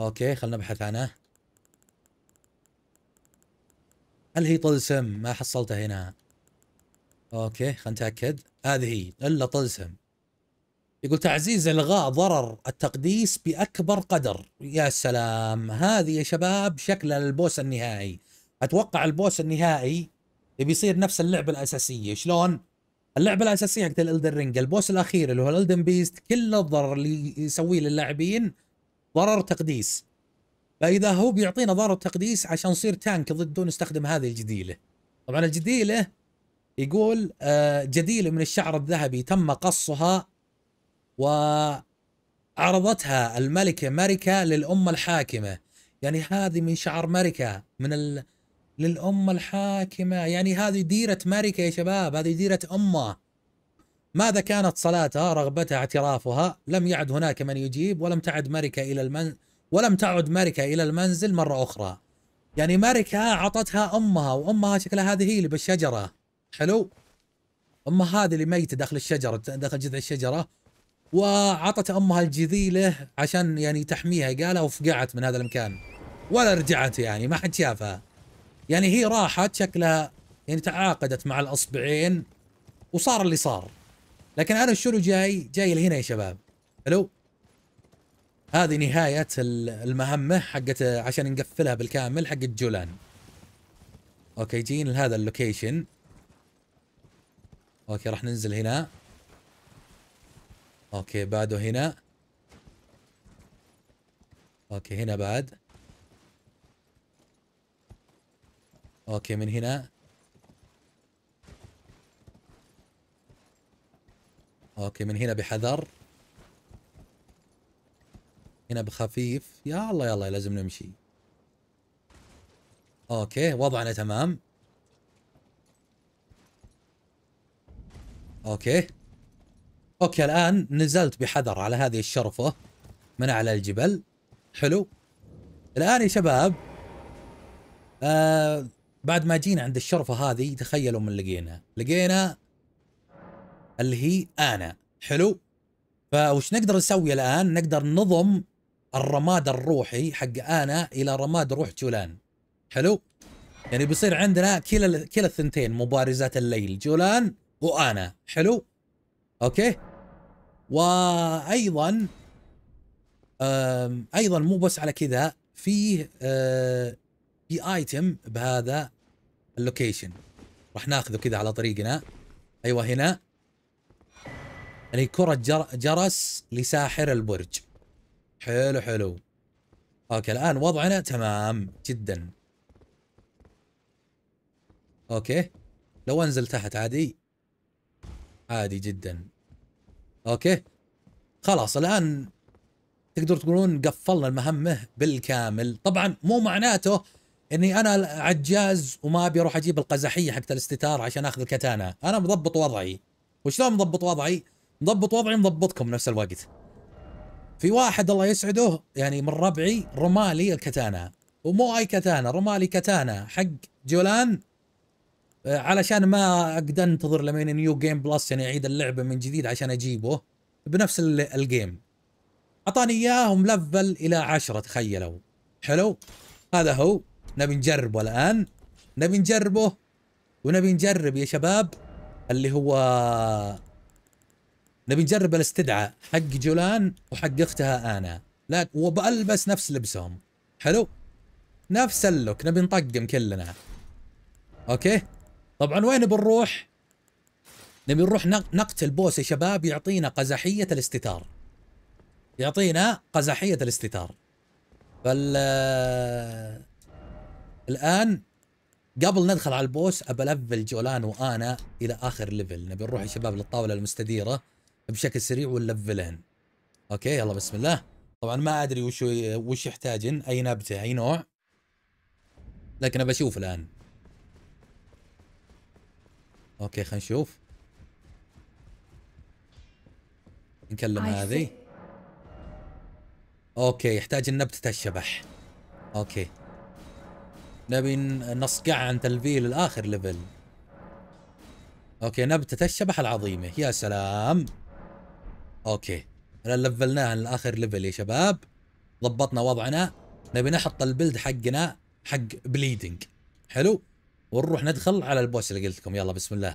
Speaker 1: اوكي خلنا نبحث عنها هل هي طلسم؟ ما حصلتها هنا اوكي خلنا نتأكد هذه هي الا طلسم يقول تعزيز الغاء ضرر التقديس باكبر قدر يا سلام هذه يا شباب شكل البوس النهائي اتوقع البوس النهائي بيصير نفس اللعبه الاساسيه شلون؟ اللعبه الاساسيه حقت الالدن رينج البوس الاخير اللي هو الالدن بيست كل الضرر اللي يسويه للاعبين ضرر تقديس فاذا هو بيعطينا ضرر تقديس عشان نصير تانك ضده نستخدم هذه الجديله طبعا الجديله يقول آه، جديله من الشعر الذهبي تم قصها و عرضتها الملكه ماريكا للامه الحاكمه يعني هذه من شعر ماريكا من ال... للأمة الحاكمة يعني هذه ديرة ملكة يا شباب هذه ديرة أمة ماذا كانت صلاتها رغبتها اعترافها لم يعد هناك من يجيب ولم تعد ملكة إلى المنزل ولم تعد ملكة إلى المنزل مرة أخرى يعني ملكة عطتها أمها وأمها شكلها هذه هي اللي بالشجرة حلو أمها هذه اللي ميتة داخل الشجرة داخل جذع الشجرة وعطت أمها الجذيلة عشان يعني تحميها قالها وفقعت من هذا المكان ولا رجعت يعني ما حد شافها يعني هي راحت شكلها يعني تعاقدت مع الاصبعين وصار اللي صار لكن انا شنو جاي جاي لهنا يا شباب حلو هذه نهاية المهمة حقت عشان نقفلها بالكامل حقت جولان اوكي جينا لهذا اللوكيشن اوكي راح ننزل هنا اوكي بعده هنا اوكي هنا بعد اوكي من هنا اوكي من هنا بحذر هنا بخفيف يا الله يا الله لازم نمشي اوكي وضعنا تمام اوكي اوكي الان نزلت بحذر على هذه الشرفة من اعلى الجبل حلو الان يا شباب آه بعد ما جينا عند الشرفه هذه تخيلوا من لقينا لقينا اللي هي انا حلو فوش نقدر نسوي الان نقدر نضم الرماد الروحي حق انا الى رماد روح جولان حلو يعني بيصير عندنا كلا كلا الثنتين مبارزات الليل جولان وانا حلو اوكي وايضا ايضا مو بس على كذا فيه آه، في ايتم بهذا اللوكيشن راح ناخذه كذا على طريقنا ايوه هنا اللي يعني كرة جر... جرس لساحر البرج حلو حلو اوكي الان وضعنا تمام جدا اوكي لو انزل تحت عادي عادي جدا اوكي خلاص الان تقدر تقولون قفلنا المهمه بالكامل طبعا مو معناته اني انا عجاز وما ابي اروح اجيب القزحيه حقت الاستتار عشان اخذ الكتانه، انا مضبط وضعي. وشلون مضبط وضعي؟ مضبط وضعي مضبطكم نفس الوقت. في واحد الله يسعده يعني من ربعي رمالي الكتانه ومو اي كتانه رمالي كتانه حق جولان آه، علشان ما اقدر انتظر لمين نيو جيم بلس يعني اعيد اللعبه من جديد عشان اجيبه بنفس الجيم اعطاني اياه وملفل الى عشرة تخيلوا حلو هذا هو نبي نجربه الآن نبي نجربه ونبي نجرب يا شباب اللي هو نبي نجرب الاستدعاء حق جولان وحق اختها انا لا وبلبس نفس لبسهم حلو نفس اللوك نبي نطقم كلنا اوكي طبعا وين بنروح نبي نروح نقتل بوس يا شباب يعطينا قزحية الاستتار يعطينا قزحية الاستتار فال الان قبل ندخل على البوس ابى الفل جولان وانا الى اخر ليفل نبي نروح يا شباب للطاوله المستديره بشكل سريع ونلفلهن اوكي يلا بسم الله طبعا ما ادري وش وش يحتاجن اي نبته اي نوع لكن ابى اشوف الان اوكي خلينا نشوف نكلم هذه اوكي يحتاج النبتة الشبح اوكي نبي نصقع عن تلفيل الاخر ليفل اوكي نبتة الشبح العظيمة يا سلام اوكي هلا لفلناها للاخر ليفل يا شباب ضبطنا وضعنا نبي نحط البلد حقنا حق بليدنج حلو ونروح ندخل على البوس اللي قلت لكم يلا بسم الله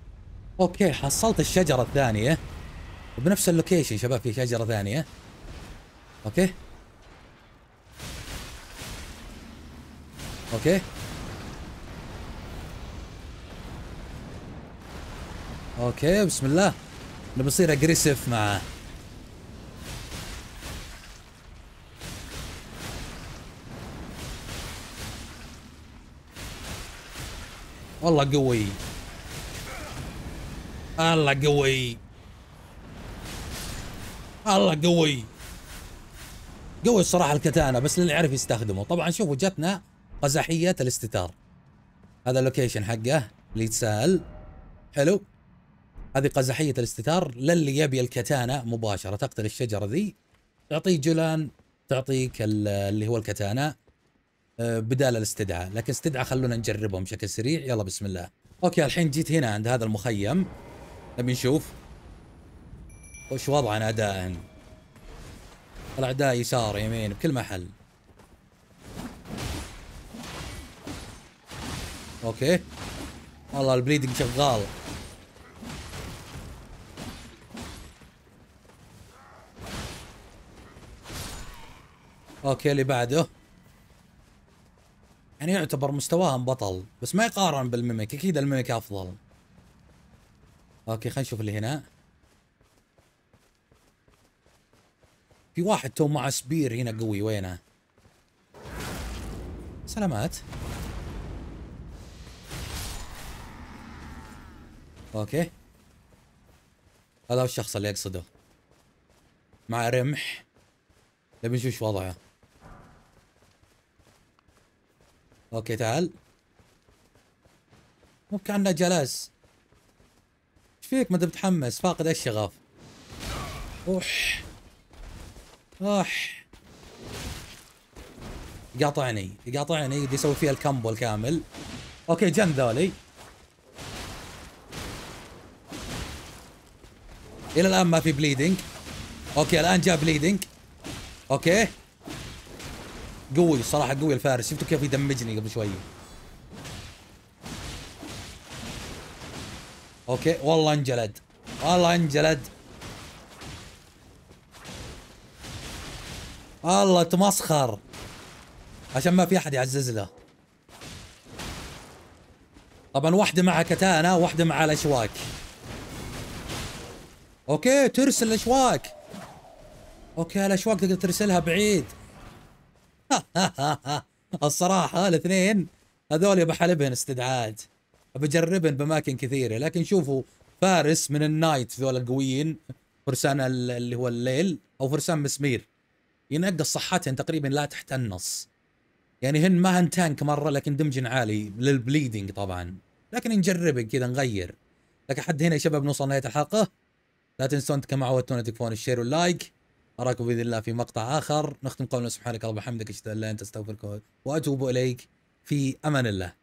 Speaker 1: اوكي حصلت الشجرة الثانية بنفس اللوكيشن شباب في شجرة ثانية اوكي اوكي اوكي بسم الله نبي نصير اجريسيف معاه والله قوي الله قوي الله قوي قوي الصراحه الكتانه بس للي يعرف يستخدمه طبعا شوفوا جتنا قزحيه الاستتار هذا اللوكيشن حقه اللي يتسال حلو هذه قزحيه الاستتار للي يبي الكتانه مباشره تقتل الشجره ذي تعطيه جلان تعطيك اللي هو الكتانه آه، بدال الاستدعاء لكن استدعاء خلونا نجربهم بشكل سريع يلا بسم الله اوكي الحين جيت هنا عند هذا المخيم نبي نشوف وش وضعنا اداء الاعداء يسار يمين بكل محل اوكي والله البليدنج شغال اوكي اللي بعده يعني يعتبر مستواهم بطل بس ما يقارن بالميميك اكيد الميميك افضل اوكي خلينا نشوف اللي هنا في واحد تو معه سبير هنا قوي وينه سلامات اوكي هذا هو الشخص اللي اقصده مع رمح نبي نشوف وضعه اوكي تعال مو كانه جلاس ايش فيك ما انت متحمس فاقد الشغف اوح اوح يقاطعني يقاطعني يدي يسوي فيها الكامبو الكامل اوكي جن ذولي الى الان ما في بليدنج اوكي الان جاء بليدنج اوكي قوي الصراحه قوي الفارس شفتوا كيف يدمجني قبل شويه اوكي والله انجلد والله انجلد الله تمسخر عشان ما في احد يعزز له طبعا واحدة مع كتانا واحدة مع الاشواك اوكي ترسل الاشواك اوكي الاشواك تقدر ترسلها بعيد الصراحه الاثنين هذول بحلبهن استدعاءات بجربهن باماكن كثيره لكن شوفوا فارس من النايت ذول القويين فرسان اللي هو الليل او فرسان مسمير ينقص صحتهن تقريبا لا تحت النص يعني هن ما هن تانك مره لكن دمجن عالي للبليدنج طبعا لكن نجربهن كذا نغير لكن حد هنا يا شباب نوصل نهايه الحلقه لا تنسون تكمعوا وتونا تكفون الشير واللايك اراكم باذن الله في مقطع اخر نختم قولنا سبحانك اللهم وبحمدك اشهد ان لا اله الا انت استغفرك واتوب اليك في امان الله